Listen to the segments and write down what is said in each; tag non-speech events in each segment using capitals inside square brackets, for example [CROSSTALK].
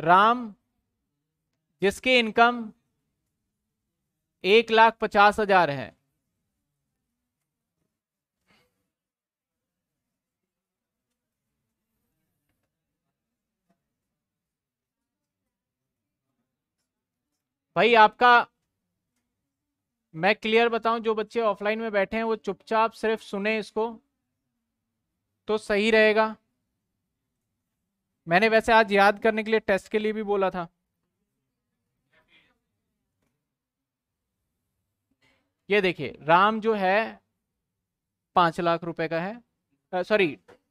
राम जिसकी इनकम एक लाख पचास हजार है भाई आपका मैं क्लियर बताऊं जो बच्चे ऑफलाइन में बैठे हैं वो चुपचाप सिर्फ सुने इसको तो सही रहेगा मैंने वैसे आज याद करने के लिए टेस्ट के लिए भी बोला था ये देखिए राम जो है पांच लाख रुपए का है सॉरी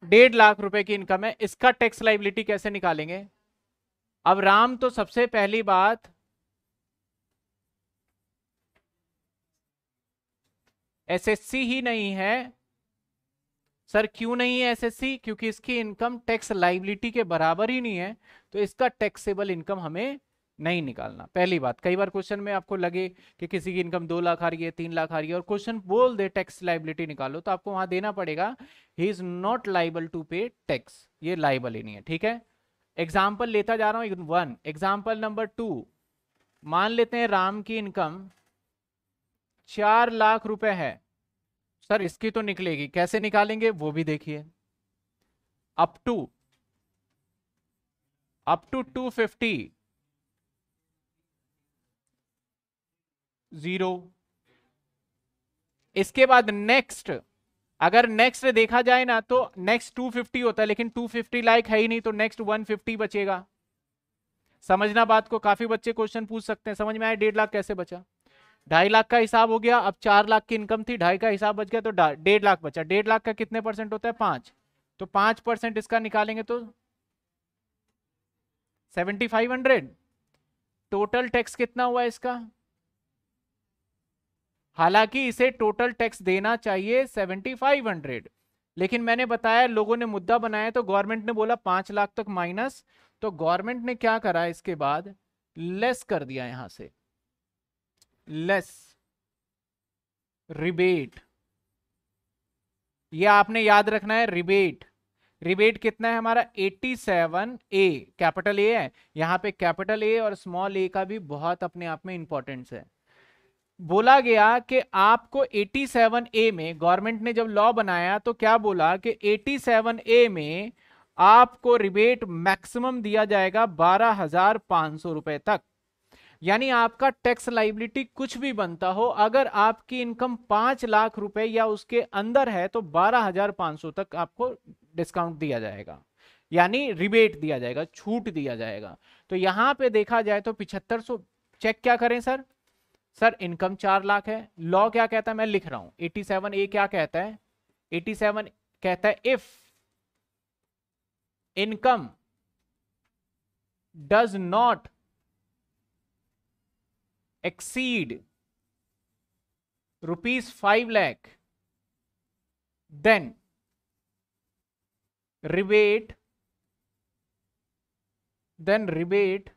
डेढ़ लाख रुपए की इनकम है इसका टैक्स लाइबिलिटी कैसे निकालेंगे अब राम तो सबसे पहली बात एसएससी ही नहीं है सर क्यों नहीं है एसएससी क्योंकि इसकी इनकम टैक्स लाइबिलिटी के बराबर ही नहीं है तो इसका टैक्सेबल इनकम हमें नहीं निकालना पहली बात कई बार क्वेश्चन में आपको लगे कि किसी की इनकम दो लाख आ रही है तीन लाख आ रही है और क्वेश्चन बोल दे टैक्स लाइबिलिटी निकालो तो आपको वहां देना पड़ेगा he is not liable to pay tax ये लाइबल ही नहीं है ठीक है एग्जाम्पल लेता जा रहा हूँ वन एग्जाम्पल नंबर टू मान लेते हैं राम की इनकम चार लाख रुपए है सर इसकी तो निकलेगी कैसे निकालेंगे वो भी देखिए up to up to two fifty zero इसके बाद नेक्स्ट अगर नेक्स्ट देखा जाए ना तो नेक्स्ट टू फिफ्टी होता है लेकिन टू फिफ्टी लाइक है ही नहीं तो नेक्स्ट वन फिफ्टी बचेगा समझना बात को काफी बच्चे क्वेश्चन पूछ सकते हैं समझ में आया डेढ़ लाख कैसे बचा ढाई लाख का हिसाब हो गया अब चार लाख की इनकम थी ढाई का हिसाब बच गया तो डेढ़ लाख बचा डेढ़ लाख का कितने परसेंट होता है पांच तो पांच परसेंट इसका निकालेंगे तो seventy five hundred total tax कितना हुआ इसका हालांकि इसे टोटल टैक्स देना चाहिए सेवेंटी फाइव हंड्रेड लेकिन मैंने बताया लोगों ने मुद्दा बनाया तो गवर्नमेंट ने बोला पांच लाख तक माइनस तो गवर्नमेंट ने क्या करा इसके बाद लेस कर दिया यहां से लेस रिबेट ये आपने याद रखना है रिबेट रिबेट कितना है हमारा 87 ए कैपिटल ए है यहाँ पे कैपिटल ए और स्मॉल ए का भी बहुत अपने आप में इंपॉर्टेंस है बोला गया कि आपको 87 ए में गवर्नमेंट ने जब लॉ बनाया तो क्या बोला कि 87 ए में आपको रिबेट मैक्सिमम दिया जाएगा बारह हजार पांच सौ रुपए तक यानी आपका टैक्स लाइबिलिटी कुछ भी बनता हो अगर आपकी इनकम पांच लाख रुपए या उसके अंदर है तो बारह हजार पांच सौ तक आपको डिस्काउंट दिया जाएगा यानी रिबेट दिया जाएगा छूट दिया जाएगा तो यहां पे देखा जाए तो पिछहत्तर सौ चेक क्या करें सर सर इनकम चार लाख है लॉ क्या कहता है मैं लिख रहा हूं एटी सेवन ए क्या कहता है एटी सेवन कहता है if income does not exceed rupees 5 lakh then rebate then rebate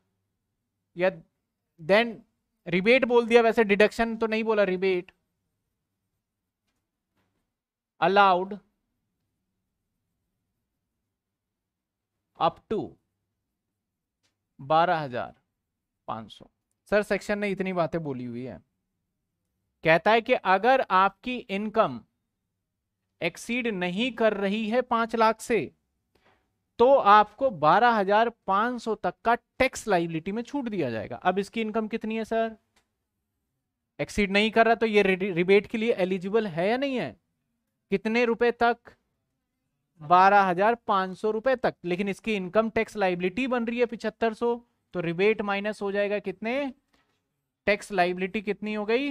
या देन रिबेट बोल दिया वैसे डिडक्शन तो नहीं बोला रिबेट अलाउड अप टू बारह हजार पाँच सौ सर सेक्शन ने इतनी बातें बोली हुई है कहता है कि अगर आपकी इनकम एक्सीड नहीं कर रही है पांच लाख से तो आपको बारह हजार पांच सौ तक का टैक्स लाइबिलिटी में छूट दिया जाएगा अब इसकी इनकम कितनी है सर एक्सीड नहीं कर रहा तो ये रिबेट के लिए एलिजिबल है या नहीं है कितने रुपए तक बारह हजार पांच सौ रुपए तक लेकिन इसकी इनकम टैक्स लाइबिलिटी बन रही है पिछहत्तर सौ तो रिबेट माइनस हो जाएगा कितने टैक्स लाइबिलिटी कितनी हो गई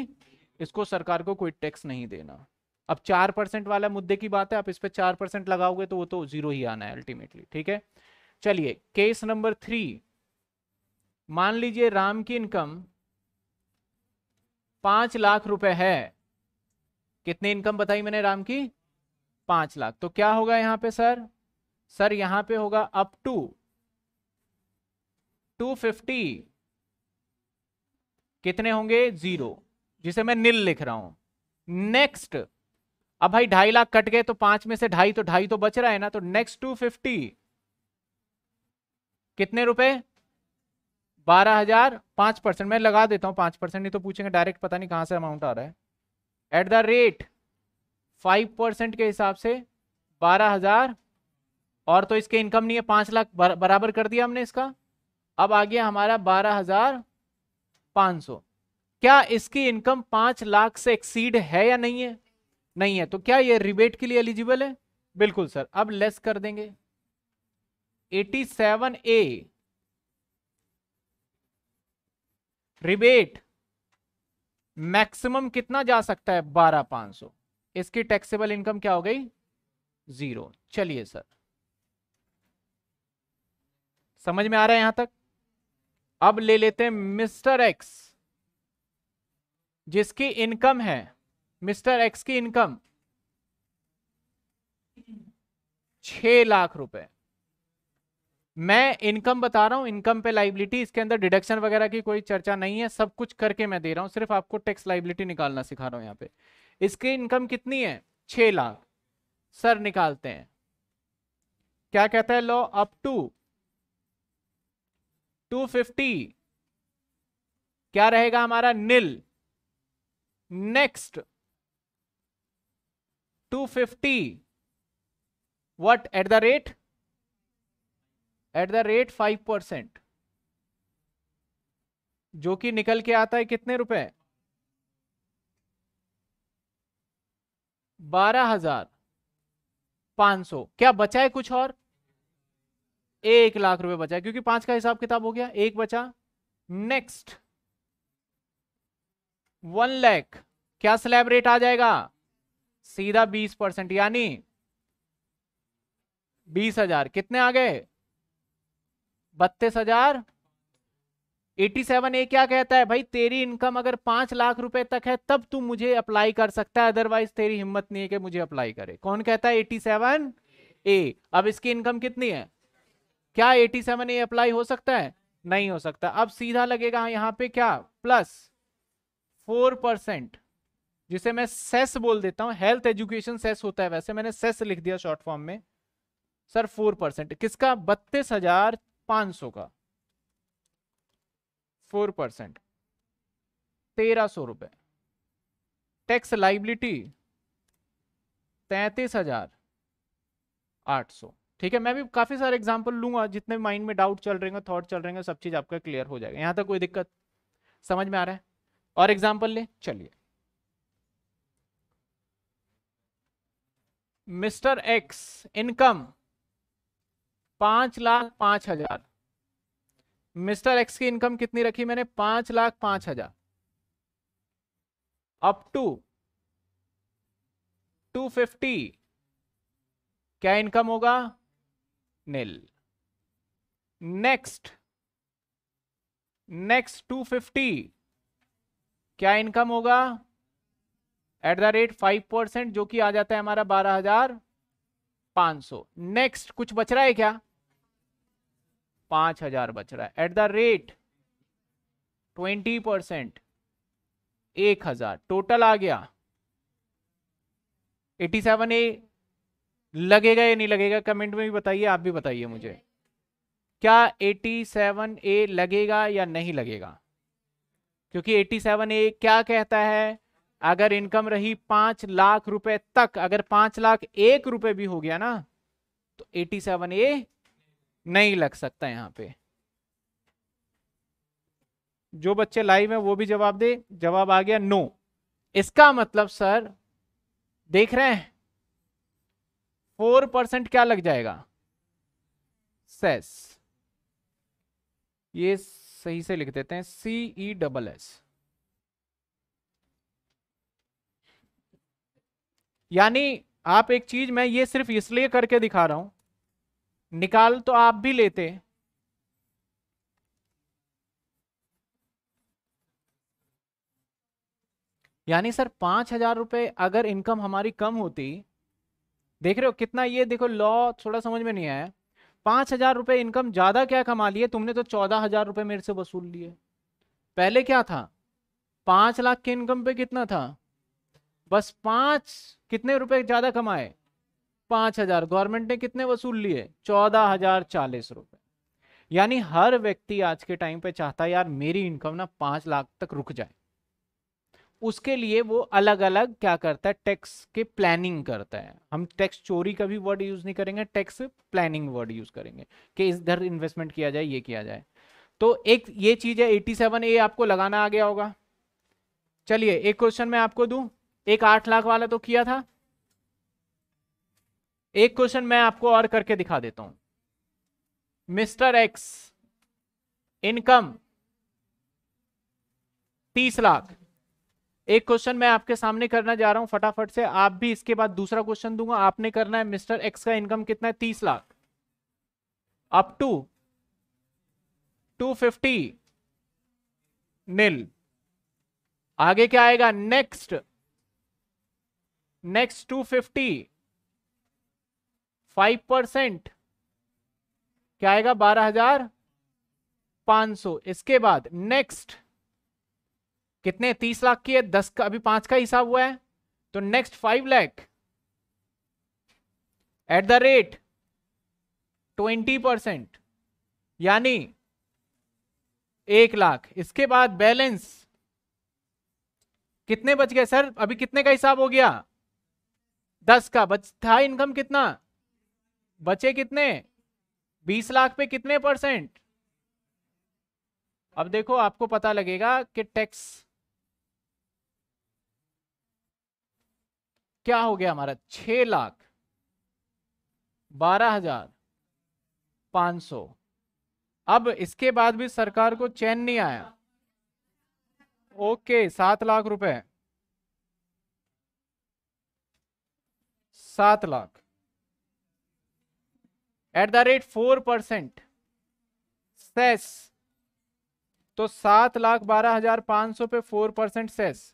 इसको सरकार को कोई टैक्स नहीं देना अब चार परसेंट वाला मुद्दे की बात है आप इस पर चार परसेंट लगाओगे तो वो तो जीरो ही आना है अल्टीमेटली ठीक है चलिए केस नंबर थ्री मान लीजिए राम की इनकम पांच लाख रुपए है कितनी इनकम बताई मैंने राम की पांच लाख तो क्या होगा यहां पे सर सर यहां पे होगा अप टू टू फिफ्टी कितने होंगे जीरो जिसे मैं नील लिख रहा हूं नेक्स्ट अब भाई ढाई लाख कट गए तो पांच में से ढाई तो ढाई तो बच रहा है ना तो नेक्स्ट टू फिफ्टी कितने रुपए बारह हजार पांच परसेंट मैं लगा देता हूं पांच परसेंट नहीं तो पूछेंगे डायरेक्ट पता नहीं कहां से अमाउंट आ रहा है at the rate five percent के हिसाब से बारह हजार और तो इसके इनकम नहीं है पांच लाख बराबर कर दिया हमने इसका अब आ गया हमारा बारह हजार पांच सौ क्या इसकी इनकम पांच लाख से एक्सीड है या नहीं है नहीं है तो क्या ये रिबेट के लिए एलिजिबल है बिल्कुल सर अब लेस कर देंगे सेवन ए रिबेट मैक्सिमम कितना जा सकता है बारह पांच सौ इसकी टैक्सेबल इनकम क्या हो गई जीरो चलिए सर समझ में आ रहा है यहां तक अब ले लेते हैं मिस्टर एक्स जिसकी इनकम है मिस्टर एक्स की इनकम छ लाख रुपए मैं इनकम बता रहा हूं इनकम पे लाइबिलिटी इसके अंदर डिडक्शन वगैरह की कोई चर्चा नहीं है सब कुछ करके मैं दे रहा हूं सिर्फ आपको टैक्स लाइबिलिटी निकालना सिखा रहा हूं यहां पे इसकी इनकम कितनी है छह लाख सर निकालते हैं क्या कहता है लॉ अप टू 250 क्या रहेगा हमारा nil next 250 what at the rate at the rate 5 percent जो कि निकल के आता है कितने रुपए बारह हजार पांच सौ क्या बचा है कुछ और एक लाख रुपए बचा क्योंकि पांच का हिसाब किताब हो गया एक बचा नेक्स्ट वन लैख क्या स्लैब रेट आ जाएगा सीधा बीस परसेंट यानी बीस हजार कितने आ गए बत्तीस हजार एटी सेवन ए क्या कहता है भाई तेरी इनकम अगर पांच लाख रुपए तक है तब तू मुझे अप्लाई कर सकता है अदरवाइज तेरी हिम्मत नहीं है कि मुझे अप्लाई करे कौन कहता है एटी सेवन ए अब इसकी इनकम कितनी है क्या 87 ए अप्लाई हो सकता है नहीं हो सकता अब सीधा लगेगा हाँ, यहां पे क्या प्लस फोर परसेंट जिसे मैं सेस बोल देता हूं हेल्थ एजुकेशन सेस होता है वैसे मैंने सेस लिख दिया शॉर्ट फॉर्म में सर फोर परसेंट किसका बत्तीस हजार पांच सौ का फोर परसेंट तेरह सौ रुपए टैक्स लाइबिलिटी तैतीस हजार आठ सौ ठीक है मैं भी काफ़ी सारे एग्जाम्पल लूंगा जितने माइंड में डाउट चल रहे हैं थॉट चल रहे सब चीज़ आपका क्लियर हो जाएगा यहाँ तक कोई दिक्कत समझ में आ रहा है और एग्जाम्पल ले चलिए मिस्टर एक्स इनकम पांच लाख पांच हजार मिस्टर एक्स की इनकम कितनी रखी मैंने पांच लाख पांच हजार अप टू टू फिफ्टी क्या इनकम होगा nil नेक्स्ट नेक्स्ट 250 क्या इनकम होगा at the rate five percent जो कि आ जाता है हमारा बारह हजार पांच सौ नेक्स्ट कुछ बच रहा है क्या पांच हजार बच रहा है at the rate twenty percent एक हजार टोटल आ गया एटी सेवन ए लगेगा या नहीं लगेगा कमेंट में भी बताइए आप भी बताइए मुझे क्या 87 ए लगेगा या नहीं लगेगा क्योंकि 87 ए क्या कहता है अगर इनकम रही पांच लाख रुपए तक अगर पांच लाख एक रुपए भी हो गया ना तो 87 ए नहीं लग सकता यहां पे जो बच्चे लाइव हैं वो भी जवाब दे जवाब आ गया नो इसका मतलब सर देख रहे हैं फोर परसेंट क्या लग जाएगा सेस ये सही से लिख देते हैं सीई डबल एस यानी आप एक चीज मैं ये सिर्फ इसलिए करके दिखा रहा हूं निकाल तो आप भी लेते यानी सर पांच हजार रुपये अगर इनकम हमारी कम होती देख रहे हो कितना ये देखो लॉ थोड़ा समझ में नहीं आया पांच हजार रुपए इनकम ज्यादा क्या कमा लिए तुमने तो चौदह हजार रुपये मेरे से वसूल लिए पहले क्या था पांच लाख के इनकम पे कितना था बस पांच कितने रुपए ज्यादा कमाए पांच हजार गवर्नमेंट ने कितने वसूल लिए चौदह हजार चालीस रुपए यानी हर व्यक्ति आज के टाइम पे चाहता है यार मेरी इनकम ना पांच लाख तक रुक जाए उसके लिए वो अलग अलग क्या करता है टैक्स के प्लानिंग करता है हम टैक्स चोरी का भी वर्ड यूज़ नहीं करेंगे टैक्स प्लानिंग वर्ड यूज़ करेंगे कि इस इधर इन्वेस्टमेंट किया जाए ये किया जाए तो एक ये चीज़ है एटी सेवन ए आपको लगाना आ गया होगा चलिए एक क्वेश्चन मैं आपको दू एक आठ लाख वाला तो किया था एक क्वेश्चन मैं आपको और करके दिखा देता हूं मिस्टर एक्स इनकम तीस लाख एक क्वेश्चन मैं आपके सामने करना जा रहा हूं फटाफट से आप भी इसके बाद दूसरा क्वेश्चन दूंगा आपने करना है मिस्टर एक्स का इनकम कितना है तीस lakh up to two fifty nil आगे क्या आएगा next next two fifty five percent क्या आएगा बारह हजार पांच सौ इसके बाद नेक्स्ट कितने तीस लाख की है दस का अभी पांच का हिसाब हुआ है तो next five lakh at the rate twenty percent यानी एक लाख इसके बाद बैलेंस कितने बच गए सर अभी कितने का हिसाब हो गया दस का बच था इनकम कितना बचे कितने बीस लाख पे कितने परसेंट अब देखो आपको पता लगेगा कि टैक्स क्या हो गया हमारा छह लाख बारह हजार पांच सौ अब इसके बाद भी सरकार को चैन नहीं आया ओके सात लाख रुपए सात lakh at the rate four percent cess तो सात लाख बारह हजार पांच सौ पे फोर परसेंट सेस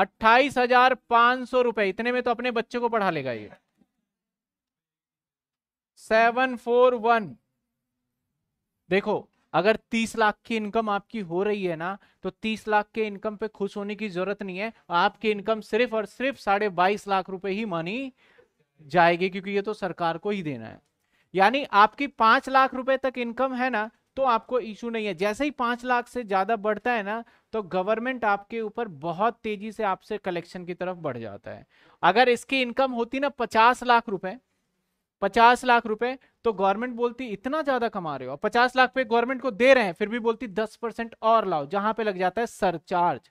अट्ठाईस हजार पांच सौ रुपए इतने में तो अपने बच्चे को पढ़ा लेगा ये सेवन फोर वन देखो अगर तीस लाख की इनकम आपकी हो रही है ना तो तीस लाख के इनकम पे खुश होने की जरूरत नहीं है आपकी इनकम सिर्फ और सिर्फ साढ़े बाईस लाख रुपए ही मानी जाएगी क्योंकि ये तो सरकार को ही देना है यानी आपकी पांच लाख रुपए तक इनकम है ना तो आपको इशू नहीं है जैसे ही पांच लाख से ज्यादा बढ़ता है ना तो गवर्नमेंट आपके ऊपर बहुत तेजी से आपसे कलेक्शन की तरफ बढ़ जाता है अगर इसकी इनकम होती ना पचास लाख रुपए पचास लाख रुपए तो गवर्नमेंट बोलती इतना ज्यादा कमा रहे हो पचास लाख पे गवर्नमेंट को दे रहे हैं फिर भी बोलती दस परसेंट और लाओ जहां पे लग जाता है सरचार्ज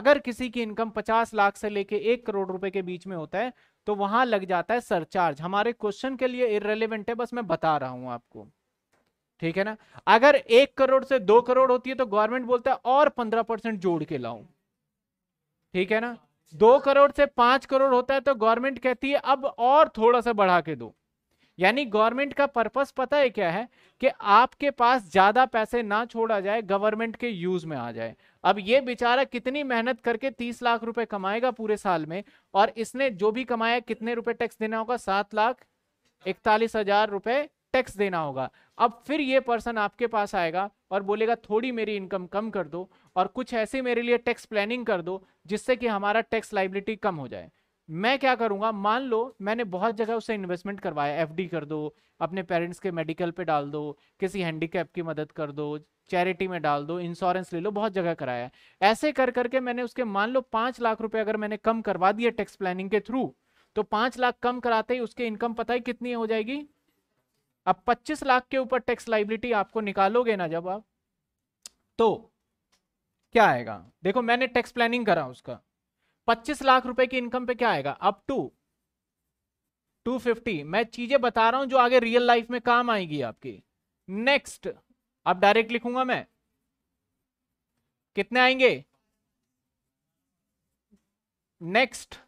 अगर किसी की इनकम पचास लाख से लेके एक करोड़ रुपए के बीच में होता है तो वहां लग जाता है सरचार्ज हमारे क्वेश्चन के लिए इरेलीवेंट है बस मैं बता रहा हूं आपको ठीक है ना अगर एक करोड़ से दो करोड़ होती है तो गवर्नमेंट बोलता है और पंद्रह परसेंट जोड़ के लाऊं ठीक है ना दो करोड़ से पांच करोड़ होता है तो गवर्नमेंट कहती है अब और थोड़ा सा बढ़ा के दो यानी गवर्नमेंट का पर्पस पता है क्या है कि आपके पास ज्यादा पैसे ना छोड़ा जाए गवर्नमेंट के यूज में आ जाए अब ये बेचारा कितनी मेहनत करके तीस लाख रुपए कमाएगा पूरे साल में और इसने जो भी कमाया कितने रुपए टैक्स देना होगा सात लाख इकतालीस हजार रुपए टैक्स देना होगा अब फिर ये पर्सन आपके पास आएगा और बोलेगा थोड़ी मेरी इनकम कम कर दो और कुछ ऐसे मेरे लिए टैक्स प्लानिंग कर दो जिससे कि हमारा टैक्स लाइबिलिटी कम हो जाए मैं क्या करूंगा मान लो मैंने बहुत जगह उससे इन्वेस्टमेंट करवाया एफडी कर दो अपने पेरेंट्स के मेडिकल पे डाल दो किसी हैंडीकैप की मदद कर दो चैरिटी में डाल दो इंश्योरेंस ले लो बहुत जगह कराया ऐसे कर करके मैंने उसके मान लो पाँच लाख रुपए अगर मैंने कम करवा दिया टैक्स प्लानिंग के थ्रू तो पाँच लाख कम कराते ही उसके इनकम पता ही कितनी हो जाएगी अब 25 लाख के ऊपर टैक्स लाइबिलिटी आपको निकालोगे ना जब आप तो क्या आएगा देखो मैंने टैक्स प्लानिंग करा उसका 25 लाख रुपए की इनकम पे क्या आएगा अप टू 250 मैं चीजें बता रहा हूं जो आगे रियल लाइफ में काम आएगी आपकी नेक्स्ट अब डायरेक्ट लिखूंगा मैं कितने आएंगे नेक्स्ट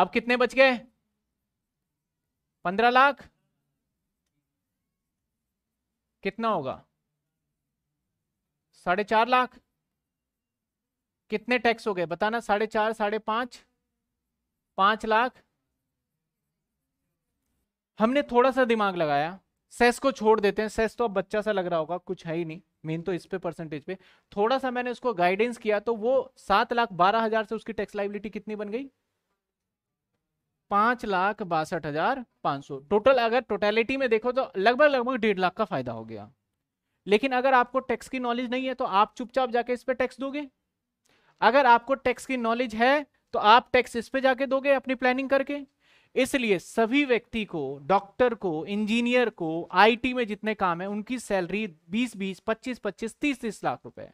अब कितने बच गए पंद्रह लाख कितना होगा साढ़े चार लाख कितने टैक्स हो गए बताना साढ़े चार साढ़े पांच पांच लाख हमने थोड़ा सा दिमाग लगाया सेस को छोड़ देते हैं सेस तो अब बच्चा सा लग रहा होगा कुछ है ही नहीं मेन तो इस पे परसेंटेज पे थोड़ा सा मैंने उसको गाइडेंस किया तो वो सात लाख बारह हजार से उसकी टैक्स लाइबिलिटी कितनी बन गई पांच लाख बासठ हजार पांच सौ टोटल अगर टोटलिटी में देखो तो लगभग लगभग डेढ़ लाख का फायदा हो गया लेकिन अगर आपको टैक्स की नॉलेज नहीं है तो आप चुपचाप जाके इस पर टैक्स दोगे अगर आपको टैक्स की नॉलेज है तो आप टैक्स इस पे जाके दोगे अपनी प्लानिंग करके इसलिए सभी व्यक्ति को डॉक्टर को इंजीनियर को आईटी में जितने काम है उनकी सैलरी 20 20 25 25 30 30 लाख रुपए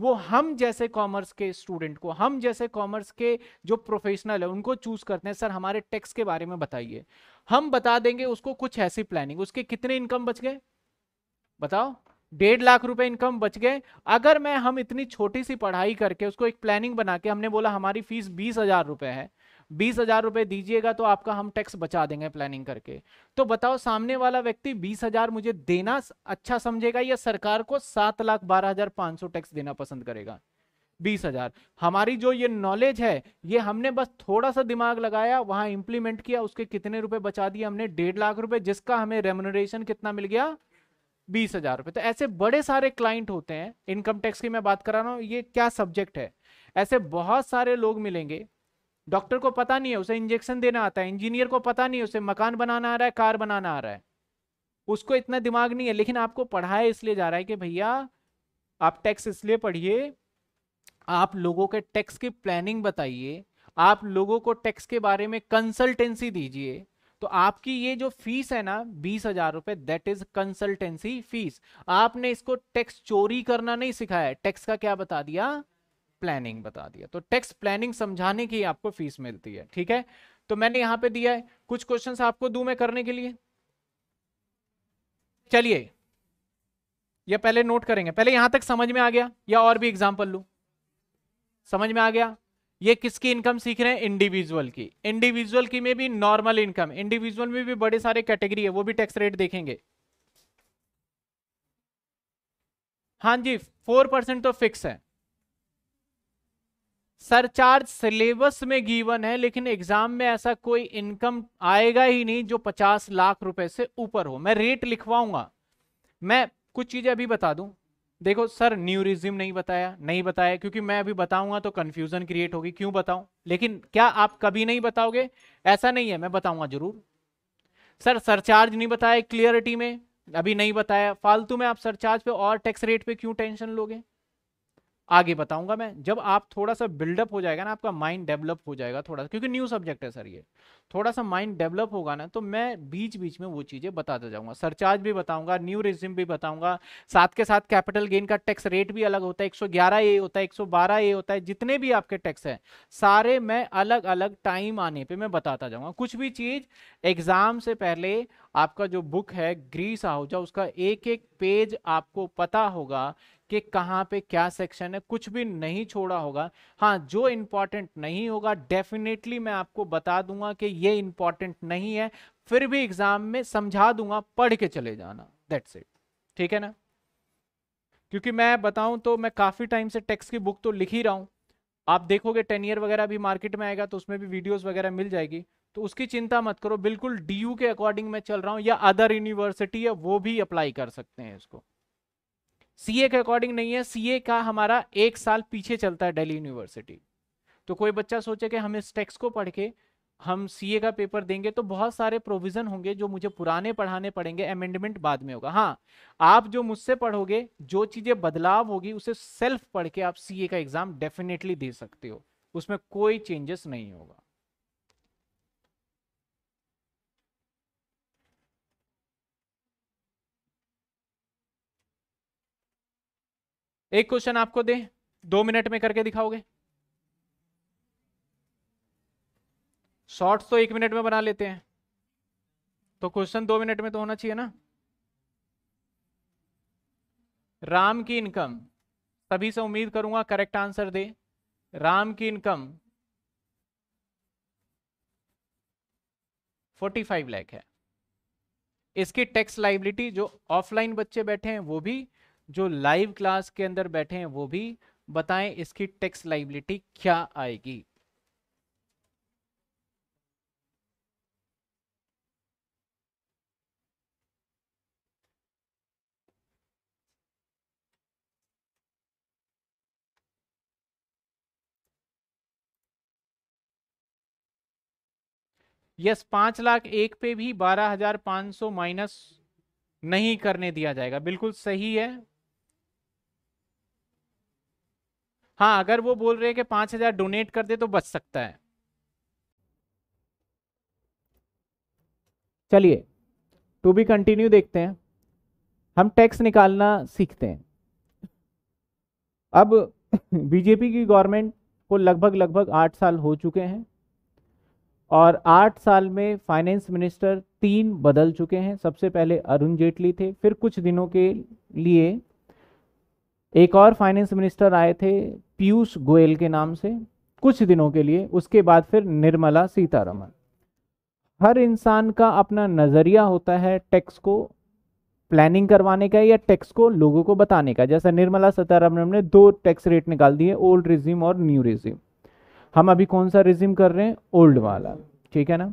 वो हम जैसे कॉमर्स के स्टूडेंट को हम जैसे कॉमर्स के जो प्रोफेशनल है उनको चूज करते हैं सर हमारे टैक्स के बारे में बताइए हम बता देंगे उसको कुछ ऐसी प्लानिंग उसके कितने इनकम बच गए बताओ डेढ़ लाख रुपए इनकम बच गए अगर मैं हम इतनी छोटी सी पढ़ाई करके उसको एक प्लानिंग बना के हमने बोला हमारी फीस बीस हजार रुपए है बीस हजार रुपए दीजिएगा तो आपका हम टैक्स बचा देंगे प्लानिंग करके तो बताओ सामने वाला व्यक्ति बीस हजार मुझे देना अच्छा समझेगा या सरकार को सात लाख बारह हजार पांच सौ टैक्स देना पसंद करेगा बीस हजार हमारी जो ये नॉलेज है ये हमने बस थोड़ा सा दिमाग लगाया वहां इंप्लीमेंट किया उसके कितने रुपए बचा दिए हमने डेढ़ लाख रुपए जिसका हमें रेमोनरेशन कितना मिल गया बीस हजार रुपए तो ऐसे बड़े सारे क्लाइंट होते हैं इनकम टैक्स की मैं बात करा रहा हूँ ये क्या सब्जेक्ट है ऐसे बहुत सारे लोग मिलेंगे डॉक्टर को पता नहीं है उसे इंजेक्शन देना आता है इंजीनियर को पता नहीं है उसे मकान बनाना आ रहा है कार बनाना आ रहा है उसको इतना दिमाग नहीं है लेकिन आपको पढ़ाया इसलिए जा रहा है कि भैया आप टैक्स इसलिए पढ़िए आप लोगों के टैक्स की प्लानिंग बताइए आप लोगों को टैक्स के बारे में कंसल्टेंसी दीजिए तो आपकी ये जो फीस है ना बीस हजार रुपए दैट इज कंसल्टेंसी फीस आपने इसको टैक्स चोरी करना नहीं सिखाया टैक्स का क्या बता दिया प्लानिंग बता दिया तो टैक्स प्लानिंग समझाने की आपको फीस मिलती है ठीक है तो मैंने यहां पे दिया है कुछ क्वेश्चंस आपको दू मैं करने के लिए चलिए या पहले नोट करेंगे पहले यहां तक समझ में आ गया या और भी एग्जाम्पल लू समझ में आ गया ये किसकी इनकम सीख रहे हैं इंडिविजुअल की इंडिविजुअल की में भी नॉर्मल इनकम इंडिविजुअल में भी बड़े सारे कैटेगरी है वो भी टैक्स रेट देखेंगे हाँ जी फोर परसेंट तो फिक्स है सरचार्ज सिलेबस में गीवन है लेकिन एग्जाम में ऐसा कोई इनकम आएगा ही नहीं जो पचास लाख रुपए से ऊपर हो मैं रेट लिखवाऊंगा मैं कुछ चीजें अभी बता दूं देखो सर न्यूरिज्म नहीं बताया नहीं बताया क्योंकि मैं अभी बताऊंगा तो कंफ्यूजन क्रिएट होगी क्यों बताऊं लेकिन क्या आप कभी नहीं बताओगे ऐसा नहीं है मैं बताऊंगा जरूर सर सरचार्ज नहीं बताया क्लियरिटी में अभी नहीं बताया फालतू में आप सरचार्ज पे और टैक्स रेट पे क्यों टेंशन लोगे आगे बताऊंगा मैं जब आप थोड़ा सा बिल्डअप हो जाएगा ना आपका माइंड डेवलप हो जाएगा थोड़ा सा क्योंकि न्यू सब्जेक्ट है सर ये थोड़ा सा माइंड डेवलप होगा ना तो मैं बीच बीच में वो चीज़ें बताता जाऊंगा सरचार्ज भी बताऊंगा न्यू रिज्यूम भी बताऊंगा साथ के साथ कैपिटल गेन का टैक्स रेट भी अलग होता है एक ए होता है एक ए होता है जितने भी आपके टैक्स हैं सारे मैं अलग अलग टाइम आने पर मैं बताता जाऊँगा कुछ भी चीज़ एग्ज़ाम से पहले आपका जो बुक है ग्रीस आहूजा उसका एक एक पेज आपको पता होगा कि कहाँ पे क्या सेक्शन है कुछ भी नहीं छोड़ा होगा हाँ जो इम्पॉर्टेंट नहीं होगा डेफिनेटली मैं आपको बता दूंगा कि ये इम्पॉर्टेंट नहीं है फिर भी एग्जाम में समझा दूंगा पढ़ के चले जाना दैट्स इट ठीक है ना क्योंकि मैं बताऊं तो मैं काफ़ी टाइम से टेक्स की बुक तो लिख ही रहा हूं आप देखोगे टेन ईयर वगैरह भी मार्केट में आएगा तो उसमें भी वीडियोस वगैरह मिल जाएगी तो उसकी चिंता मत करो बिल्कुल डीयू के अकॉर्डिंग मैं चल रहा हूँ या अदर यूनिवर्सिटी है वो भी अप्लाई कर सकते हैं इसको सीए के अकॉर्डिंग नहीं है सीए का हमारा एक साल पीछे चलता है दिल्ली यूनिवर्सिटी तो कोई बच्चा सोचे कि हम इस टेक्स्ट को पढ़ के हम सीए का पेपर देंगे तो बहुत सारे प्रोविजन होंगे जो मुझे पुराने पढ़ाने पड़ेंगे अमेंडमेंट बाद में होगा हाँ आप जो मुझसे पढ़ोगे जो चीजें बदलाव होगी उसे सेल्फ पढ़ के आप सीए का एग्जाम डेफिनेटली दे सकते हो उसमें कोई चेंजेस नहीं होगा एक क्वेश्चन आपको दे दो मिनट में करके दिखाओगे शॉर्ट्स तो एक मिनट में बना लेते हैं तो क्वेश्चन दो मिनट में तो होना चाहिए ना राम की इनकम सभी से उम्मीद करूंगा करेक्ट आंसर दे राम की इनकम 45 लाख है इसकी टैक्स लाइबिलिटी जो ऑफलाइन बच्चे बैठे हैं वो भी जो लाइव क्लास के अंदर बैठे हैं वो भी बताएं इसकी टैक्स लाइबिलिटी क्या आएगी यस पांच लाख एक पे भी बारह हजार पांच सौ माइनस नहीं करने दिया जाएगा बिल्कुल सही है हाँ अगर वो बोल रहे हैं कि पांच हज़ार डोनेट कर दे तो बच सकता है चलिए टू बी कंटिन्यू देखते हैं हम टैक्स निकालना सीखते हैं अब बीजेपी [LAUGHS] की गवर्नमेंट को लगभग लगभग आठ साल हो चुके हैं और आठ साल में फाइनेंस मिनिस्टर तीन बदल चुके हैं सबसे पहले अरुण जेटली थे फिर कुछ दिनों के लिए एक और फाइनेंस मिनिस्टर आए थे पीयूष गोयल के नाम से कुछ दिनों के लिए उसके बाद फिर निर्मला सीतारमन हर इंसान का अपना नज़रिया होता है टैक्स को प्लानिंग करवाने का या टैक्स को लोगों को बताने का जैसा निर्मला सीतारमन ने दो टैक्स रेट निकाल दिए ओल्ड रिज्यूम और न्यू रिज्यूम हम अभी कौन सा रिज्यूम कर रहे हैं ओल्ड वाला ठीक है ना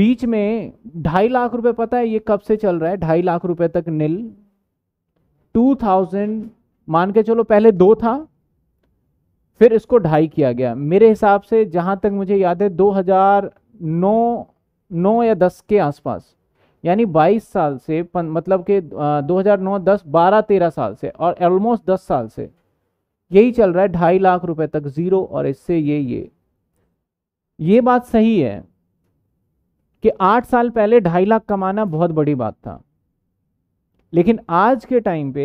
बीच में ढाई लाख रुपए पता है ये कब से चल रहा है ढाई लाख रुपए तक नील 2000 मान के चलो पहले दो था फिर इसको ढाई किया गया मेरे हिसाब से जहाँ तक मुझे याद है 2009 नौ या दस के आसपास यानी 22 साल से पन, मतलब कि 2009 10 12 13 साल से और ऑलमोस्ट 10 साल से यही चल रहा है ढाई लाख रुपए तक ज़ीरो और इससे ये ये ये बात सही है कि आठ साल पहले ढाई लाख कमाना बहुत बड़ी बात था लेकिन आज के टाइम पे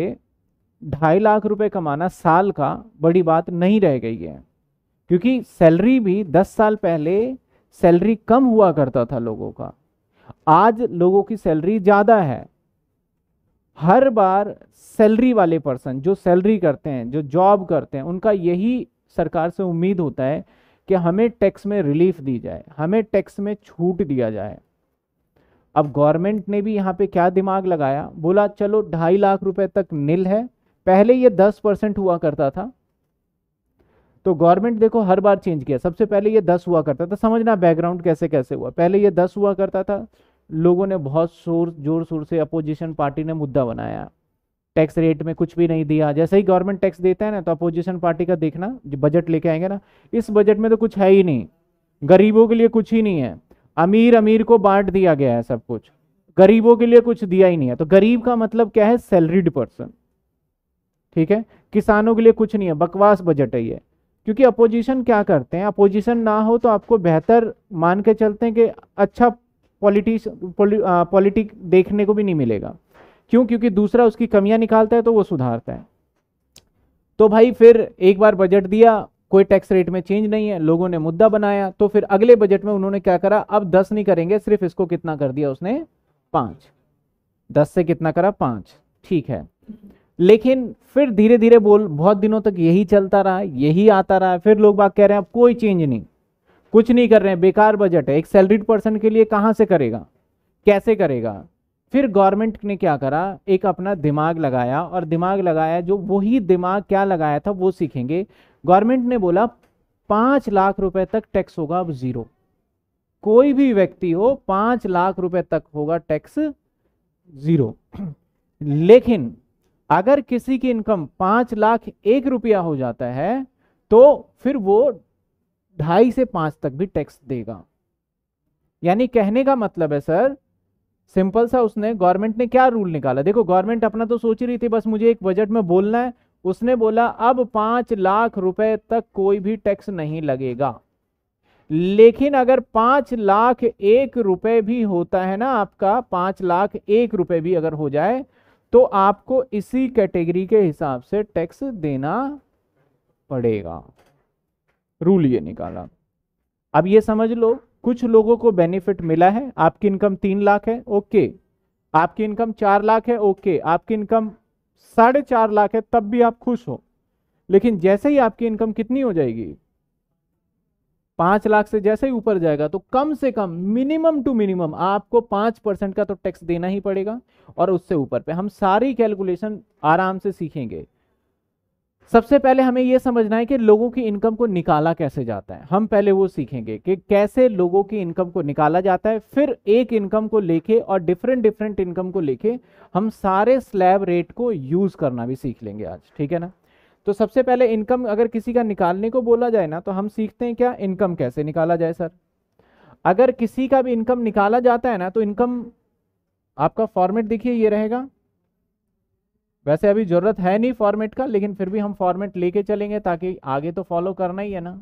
ढाई लाख रुपए कमाना साल का बड़ी बात नहीं रह गई है क्योंकि सैलरी भी दस साल पहले सैलरी कम हुआ करता था लोगों का आज लोगों की सैलरी ज़्यादा है हर बार सैलरी वाले पर्सन जो सैलरी करते हैं जो जॉब करते हैं उनका यही सरकार से उम्मीद होता है कि हमें टैक्स में रिलीफ दी जाए हमें टैक्स में छूट दिया जाए अब गवर्नमेंट ने भी यहाँ पे क्या दिमाग लगाया बोला चलो ढाई लाख रुपए तक नील है पहले ये दस परसेंट हुआ करता था तो गवर्नमेंट देखो हर बार चेंज किया सबसे पहले ये दस हुआ करता था समझना बैकग्राउंड कैसे कैसे हुआ पहले ये दस हुआ करता था लोगों ने बहुत शोर जोर शोर से अपोजिशन पार्टी ने मुद्दा बनाया टैक्स रेट में कुछ भी नहीं दिया जैसे ही गवर्नमेंट टैक्स देता है ना तो अपोजिशन पार्टी का देखना जो बजट लेके आएंगे ना इस बजट में तो कुछ है ही नहीं गरीबों के लिए कुछ ही नहीं है अमीर अमीर को बांट दिया गया है सब कुछ गरीबों के लिए कुछ दिया ही नहीं है तो गरीब का मतलब क्या है सैलरीड पर्सन ठीक है किसानों के लिए कुछ नहीं है बकवास बजट है ये क्योंकि अपोजिशन क्या करते हैं अपोजिशन ना हो तो आपको बेहतर मान के चलते हैं कि अच्छा पॉलिटिश पॉलिटिक देखने को भी नहीं मिलेगा क्यों क्योंकि दूसरा उसकी कमियां निकालता है तो वो सुधारता है तो भाई फिर एक बार बजट दिया कोई टैक्स रेट में चेंज नहीं है लोगों ने मुद्दा बनाया तो फिर अगले बजट में उन्होंने क्या करा अब दस नहीं करेंगे सिर्फ इसको कितना कर दिया उसने पांच दस से कितना करा पांच ठीक है लेकिन फिर धीरे धीरे बोल बहुत दिनों तक यही चलता रहा यही आता रहा फिर लोग बात कह रहे हैं अब कोई चेंज नहीं कुछ नहीं कर रहे हैं बेकार बजट है एक सैलरीड पर्सन के लिए कहाँ से करेगा कैसे करेगा फिर गवर्नमेंट ने क्या करा एक अपना दिमाग लगाया और दिमाग लगाया जो वही दिमाग क्या लगाया था वो सीखेंगे गवर्नमेंट ने बोला पांच लाख रुपए तक टैक्स होगा अब जीरो कोई भी व्यक्ति हो पांच लाख रुपए तक होगा टैक्स जीरो लेकिन अगर किसी की इनकम पांच लाख एक रुपया हो जाता है तो फिर वो ढाई से पांच तक भी टैक्स देगा यानी कहने का मतलब है सर सिंपल सा उसने गवर्नमेंट ने क्या रूल निकाला देखो गवर्नमेंट अपना तो सोच रही थी बस मुझे एक बजट में बोलना है उसने बोला अब पांच लाख रुपए तक कोई भी टैक्स नहीं लगेगा लेकिन अगर पांच लाख एक रुपए भी होता है ना आपका पांच लाख एक रुपए भी अगर हो जाए तो आपको इसी कैटेगरी के हिसाब से टैक्स देना पड़ेगा रूल ये निकाला अब ये समझ लो कुछ लोगों को बेनिफिट मिला है आपकी इनकम तीन लाख है ओके आपकी इनकम चार लाख है ओके आपकी इनकम साढ़े चार लाख है तब भी आप खुश हो लेकिन जैसे ही आपकी इनकम कितनी हो जाएगी पांच लाख से जैसे ही ऊपर जाएगा तो कम से कम मिनिमम टू मिनिमम आपको पांच परसेंट का तो टैक्स देना ही पड़ेगा और उससे ऊपर पे हम सारी कैलकुलेशन आराम से सीखेंगे सबसे पहले हमें यह समझना है कि लोगों की इनकम को निकाला कैसे जाता है हम पहले वो सीखेंगे कि कैसे लोगों की इनकम को निकाला जाता है फिर एक इनकम को लेके और डिफरेंट डिफरेंट इनकम को लेके हम सारे स्लैब रेट को यूज़ करना भी सीख लेंगे आज ठीक है ना तो सबसे पहले इनकम अगर किसी का निकालने को बोला जाए ना तो हम सीखते हैं क्या इनकम कैसे निकाला जाए सर अगर किसी का भी इनकम निकाला जाता है ना तो इनकम आपका फॉर्मेट देखिए ये रहेगा वैसे अभी ज़रूरत है नहीं फॉर्मेट का लेकिन फिर भी हम फॉर्मेट लेके चलेंगे ताकि आगे तो फॉलो करना ही है ना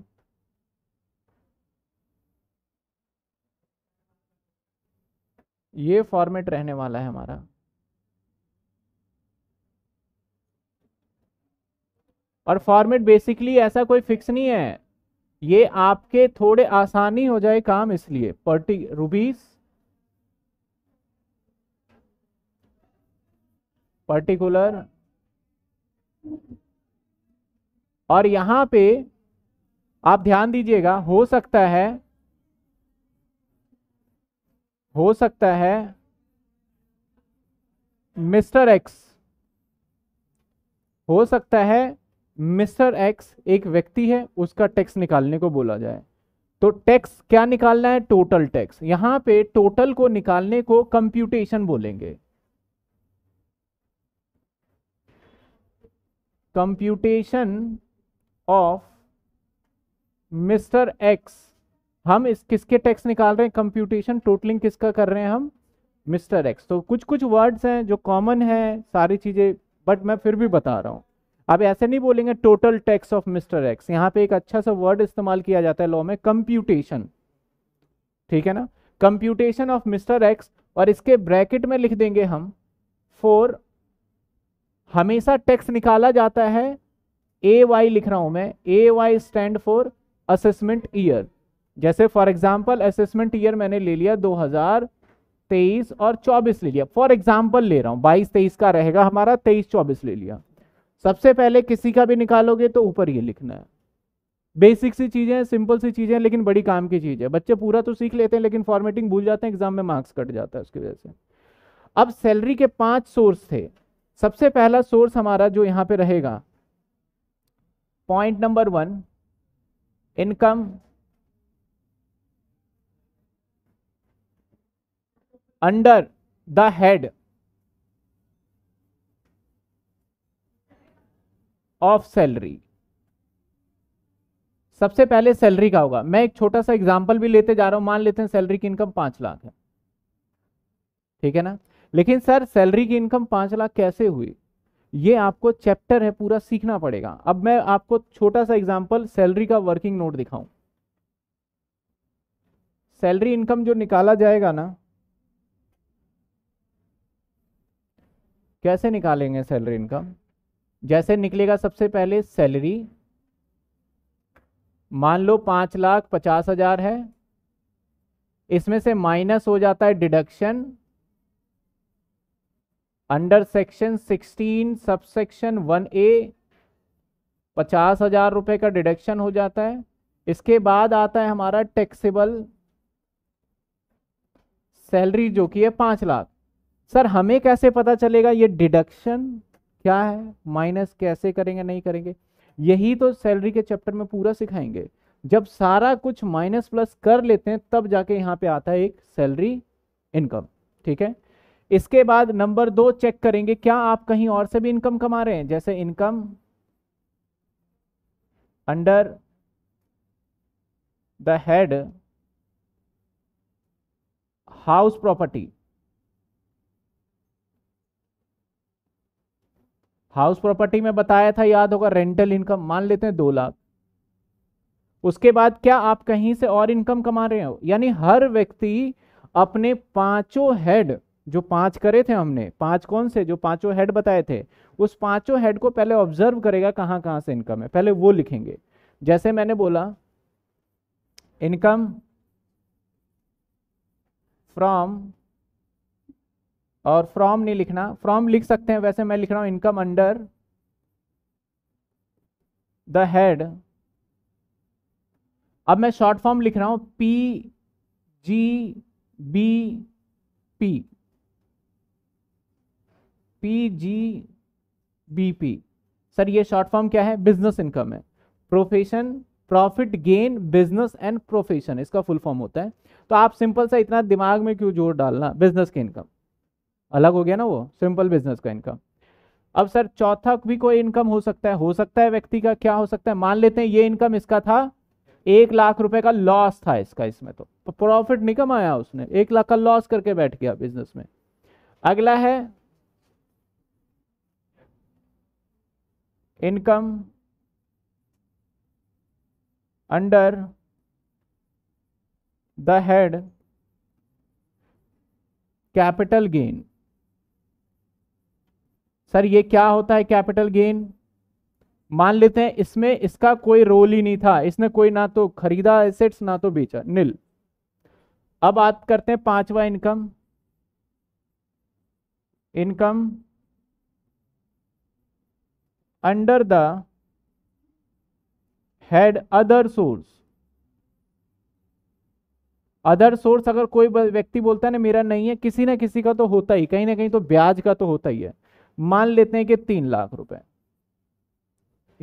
ये फॉर्मेट रहने वाला है हमारा और फॉर्मेट बेसिकली ऐसा कोई फिक्स नहीं है ये आपके थोड़े आसानी हो जाए काम इसलिए पर्टी रूबीज पर्टिकुलर और यहां पे आप ध्यान दीजिएगा हो सकता है हो सकता है मिस्टर एक्स हो सकता है मिस्टर एक्स एक व्यक्ति है उसका टैक्स निकालने को बोला जाए तो टैक्स क्या निकालना है टोटल टैक्स यहां पे टोटल को निकालने को कंप्यूटेशन बोलेंगे कंप्यूटेशन ऑफ मिस्टर एक्स हम इस किसके टैक्स निकाल रहे हैं कंप्यूटेशन टोटलिंग किसका कर रहे हैं हम मिस्टर एक्स तो कुछ कुछ वर्ड्स हैं जो कॉमन है सारी चीज़ें बट मैं फिर भी बता रहा हूं अब ऐसे नहीं बोलेंगे total tax of mister X यहां पे एक अच्छा सा वर्ड इस्तेमाल किया जाता है लॉ में कंप्यूटेशन ठीक है ना कंप्यूटेशन ऑफ मिस्टर एक्स और इसके ब्रैकेट में लिख देंगे हम फोर हमेशा टैक्स निकाला जाता है ए वाई लिख रहा हूं मैं A Y stand for assessment year जैसे फॉर एग्जाम्पल असेसमेंट ईयर मैंने ले लिया 2023 और 24 ले लिया फॉर एग्जाम्पल ले रहा हूं बाईस तेईस का रहेगा हमारा तेईस चौबीस ले लिया सबसे पहले किसी का भी निकालोगे तो ऊपर ये लिखना है बेसिक सी चीज़ें सिंपल सी चीज़ें लेकिन बड़ी काम की चीज़ है बच्चे पूरा तो सीख लेते हैं लेकिन फॉर्मेटिंग भूल जाते हैं एग्जाम में मार्क्स कट जाता है उसकी वजह से अब सैलरी के पांच सोर्स थे सबसे पहला सोर्स हमारा जो यहां पे रहेगा point number one income under the head of salary सबसे पहले सैलरी का होगा मैं एक छोटा सा एग्जांपल भी लेते जा रहा हूं मान लेते हैं सैलरी की इनकम पांच लाख है ठीक है ना लेकिन सर सैलरी की इनकम पांच लाख कैसे हुई ये आपको चैप्टर है पूरा सीखना पड़ेगा अब मैं आपको छोटा सा एग्जाम्पल सैलरी का वर्किंग नोट दिखाऊं सैलरी इनकम जो निकाला जाएगा ना कैसे निकालेंगे सैलरी इनकम जैसे निकलेगा सबसे पहले सैलरी मान लो पांच लाख पचास हजार है इसमें से माइनस हो जाता है deduction under section 16 subsection one A पचास हजार रुपये का डिडक्शन हो जाता है इसके बाद आता है हमारा टैक्सेबल सैलरी जो कि है पांच लाख सर हमें कैसे पता चलेगा ये डिडक्शन क्या है माइनस कैसे करेंगे नहीं करेंगे यही तो सैलरी के चैप्टर में पूरा सिखाएंगे जब सारा कुछ माइनस प्लस कर लेते हैं तब जाके यहाँ पे आता है एक सैलरी इनकम ठीक है इसके बाद नंबर दो चेक करेंगे क्या आप कहीं और से भी इनकम कमा रहे हैं जैसे income under the head house property house property में बताया था याद होगा रेंटल इनकम मान लेते हैं दो लाख उसके बाद क्या आप कहीं से और इनकम कमा रहे हो यानी हर व्यक्ति अपने पांचों हेड जो पांच करे थे हमने पांच कौन से जो पांचों हेड बताए थे उस पांचों हेड को पहले ऑब्जर्व करेगा कहां कहां से इनकम है पहले वो लिखेंगे जैसे मैंने बोला इनकम फ्रॉम और फ्रॉम नहीं लिखना फ्रॉम लिख सकते हैं वैसे मैं लिख रहा हूं इनकम अंडर द हेड अब मैं शॉर्ट फॉर्म लिख रहा हूं P G B P P G B P sir ये शॉर्ट फॉर्म क्या है बिजनेस इनकम है profession profit gain business and profession इसका फुल फॉर्म होता है तो आप सिंपल सा इतना दिमाग में क्यों जोर डालना बिजनेस के इनकम अलग हो गया ना वो सिंपल बिजनेस का इनकम अब सर चौथा भी कोई इनकम हो सकता है हो सकता है व्यक्ति का क्या हो सकता है मान लेते हैं ये इनकम इसका था एक लाख रुपए का लॉस था इसका इसमें तो प्रॉफिट तो नहीं कमाया उसने एक लाख का लॉस करके बैठ गया बिजनेस में अगला है income under the head capital gain sir ये क्या होता है कैपिटल गेन मान लेते हैं इसमें इसका कोई रोल ही नहीं था इसने कोई ना तो खरीदा एसेट्स ना तो बेचा नील अब बात करते हैं पांचवा income income under the head other source other source अगर कोई व्यक्ति बोलता है ना मेरा नहीं है किसी ना किसी का तो होता ही कहीं ना कहीं तो ब्याज का तो होता ही है मान लेते हैं कि तीन लाख रुपए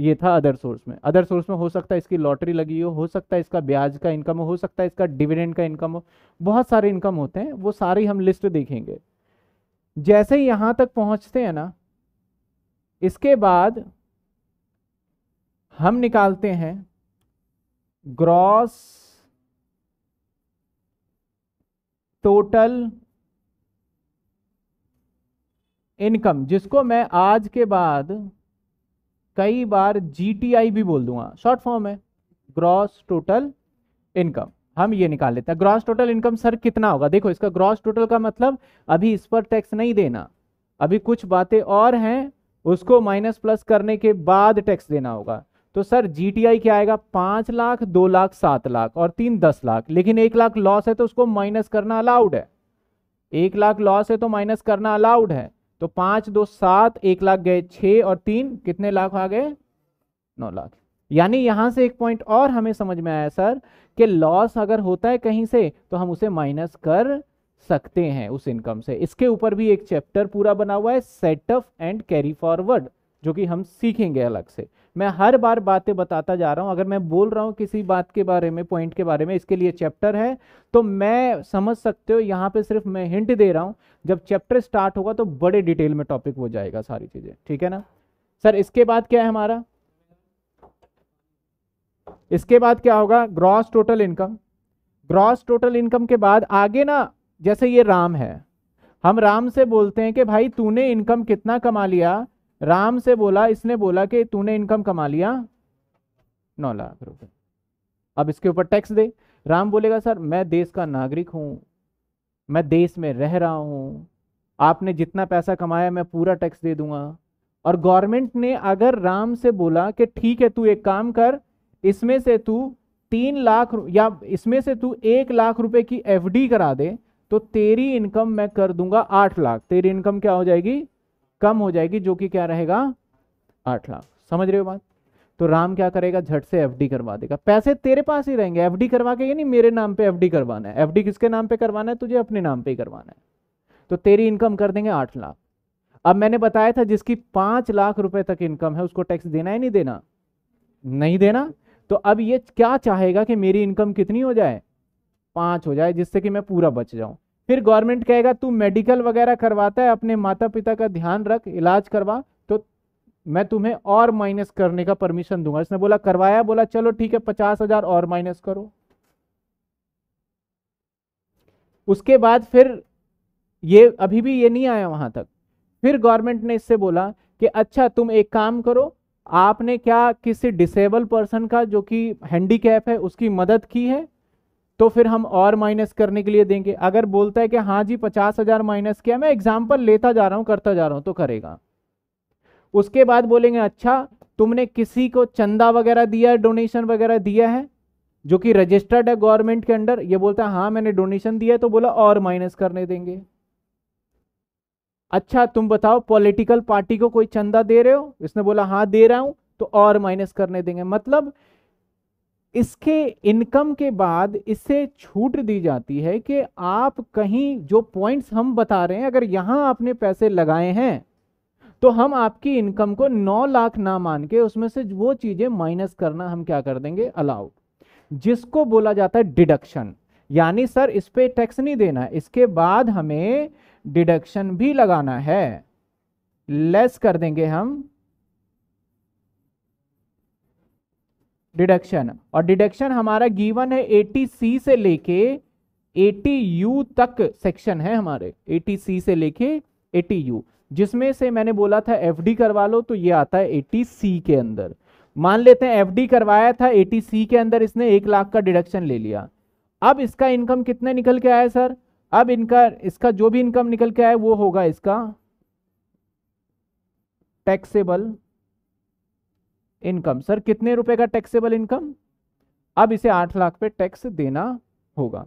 ये था अदर सोर्स में अदर सोर्स में हो सकता है इसकी लॉटरी लगी हो हो सकता है इसका ब्याज का इनकम हो सकता है इसका डिविडेंड का इनकम हो बहुत सारे इनकम होते हैं वो सारी हम लिस्ट देखेंगे जैसे ही यहां तक पहुंचते हैं ना इसके बाद हम निकालते हैं ग्रॉस टोटल इनकम जिसको मैं आज के बाद कई बार जीटीआई भी बोल दूंगा शॉर्ट फॉर्म है ग्रॉस टोटल इनकम हम ये निकाल लेते हैं ग्रॉस टोटल इनकम सर कितना होगा देखो इसका ग्रॉस टोटल का मतलब अभी इस पर टैक्स नहीं देना अभी कुछ बातें और हैं उसको माइनस प्लस करने के बाद टैक्स देना होगा तो सर जीटीआई क्या आएगा पांच लाख दो लाख सात लाख और तीन दस लाख लेकिन एक लाख लॉस है तो उसको माइनस करना अलाउड है एक लाख लॉस है तो माइनस करना अलाउड है तो पांच दो सात एक लाख गए छ और तीन कितने लाख आ गए नौ लाख यानी यहां से एक पॉइंट और हमें समझ में आया सर कि लॉस अगर होता है कहीं से तो हम उसे माइनस कर सकते हैं उस इनकम से इसके ऊपर भी एक चैप्टर पूरा बना हुआ है सेटअप एंड कैरी फॉरवर्ड जो कि हम सीखेंगे अलग से मैं हर बार बातें बताता जा रहा हूं अगर मैं बोल रहा हूं किसी बात के बारे में पॉइंट के बारे में इसके लिए चैप्टर है तो मैं समझ सकते हो यहां पे सिर्फ मैं हिंट दे रहा हूं जब चैप्टर स्टार्ट होगा तो बड़े डिटेल में टॉपिक हो जाएगा सारी चीज़ें ठीक है ना सर इसके बाद क्या है हमारा इसके बाद क्या होगा gross total income gross total income के बाद आगे ना जैसे ये राम है हम राम से बोलते हैं कि भाई तूने इनकम कितना कमा लिया राम से बोला इसने बोला कि तूने इनकम कमा लिया नौ लाख रुपए अब इसके ऊपर टैक्स दे राम बोलेगा सर मैं देश का नागरिक हूं मैं देश में रह रहा हूं आपने जितना पैसा कमाया मैं पूरा टैक्स दे दूंगा और गवर्नमेंट ने अगर राम से बोला कि ठीक है तू एक काम कर इसमें से तू तीन लाख या इसमें से तू एक लाख रुपए की एफडी करा दे तो तेरी इनकम मैं कर दूंगा आठ लाख तेरी इनकम क्या हो जाएगी कम हो जाएगी जो कि क्या रहेगा आठ लाख समझ रहे हो बात तो राम क्या करेगा झट से एफडी करवा देगा पैसे तेरे पास ही रहेंगे एफडी करवा के ये नहीं मेरे नाम पे एफडी करवाना है एफडी किसके नाम पे करवाना है तुझे अपने नाम पे ही करवाना है तो तेरी इनकम कर देंगे आठ लाख अब मैंने बताया था जिसकी पांच लाख रुपए तक इनकम है उसको टैक्स देना है नहीं देना नहीं देना तो अब ये क्या चाहेगा कि मेरी इनकम कितनी हो जाए पांच हो जाए जिससे कि मैं पूरा बच जाऊं फिर गवर्नमेंट कहेगा तू मेडिकल वगैरह करवाता है अपने माता पिता का ध्यान रख इलाज करवा तो मैं तुम्हें और माइनस करने का परमिशन दूंगा इसने बोला करवाया बोला चलो ठीक है पचास हजार और माइनस करो उसके बाद फिर ये अभी भी ये नहीं आया वहां तक फिर गवर्नमेंट ने इससे बोला कि अच्छा तुम एक काम करो आपने क्या किसी डिसेबल पर्सन का जो कि हैंडीकैप है उसकी मदद की है तो फिर हम और माइनस करने के लिए देंगे अगर बोलता है कि हाँ जी पचास हजार माइनस किया मैं एग्जाम्पल लेता जा रहा हूं करता जा रहा हूं तो करेगा उसके बाद बोलेंगे अच्छा तुमने किसी को चंदा वगैरह दिया है डोनेशन वगैरह दिया है जो कि रजिस्टर्ड है गवर्नमेंट के अंडर ये बोलता है हाँ मैंने डोनेशन दिया तो बोला और माइनस करने देंगे अच्छा तुम बताओ पॉलिटिकल पार्टी को कोई चंदा दे रहे हो इसने बोला हाँ दे रहा हूं तो और माइनस करने देंगे मतलब इसके इनकम के बाद इससे छूट दी जाती है कि आप कहीं जो पॉइंट्स हम बता रहे हैं अगर यहां आपने पैसे लगाए हैं तो हम आपकी इनकम को 9 लाख ना मान के उसमें से वो चीज़ें माइनस करना हम क्या कर देंगे अलाउड जिसको बोला जाता है डिडक्शन यानी सर इस पर टैक्स नहीं देना इसके बाद हमें डिडक्शन भी लगाना है लेस कर देंगे हम डिडक्शन और डिडक्शन हमारा गिवन है 80 सी से लेके 80 यू तक सेक्शन है हमारे 80 सी से लेके 80 यू जिसमें से मैंने बोला था डी करवा लो तो ये आता है 80 सी के अंदर मान लेते हैं डी करवाया था एटी सी के अंदर इसने एक लाख का डिडक्शन ले लिया अब इसका इनकम कितने निकल के आया सर अब इनका इसका जो भी इनकम निकल के आया वो होगा इसका टैक्सेबल इनकम सर कितने रुपए का टैक्सेबल इनकम अब इसे आठ लाख पे टैक्स देना होगा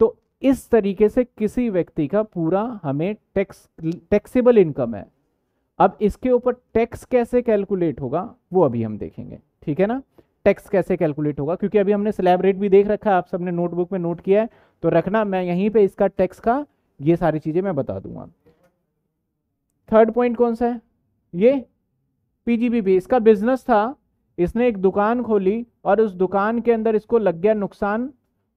तो इस तरीके से किसी व्यक्ति का पूरा हमें टैक्स टैक्सेबल इनकम है अब इसके ऊपर टैक्स कैसे कैलकुलेट होगा वो अभी हम देखेंगे ठीक है ना टैक्स कैसे कैलकुलेट होगा क्योंकि अभी हमने स्लैब रेट भी देख रखा है आप सबने नोटबुक में नोट किया है तो रखना मैं यहीं पे इसका टैक्स का ये सारी चीज़ें मैं बता दूंगा थर्ड पॉइंट कौन सा है ये पीजीबीबी इसका बिजनेस था इसने एक दुकान खोली और उस दुकान के अंदर इसको लग गया नुकसान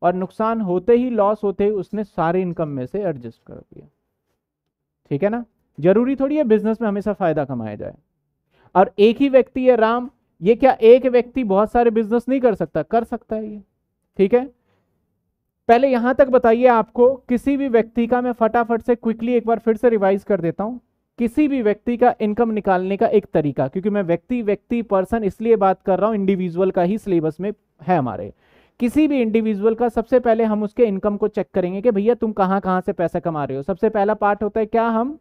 और नुकसान होते ही लॉस होते ही उसने सारे इनकम में से एडजस्ट कर दिया ठीक है ना जरूरी थोड़ी है बिजनेस में हमेशा फायदा कमाया जाए और एक ही व्यक्ति है राम ये क्या एक व्यक्ति बहुत सारे बिजनेस नहीं कर सकता कर सकता है ये ठीक है पहले यहां तक बताइए आपको किसी भी व्यक्ति का मैं फटाफट से क्विकली एक बार फिर से रिवाइज कर देता हूं किसी भी व्यक्ति का इनकम निकालने का एक तरीका क्योंकि मैं व्यक्ति व्यक्ति पर्सन इसलिए बात कर रहा हूं इंडिविजुअल का ही सिलेबस में है हमारे किसी भी इंडिविजुअल का सबसे पहले हम उसके इनकम को चेक करेंगे कि भैया तुम कहां कहां से पैसा कमा रहे हो सबसे पहला पार्ट होता है क्या हम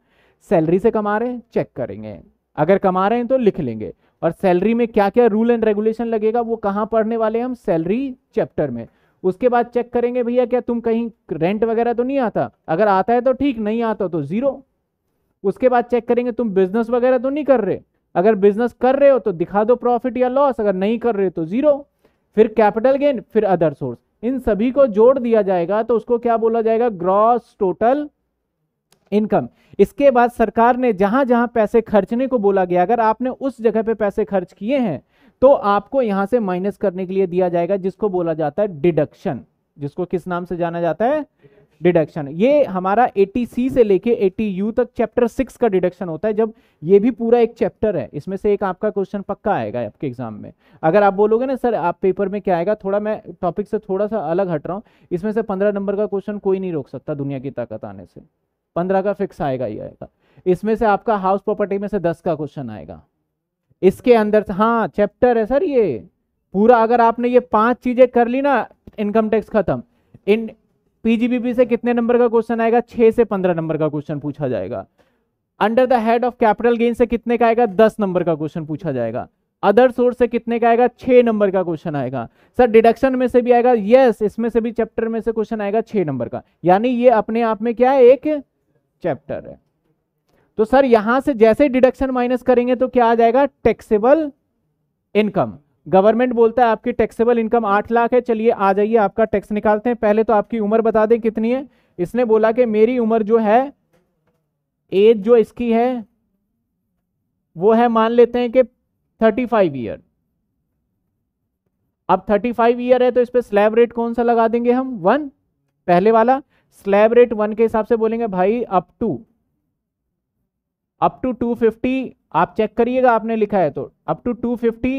सैलरी से कमा रहे हैं चेक करेंगे अगर कमा रहे हैं तो लिख लेंगे और सैलरी में क्या क्या रूल एंड रेगुलेशन लगेगा वो कहां पढ़ने वाले हम सैलरी चैप्टर में उसके बाद चेक करेंगे भैया क्या तुम कहीं रेंट वगैरह तो नहीं आता अगर आता है तो ठीक नहीं आता तो ज़ीरो उसके बाद चेक करेंगे तुम बिजनेस वगैरह तो नहीं कर रहे अगर बिजनेस कर रहे हो तो दिखा दो प्रॉफिट या लॉस अगर नहीं कर रहे तो जीरो फिर कैपिटल गेन फिर अदर सोर्स इन सभी को जोड़ दिया जाएगा तो उसको क्या बोला जाएगा ग्रॉस टोटल इनकम इसके बाद सरकार ने जहां जहां पैसे खर्चने को बोला गया अगर आपने उस जगह पे पैसे खर्च किए हैं तो आपको यहां से माइनस करने के लिए दिया जाएगा जिसको बोला जाता है डिडक्शन जिसको किस नाम से जाना जाता है डिडक्शन ये हमारा सी से लेके यू तक चैप्टर सिक्स का डिडक्शन होता है जब ये भी पूरा एक चैप्टर है इसमें से एक आपका क्वेश्चन पक्का आएगा आपके एग्जाम में अगर आप बोलोगे ना सर आप पेपर में क्या आएगा थोड़ा मैं टॉपिक से थोड़ा सा अलग हट रहा हूँ इसमें से पंद्रह नंबर का क्वेश्चन कोई नहीं रोक सकता दुनिया की ताकत आने से पंद्रह का फिक्स आएगा ही आएगा इसमें से आपका हाउस प्रॉपर्टी में से दस का क्वेश्चन आएगा इसके अंदर हाँ चैप्टर है सर ये पूरा अगर आपने ये पांच चीजें कर ली ना इनकम टैक्स खत्म इन पीजीबीपी से कितने नंबर का क्वेश्चन आएगा छह से पंद्रह नंबर का क्वेश्चन पूछा जाएगा under the head of capital gain से कितने का आएगा दस नंबर का क्वेश्चन पूछा जाएगा अदर सोर्स से कितने का आएगा छह नंबर का क्वेश्चन आएगा सर डिडक्शन में से भी आएगा यस इसमें से भी चैप्टर में से क्वेश्चन आएगा छह नंबर का यानी ये अपने आप में क्या है एक चैप्टर है तो सर यहां से जैसे डिडक्शन माइनस करेंगे तो क्या आ जाएगा टैक्सेबल इनकम गवर्नमेंट बोलता है आपकी टैक्सेबल इनकम आठ लाख है चलिए आ जाइए आपका टैक्स निकालते हैं पहले तो आपकी उम्र बता दें कितनी है इसने बोला कि मेरी उम्र जो है एज जो इसकी है वो है मान लेते हैं कि थर्टी फाइव ईयर अब थर्टी फाइव ईयर है तो इस पर स्लैब रेट कौन सा लगा देंगे हम वन पहले वाला स्लैब रेट वन के हिसाब से बोलेंगे भाई up to up to two fifty आप चेक करिएगा आपने लिखा है तो अप टू टू फिफ्टी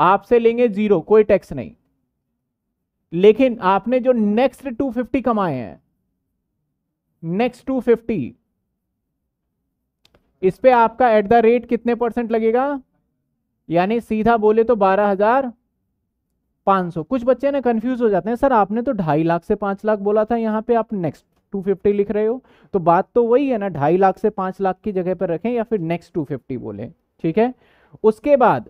आपसे लेंगे जीरो कोई टैक्स नहीं लेकिन आपने जो नेक्स्ट 250 कमाए हैं नेक्स्ट 250 इस पे आपका एट द रेट कितने परसेंट लगेगा यानी सीधा बोले तो बारह हजार पांच सौ कुछ बच्चे ना कंफ्यूज हो जाते हैं सर आपने तो ढाई लाख से पांच लाख बोला था यहां पे आप नेक्स्ट टू फिफ्टी लिख रहे हो तो बात तो वही है ना ढाई लाख से पांच लाख की जगह पर रखें या फिर नेक्स्ट टू फिफ्टी बोले ठीक है उसके बाद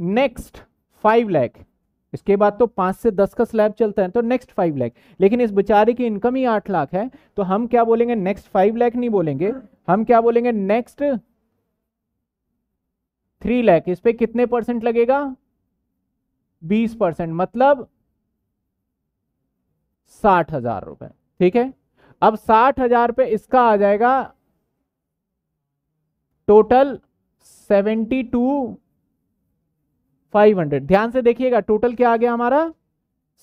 नेक्स्ट फाइव लैख इसके बाद तो पांच से दस का स्लैब चलता है तो नेक्स्ट फाइव लैख लेकिन इस बेचारे की इनकम ही आठ लाख है तो हम क्या बोलेंगे नेक्स्ट फाइव लैख नहीं बोलेंगे हम क्या बोलेंगे नेक्स्ट थ्री लैख इस पर कितने परसेंट लगेगा बीस परसेंट मतलब साठ हजार रुपये ठीक है अब साठ हजार पे इसका आ जाएगा टोटल सेवेंटी टू हंड्रेड ध्यान से देखिएगा टोटल क्या आ गया हमारा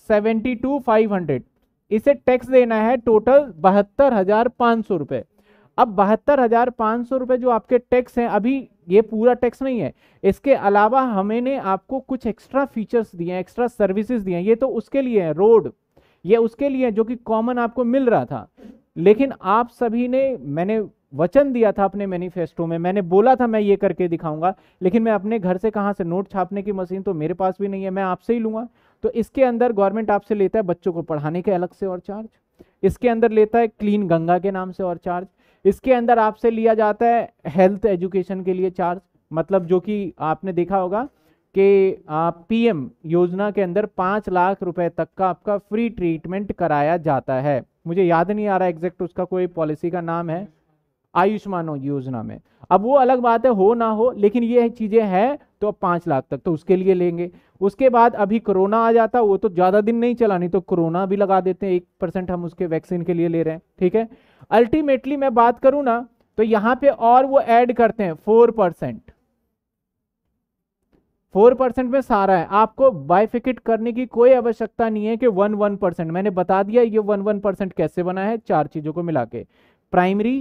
सेवेंटी टू फाइव हंड्रेड इसे टैक्स देना है टोटल बहत्तर हजार पाँच सौ रुपए अब बहत्तर हजार पाँच सौ रुपए जो आपके टैक्स हैं अभी ये पूरा टैक्स नहीं है इसके अलावा हमें ने आपको कुछ एक्स्ट्रा फीचर्स दिए हैं एक्स्ट्रा सर्विसेज दिए हैं ये तो उसके लिए है रोड ये उसके लिए जो कि कॉमन आपको मिल रहा था लेकिन आप सभी ने मैंने वचन दिया था अपने मैनिफेस्टो में मैंने बोला था मैं ये करके दिखाऊंगा लेकिन मैं अपने घर से कहाँ से नोट छापने की मशीन तो मेरे पास भी नहीं है मैं आपसे ही लूँगा तो इसके अंदर गवर्नमेंट आपसे लेता है बच्चों को पढ़ाने के अलग से और चार्ज इसके अंदर लेता है क्लीन गंगा के नाम से और चार्ज इसके अंदर आपसे लिया जाता है हेल्थ एजुकेशन के लिए चार्ज मतलब जो कि आपने देखा होगा कि पीएम योजना के अंदर पाँच लाख रुपए तक का आपका फ्री ट्रीटमेंट कराया जाता है मुझे याद नहीं आ रहा एग्जैक्ट उसका कोई पॉलिसी का नाम है आयुष्मान योजना में अब वो अलग बात है हो ना हो लेकिन ये चीज़ें हैं तो अब पाँच लाख तक तो उसके लिए लेंगे उसके बाद अभी कोरोना आ जाता वो तो ज़्यादा दिन नहीं चला नहीं तो कोरोना भी लगा देते हैं एक परसेंट हम उसके वैक्सीन के लिए ले रहे हैं ठीक है अल्टीमेटली मैं बात करूँ ना तो यहाँ पे और वो ऐड करते हैं फोर परसेंट फोर परसेंट में सारा है आपको बाइफिकेट करने की कोई आवश्यकता नहीं है कि वन वन परसेंट मैंने बता दिया ये वन वन परसेंट कैसे बना है चार चीज़ों को मिला के प्राइमरी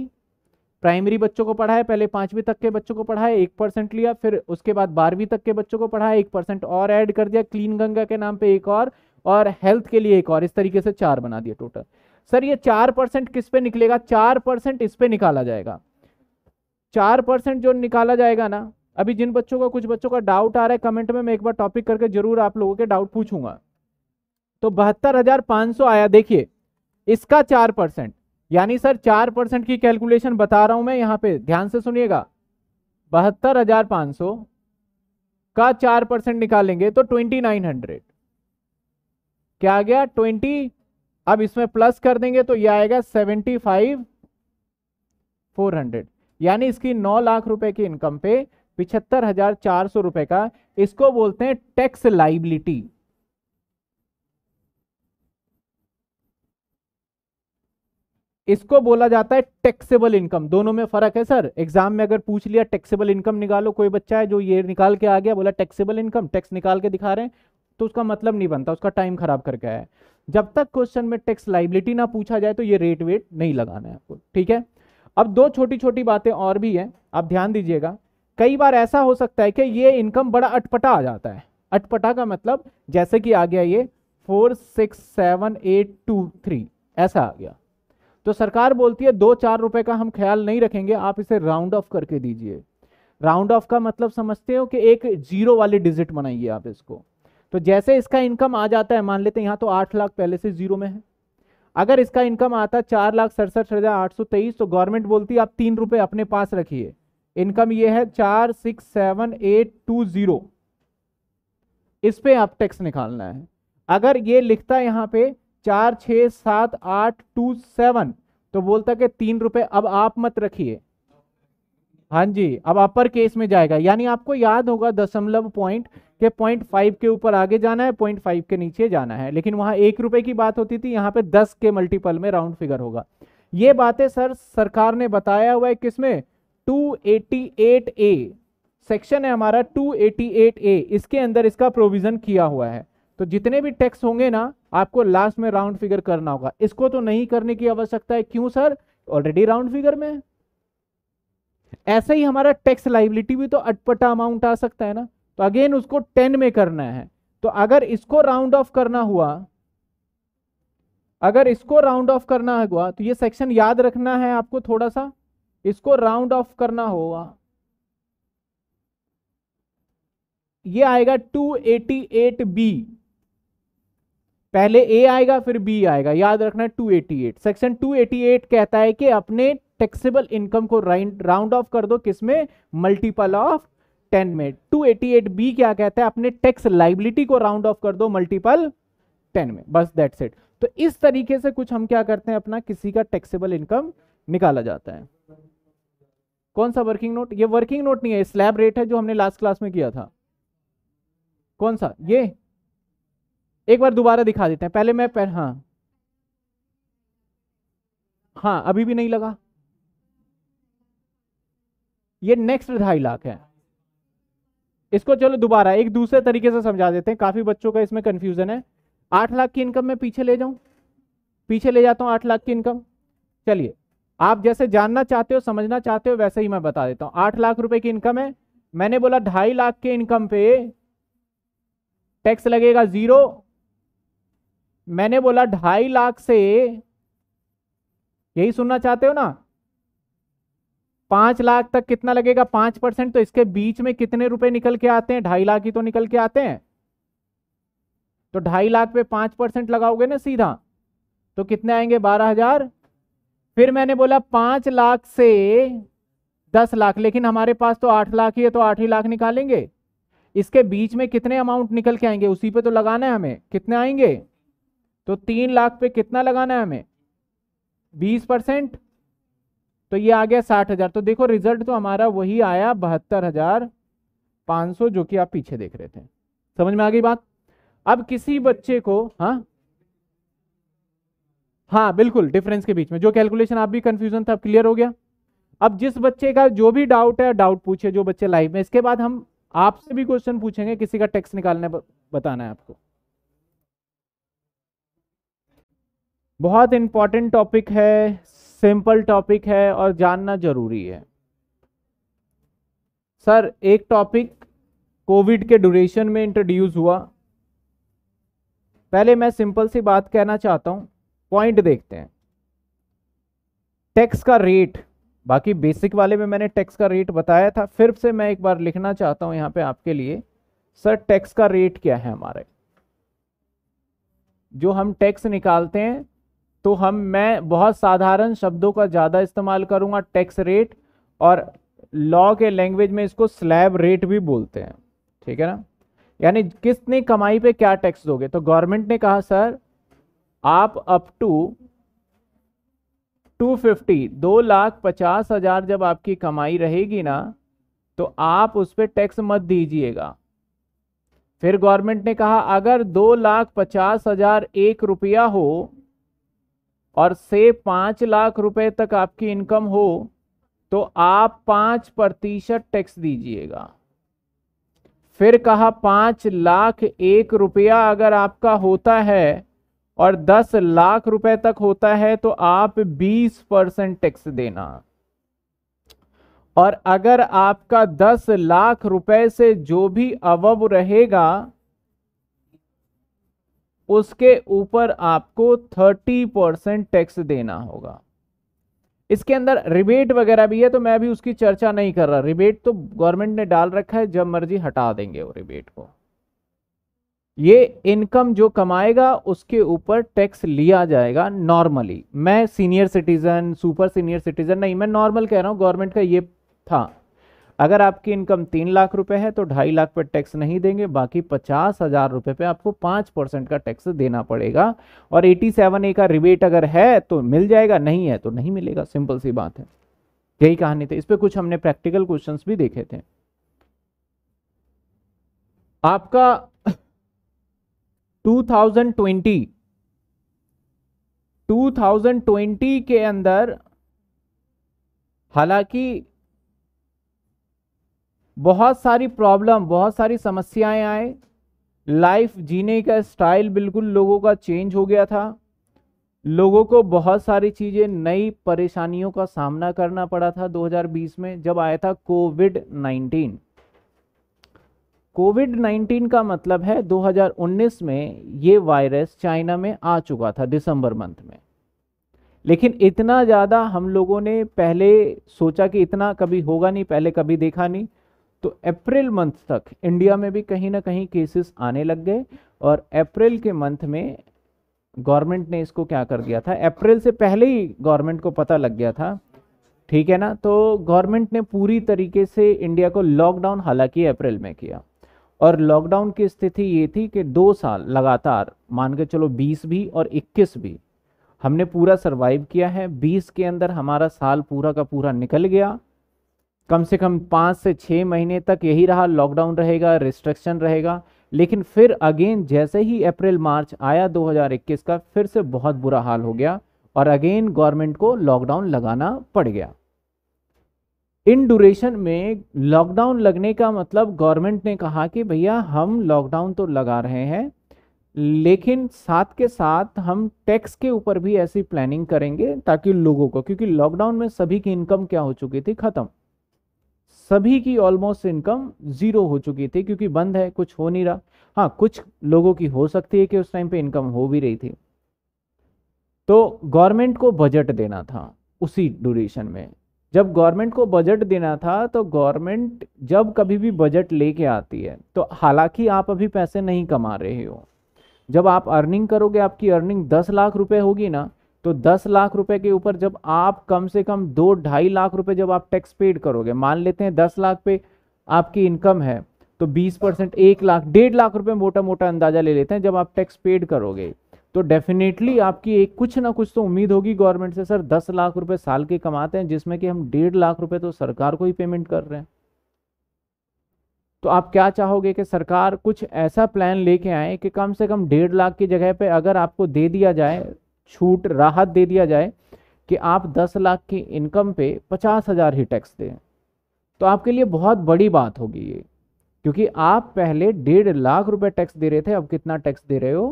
प्राइमरी बच्चों को पढ़ाया पहले पांचवी तक के बच्चों को पढ़ाया एक परसेंट लिया फिर उसके बाद बारहवीं तक के बच्चों को पढ़ाया एक परसेंट और ऐड कर दिया क्लीन गंगा के नाम पे एक और और हेल्थ के लिए एक और इस तरीके से चार बना दिया टोटल सर ये चार परसेंट किस पे निकलेगा चार परसेंट इस पे निकाला जाएगा चार परसेंट जो निकाला जाएगा ना अभी जिन बच्चों का कुछ बच्चों का डाउट आ रहा है कमेंट में मैं एक बार टॉपिक करके जरूर आप लोगों के डाउट पूछूंगा तो बहत्तर हजार पांच सौ आया देखिए इसका चार परसेंट यानी सर चार परसेंट की कैलकुलेशन बता रहा हूं मैं यहां पे ध्यान से सुनिएगा बहत्तर हजार पांच सौ का चार परसेंट निकालेंगे तो ट्वेंटी नाइन हंड्रेड क्या आ गया ट्वेंटी अब इसमें प्लस कर देंगे तो यह आएगा सेवेंटी फाइव फोर हंड्रेड यानी इसकी नौ लाख रुपए की इनकम पे पिछहत्तर हजार चार सौ रुपए का इसको बोलते हैं टैक्स लाइबिलिटी इसको बोला जाता है टैक्सेबल इनकम दोनों में फर्क है सर एग्जाम में अगर पूछ लिया टैक्सेबल इनकम निकालो कोई बच्चा है जो ये निकाल के आ गया बोला टैक्सेबल इनकम टैक्स निकाल के दिखा रहे हैं तो उसका मतलब नहीं बनता उसका टाइम खराब करके आया जब तक क्वेश्चन में टैक्स लाइबिलिटी ना पूछा जाए तो ये रेट वेट नहीं लगाना है आपको ठीक है अब दो छोटी छोटी बातें और भी हैं आप ध्यान दीजिएगा कई बार ऐसा हो सकता है कि ये इनकम बड़ा अटपटा आ जाता है अटपटा का मतलब जैसे कि आ गया ये four six seven eight two three ऐसा आ गया तो सरकार बोलती है दो चार रुपए का हम ख्याल नहीं रखेंगे आप इसे राउंड ऑफ करके दीजिए राउंड ऑफ का मतलब समझते हो कि एक जीरो वाली डिजिट बनाइए आप इसको तो जैसे इसका इनकम आ जाता है मान लेते हैं यहाँ तो आठ लाख पहले से जीरो में है अगर इसका इनकम आता चार लाख सड़सठ हज़ार आठ सौ तेईस तो गवर्नमेंट बोलती है आप तीन रुपये अपने पास रखिए इनकम ये है चार six seven eight two zero इस पर आप टैक्स निकालना है अगर ये लिखता है यहाँ पे चार छः सात आठ टू सेवन तो बोलता कि तीन रुपए अब आप मत रखिए हाँ जी अब अपर केस में जाएगा यानी आपको याद होगा दशमलव पॉइंट के पॉइंट फाइव के ऊपर आगे जाना है पॉइंट फाइव के नीचे जाना है लेकिन वहां एक रुपए की बात होती थी यहाँ पे दस के मल्टीपल में राउंड फिगर होगा ये बातें सर सरकार ने बताया हुआ है किसमें two eighty eight A section है हमारा टू एटी एट ए इसके अंदर इसका प्रोविजन किया हुआ है तो जितने भी टैक्स होंगे ना आपको लास्ट में राउंड फिगर करना होगा इसको तो नहीं करने की आवश्यकता है क्यों सर ऑलरेडी राउंड फिगर में ऐसे ही हमारा टैक्स लाइबिलिटी भी तो अटपटा अमाउंट आ सकता है ना तो अगेन उसको टेन में करना है तो अगर इसको राउंड ऑफ करना हुआ अगर इसको राउंड ऑफ करना हुआ तो ये सेक्शन याद रखना है आपको थोड़ा सा इसको राउंड ऑफ करना होगा ये आएगा 288 बी पहले ए आएगा फिर बी आएगा याद रखना 288 सेक्शन 288 कहता है कि अपने टैक्सेबल इनकम को राउंड ऑफ कर दो किसमें मल्टीपल ऑफ 10 में 288 बी क्या कहता है अपने टैक्स लाइबिलिटी को राउंड ऑफ कर दो मल्टीपल 10 में बस दैट्स इट तो इस तरीके से कुछ हम क्या करते हैं अपना किसी का टैक्सेबल इनकम निकाला जाता है कौन सा वर्किंग नोट ये वर्किंग नोट नहीं है स्लैब रेट है जो हमने लास्ट क्लास में किया था कौन सा ये एक बार दोबारा दिखा देते हैं पहले मैं पह, हाँ हाँ अभी भी नहीं लगा ये नेक्स्ट ढाई लाख है इसको चलो दोबारा एक दूसरे तरीके से समझा देते हैं काफी बच्चों का इसमें कंफ्यूजन है आठ लाख की इनकम में पीछे ले जाऊं पीछे ले जाता हूं आठ लाख की इनकम चलिए आप जैसे जानना चाहते हो समझना चाहते हो वैसे ही मैं बता देता हूं आठ लाख रुपए की इनकम है मैंने बोला ढाई लाख के इनकम पे टैक्स लगेगा जीरो मैंने बोला ढाई लाख से यही सुनना चाहते हो ना पांच लाख तक कितना लगेगा पांच परसेंट तो इसके बीच में कितने रुपए निकल के आते हैं ढाई लाख ही तो निकल के आते हैं तो ढाई लाख पे पांच परसेंट लगाओगे ना सीधा तो कितने आएंगे बारह हजार फिर मैंने बोला पांच लाख से दस लाख लेकिन हमारे पास तो आठ लाख ही है तो आठ ही लाख निकालेंगे इसके बीच में कितने अमाउंट निकल के आएंगे उसी पे तो लगाना है हमें कितने आएंगे तो तीन लाख पे कितना लगाना है हमें बीस परसेंट तो ये आ गया साठ हजार तो देखो रिजल्ट तो हमारा वही आया बहत्तर हजार पांच सौ जो कि आप पीछे देख रहे थे समझ में आ गई बात अब किसी बच्चे को हाँ हाँ बिल्कुल डिफरेंस के बीच में जो कैलकुलेशन आप भी कंफ्यूजन था क्लियर हो गया अब जिस बच्चे का जो भी डाउट है डाउट पूछे जो बच्चे लाइव में इसके बाद हम आपसे भी क्वेश्चन पूछेंगे किसी का टेक्स्ट निकालने बताना है आपको बहुत इम्पॉर्टेंट टॉपिक है सिंपल टॉपिक है और जानना जरूरी है सर एक टॉपिक कोविड के ड्यूरेशन में इंट्रोड्यूस हुआ पहले मैं सिंपल सी बात कहना चाहता हूँ पॉइंट देखते हैं टैक्स का रेट बाकी बेसिक वाले में मैंने टैक्स का रेट बताया था फिर से मैं एक बार लिखना चाहता हूँ यहाँ पे आपके लिए सर टैक्स का रेट क्या है हमारे जो हम टैक्स निकालते हैं तो हम मैं बहुत साधारण शब्दों का ज़्यादा इस्तेमाल करूँगा टैक्स रेट और लॉ के लैंग्वेज में इसको स्लैब रेट भी बोलते हैं ठीक है ना यानी कितनी कमाई पे क्या टैक्स दोगे तो गवर्नमेंट ने कहा सर आप अप टू 250 दो लाख पचास हज़ार जब आपकी कमाई रहेगी ना तो आप उस पर टैक्स मत दीजिएगा फिर गवर्नमेंट ने कहा अगर दो लाख पचास हज़ार एक रुपया हो और से पाँच लाख रुपए तक आपकी इनकम हो तो आप पाँच प्रतिशत टैक्स दीजिएगा फिर कहा पाँच लाख एक रुपया अगर आपका होता है और दस लाख रुपए तक होता है तो आप बीस परसेंट टैक्स देना और अगर आपका दस लाख रुपए से जो भी अवब रहेगा उसके ऊपर आपको 30 परसेंट टैक्स देना होगा इसके अंदर रिबेट वगैरह भी है तो मैं भी उसकी चर्चा नहीं कर रहा रिबेट तो गवर्नमेंट ने डाल रखा है जब मर्जी हटा देंगे वो रिबेट को ये इनकम जो कमाएगा उसके ऊपर टैक्स लिया जाएगा नॉर्मली मैं senior citizen super senior citizen नहीं मैं नॉर्मल कह रहा हूँ गवर्नमेंट का ये था अगर आपकी इनकम तीन लाख रुपए है तो ढाई लाख पर टैक्स नहीं देंगे बाकी पचास हज़ार रुपए पे आपको पांच परसेंट का टैक्स देना पड़ेगा और एटी सेवन ए का रिबेट अगर है तो मिल जाएगा नहीं है तो नहीं मिलेगा सिंपल सी बात है यही कहानी थी इस पर कुछ हमने प्रैक्टिकल क्वेश्चन भी देखे थे आपका 2020 2020 के अंदर हालांकि बहुत सारी प्रॉब्लम बहुत सारी समस्याएं आए लाइफ जीने का स्टाइल बिल्कुल लोगों का चेंज हो गया था लोगों को बहुत सारी चीज़ें नई परेशानियों का सामना करना पड़ा था 2020 में जब आया था कोविड 19 कोविड 19 का मतलब है 2019 में ये वायरस चाइना में आ चुका था दिसंबर मंथ में लेकिन इतना ज़्यादा हम लोगों ने पहले सोचा कि इतना कभी होगा नहीं पहले कभी देखा नहीं तो अप्रैल मंथ तक इंडिया में भी कहीं ना कहीं केसेस आने लग गए और अप्रैल के मंथ में गवर्नमेंट ने इसको क्या कर दिया था अप्रैल से पहले ही गवर्नमेंट को पता लग गया था ठीक है ना तो गवर्नमेंट ने पूरी तरीके से इंडिया को लॉकडाउन हालांकि अप्रैल में किया और लॉकडाउन की स्थिति ये थी कि दो साल लगातार मान के चलो 20 भी और 21 भी हमने पूरा सरवाइव किया है 20 के अंदर हमारा साल पूरा का पूरा निकल गया कम से कम पाँच से छः महीने तक यही रहा लॉकडाउन रहेगा रिस्ट्रिक्शन रहेगा लेकिन फिर अगेन जैसे ही अप्रैल मार्च आया 2021 का फिर से बहुत बुरा हाल हो गया और अगेन गवर्नमेंट को लॉकडाउन लगाना पड़ गया इन ड्यूरेशन में लॉकडाउन लगने का मतलब गवर्नमेंट ने कहा कि भैया हम लॉकडाउन तो लगा रहे हैं लेकिन साथ के साथ हम टैक्स के ऊपर भी ऐसी प्लानिंग करेंगे ताकि लोगों को क्योंकि लॉकडाउन में सभी की इनकम क्या हो चुकी थी ख़त्म सभी की ऑलमोस्ट इनकम ज़ीरो हो चुकी थी क्योंकि बंद है कुछ हो नहीं रहा हाँ कुछ लोगों की हो सकती है कि उस टाइम पे इनकम हो भी रही थी तो गवर्नमेंट को बजट देना था उसी ड्यूरेशन में जब गवर्नमेंट को बजट देना था तो गवर्नमेंट जब कभी भी बजट लेके आती है तो हालांकि आप अभी पैसे नहीं कमा रहे हो जब आप अर्निंग करोगे आपकी अर्निंग दस लाख रुपए होगी ना तो दस लाख रुपए के ऊपर जब आप कम से कम दो ढाई लाख रुपए जब आप टैक्स पेड करोगे मान लेते हैं दस लाख पे आपकी इनकम है तो बीस परसेंट एक लाख डेढ़ लाख रुपए मोटा मोटा अंदाजा ले लेते हैं जब आप टैक्स पेड करोगे तो डेफिनेटली आपकी एक कुछ ना कुछ तो उम्मीद होगी गवर्नमेंट से सर दस लाख रुपए साल के कमाते हैं जिसमें कि हम डेढ़ लाख रुपए तो सरकार को ही पेमेंट कर रहे हैं तो आप क्या चाहोगे कि सरकार कुछ ऐसा प्लान लेके आए कि कम से कम डेढ़ लाख की जगह पे अगर आपको दे दिया जाए छूट राहत दे दिया जाए कि आप 10 लाख की इनकम पे पचास हज़ार ही टैक्स दें तो आपके लिए बहुत बड़ी बात होगी ये क्योंकि आप पहले डेढ़ लाख रुपए टैक्स दे रहे थे अब कितना टैक्स दे रहे हो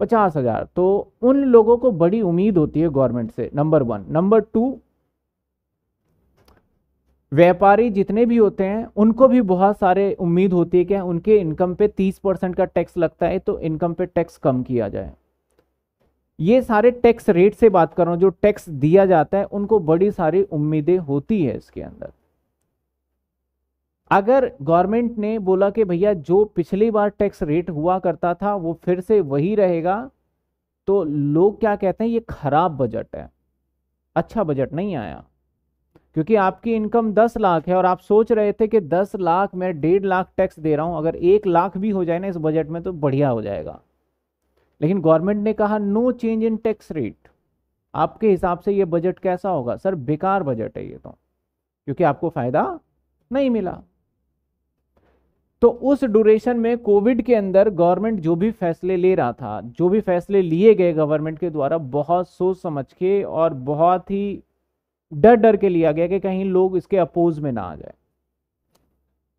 पचास हज़ार तो उन लोगों को बड़ी उम्मीद होती है गवर्नमेंट से नंबर वन नंबर टू व्यापारी जितने भी होते हैं उनको भी बहुत सारे उम्मीद होती है कि उनके इनकम पे तीस परसेंट का टैक्स लगता है तो इनकम पे टैक्स कम किया जाए ये सारे टैक्स रेट से बात कर रहा हूं जो टैक्स दिया जाता है उनको बड़ी सारी उम्मीदें होती है इसके अंदर अगर गवर्नमेंट ने बोला कि भैया जो पिछली बार टैक्स रेट हुआ करता था वो फिर से वही रहेगा तो लोग क्या कहते हैं ये खराब बजट है अच्छा बजट नहीं आया क्योंकि आपकी इनकम दस लाख है और आप सोच रहे थे कि दस लाख में डेढ़ लाख टैक्स दे रहा हूं अगर एक लाख भी हो जाए ना इस बजट में तो बढ़िया हो जाएगा लेकिन गवर्नमेंट ने कहा no change in tax rate आपके हिसाब से ये बजट कैसा होगा सर बेकार बजट है ये तो क्योंकि आपको फायदा नहीं मिला तो उस ड्यूरेशन में कोविड के अंदर गवर्नमेंट जो भी फैसले ले रहा था जो भी फैसले लिए गए गवर्नमेंट के द्वारा बहुत सोच समझ के और बहुत ही डर डर के लिया गया कि कहीं लोग इसके अपोज में ना आ जाए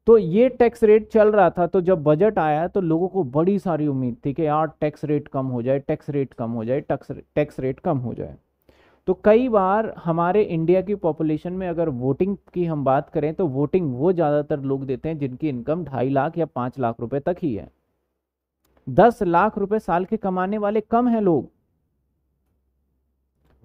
तो ये टैक्स रेट चल रहा था तो जब बजट आया तो लोगों को बड़ी सारी उम्मीद थी कि यार टैक्स रेट कम हो जाए टैक्स रेट कम हो जाए टैक्स टैक्स रेट कम हो जाए तो कई बार हमारे इंडिया की पॉपुलेशन में अगर वोटिंग की हम बात करें तो वोटिंग वो ज़्यादातर लोग देते हैं जिनकी इनकम ढाई लाख या पाँच लाख रुपए तक ही है दस लाख रुपए साल के कमाने वाले कम हैं लोग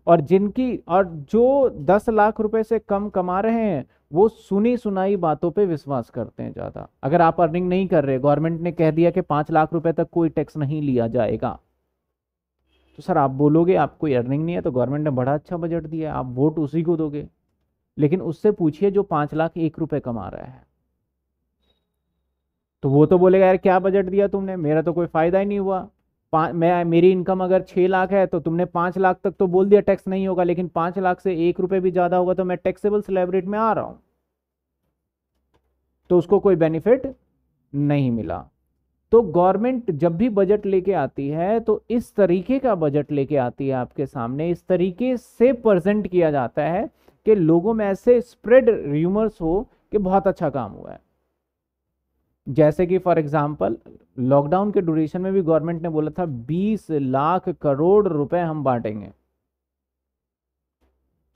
और जिनकी और जो दस लाख रुपए से कम कमा रहे हैं वो सुनी सुनाई बातों पे विश्वास करते हैं ज़्यादा अगर आप अर्निंग नहीं कर रहे गवर्नमेंट ने कह दिया कि पांच लाख रुपए तक कोई टैक्स नहीं लिया जाएगा तो सर आप बोलोगे आप कोई अर्निंग नहीं है तो गवर्नमेंट ने बड़ा अच्छा बजट दिया आप वोट उसी को दोगे लेकिन उससे पूछिए जो पांच लाख एक रुपये कमा रहा है तो वो तो बोलेगा यार क्या बजट दिया तुमने मेरा तो कोई फ़ायदा ही नहीं हुआ मैं मेरी इनकम अगर छः लाख है तो तुमने पाँच लाख तक तो बोल दिया टैक्स नहीं होगा लेकिन पाँच लाख से एक रुपये भी ज़्यादा होगा तो मैं टैक्सेबल सेलेब्रेट में आ रहा हूँ तो उसको कोई बेनिफिट नहीं मिला तो गवर्नमेंट जब भी बजट लेके आती है तो इस तरीके का बजट लेके आती है आपके सामने इस तरीके से प्रेजेंट किया जाता है कि लोगों में ऐसे स्प्रेड र्यूमर्स हो कि बहुत अच्छा काम हुआ है जैसे कि फॉर एग्जांपल लॉकडाउन के ड्यूरेशन में भी गवर्नमेंट ने बोला था 20 लाख करोड़ रुपए हम बांटेंगे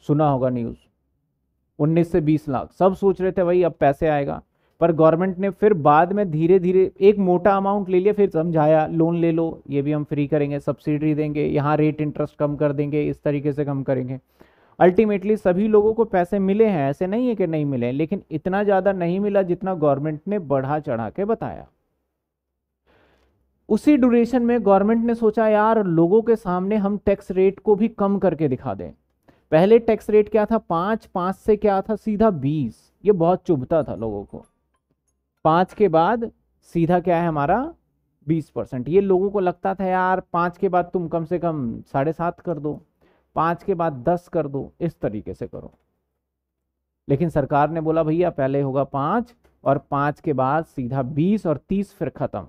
सुना होगा न्यूज़ 19 से 20 लाख सब सोच रहे थे भाई अब पैसे आएगा पर गवर्नमेंट ने फिर बाद में धीरे धीरे एक मोटा अमाउंट ले लिया फिर समझाया लोन ले लो ये भी हम फ्री करेंगे सब्सिडी देंगे यहाँ रेट इंटरेस्ट कम कर देंगे इस तरीके से कम करेंगे अल्टीमेटली सभी लोगों को पैसे मिले हैं ऐसे नहीं है कि नहीं मिले लेकिन इतना ज़्यादा नहीं मिला जितना गवर्नमेंट ने बढ़ा चढ़ा के बताया उसी ड्यूरेशन में गवर्नमेंट ने सोचा यार लोगों के सामने हम टैक्स रेट को भी कम करके दिखा दें पहले टैक्स रेट क्या था पांच पांच से क्या था सीधा बीस ये बहुत चुभता था लोगों को पांच के बाद सीधा क्या है हमारा बीस परसेंट ये लोगों को लगता था यार पांच के बाद तुम कम से कम साढ़े सात कर दो पांच के बाद दस कर दो इस तरीके से करो लेकिन सरकार ने बोला भैया पहले होगा पांच और पांच के बाद सीधा बीस और तीस फिर ख़त्म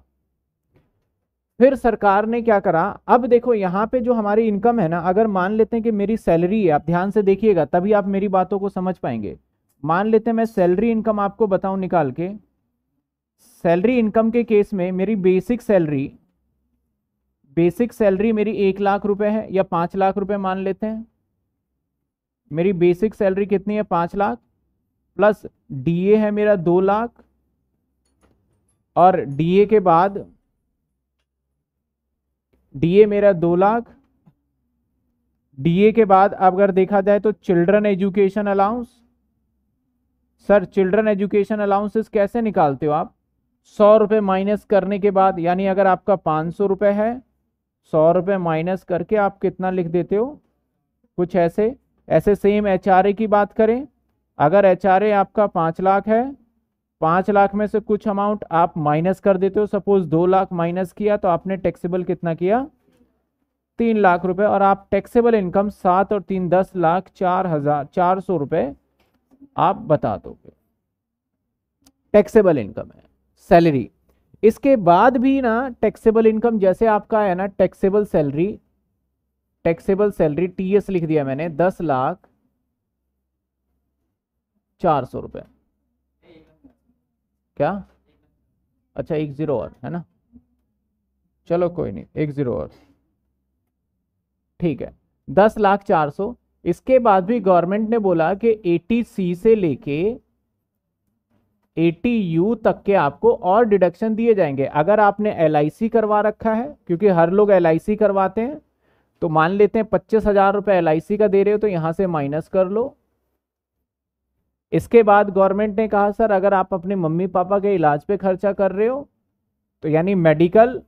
फिर सरकार ने क्या करा अब देखो यहां पे जो हमारी इनकम है ना अगर मान लेते हैं कि मेरी सैलरी है आप ध्यान से देखिएगा तभी आप मेरी बातों को समझ पाएंगे मान लेते हैं मैं सैलरी इनकम आपको बताऊं निकाल के सैलरी इनकम के केस में मेरी बेसिक सैलरी बेसिक सैलरी मेरी एक लाख रुपए है या पांच लाख रुपए मान लेते हैं मेरी बेसिक सैलरी कितनी है पांच लाख प्लस डीए है मेरा दो लाख और डीए के बाद डीए मेरा दो लाख डीए के बाद अब अगर देखा जाए तो children education allowance sir children education allowances कैसे निकालते हो आप सौ रुपये माइनस करने के बाद यानी अगर आपका पाँच सौ रुपये है सौ रुपये माइनस करके आप कितना लिख देते हो कुछ ऐसे ऐसे सेम एच की बात करें अगर एच आपका पाँच लाख है पाँच लाख में से कुछ अमाउंट आप माइनस कर देते हो सपोज दो लाख माइनस किया तो आपने टैक्सेबल कितना किया तीन लाख रुपए और आप टैक्सेबल इनकम सात और तीन दस लाख चार हजार चार सौ रुपये आप बता दोगे टैक्सेबल इनकम है सैलरी इसके बाद भी ना टैक्सेबल इनकम जैसे आपका है ना taxable salary taxable salary TS लिख दिया मैंने दस लाख चार सौ रुपये क्या अच्छा एक जीरो और है ना चलो कोई नहीं एक जीरो और ठीक है दस लाख चार सौ इसके बाद भी गवर्नमेंट ने बोला कि एटी सी से लेके एटी यू तक के आपको और डिडक्शन दिए जाएंगे अगर आपने एल करवा रखा है क्योंकि हर लोग एल करवाते हैं तो मान लेते हैं पच्चीस हजार रुपये एल का दे रहे हो तो यहाँ से माइनस कर लो इसके बाद गवर्नमेंट ने कहा सर अगर आप अपने मम्मी पापा के इलाज पे खर्चा कर रहे हो तो यानी मेडिकल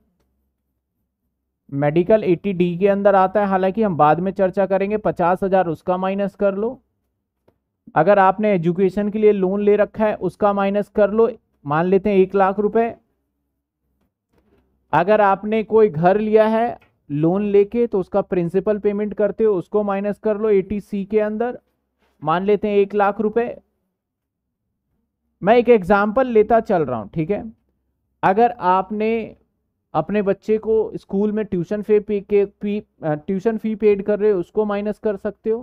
मेडिकल एटी डी के अंदर आता है हालांकि हम बाद में चर्चा करेंगे पचास हजार उसका माइनस कर लो अगर आपने एजुकेशन के लिए लोन ले रखा है उसका माइनस कर लो मान लेते हैं एक लाख रुपए अगर आपने कोई घर लिया है लोन लेके तो उसका प्रिंसिपल पेमेंट करते हो उसको माइनस कर लो एटी सी के अंदर मान लेते हैं एक लाख रुपए मैं एक एग्जाम्पल लेता चल रहा हूं ठीक है अगर आपने अपने बच्चे को स्कूल में ट्यूशन फी पे के फी ट्यूशन फी पेड कर रहे हो उसको माइनस कर सकते हो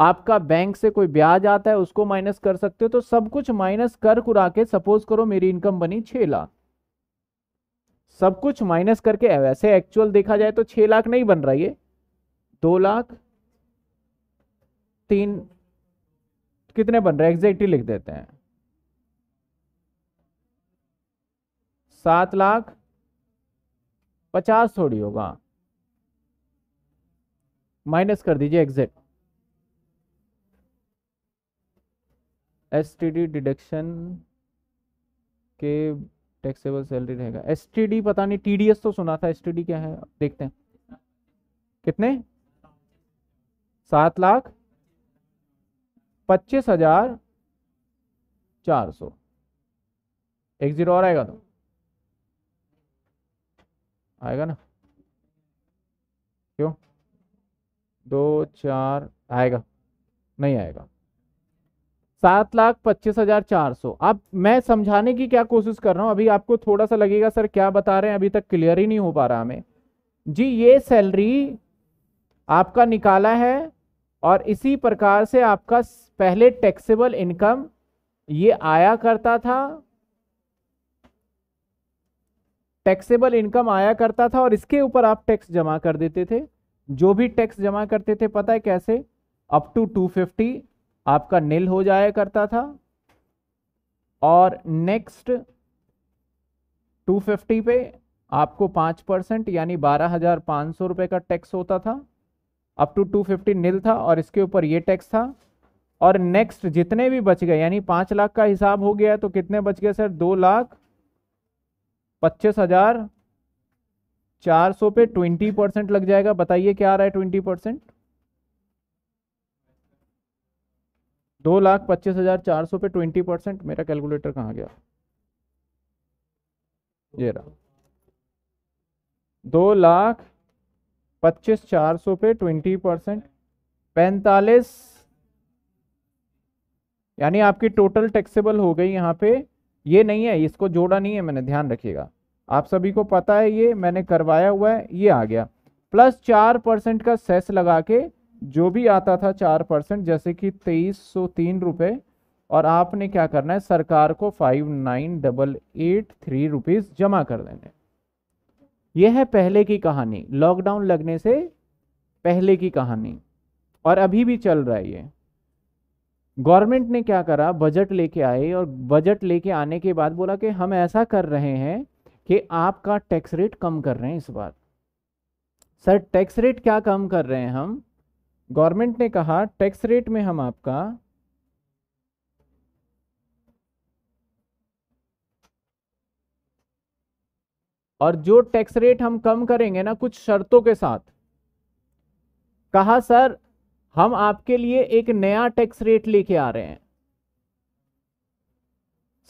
आपका बैंक से कोई ब्याज आता है उसको माइनस कर सकते हो तो सब कुछ माइनस कर कुरा के सपोज करो मेरी इनकम बनी छह लाख सब कुछ माइनस करके वैसे एक्चुअल देखा जाए तो छह लाख नहीं बन रहा ये दो लाख तीन कितने बन रहे हैं एग्जैक्टली लिख देते हैं सात लाख पचास थोड़ी होगा माइनस कर दीजिए एग्जैक्ट एस डिडक्शन के टैक्सेबल सैलरी रहेगा एस पता नहीं टी तो सुना था एस क्या है देखते हैं कितने सात लाख पच्चीस हजार चार सौ एक जीरो और आएगा तो आएगा ना क्यों दो चार आएगा नहीं आएगा सात लाख पच्चीस हजार चार सौ अब मैं समझाने की क्या कोशिश कर रहा हूँ अभी आपको थोड़ा सा लगेगा सर क्या बता रहे हैं अभी तक क्लियर ही नहीं हो पा रहा हमें जी ये सैलरी आपका निकाला है और इसी प्रकार से आपका पहले टैक्सेबल इनकम ये आया करता था टैक्सेबल इनकम आया करता था और इसके ऊपर आप टैक्स जमा कर देते थे जो भी टैक्स जमा करते थे पता है कैसे अप टू 250 आपका नील हो जाया करता था और नेक्स्ट 250 पे आपको पाँच परसेंट यानी बारह हज़ार पाँच सौ रुपए का टैक्स होता था अप टू 250 नील था और इसके ऊपर ये टैक्स था और नेक्स्ट जितने भी बच गए यानी पांच लाख का हिसाब हो गया तो कितने बच गए सर दो लाख पच्चीस हज़ार चार सौ पे ट्वेंटी परसेंट लग जाएगा बताइए क्या आ रहा है ट्वेंटी परसेंट दो लाख पच्चीस हज़ार चार सौ पे ट्वेंटी परसेंट मेरा कैलकुलेटर कहाँ गया ये रहा दो लाख पच्चीस चार सौ पे ट्वेंटी परसेंट पैंतालीस यानी आपकी टोटल टैक्सेबल हो गई यहाँ पे ये नहीं है इसको जोड़ा नहीं है मैंने ध्यान रखिएगा आप सभी को पता है ये मैंने करवाया हुआ है ये आ गया प्लस चार परसेंट का सेस लगा के जो भी आता था चार परसेंट जैसे कि तेईस सौ तीन रुपये और आपने क्या करना है सरकार को five nine double eight three rupees जमा कर देने यह है पहले की कहानी लॉकडाउन लगने से पहले की कहानी और अभी भी चल रहा है ये गवर्नमेंट ने क्या करा बजट लेके आए और बजट लेके आने के बाद बोला कि हम ऐसा कर रहे हैं कि आपका टैक्स रेट कम कर रहे हैं इस बार सर टैक्स रेट क्या कम कर रहे हैं हम गवर्नमेंट ने कहा टैक्स रेट में हम आपका और जो टैक्स रेट हम कम करेंगे ना कुछ शर्तों के साथ कहा सर हम आपके लिए एक नया टैक्स रेट लेके आ रहे हैं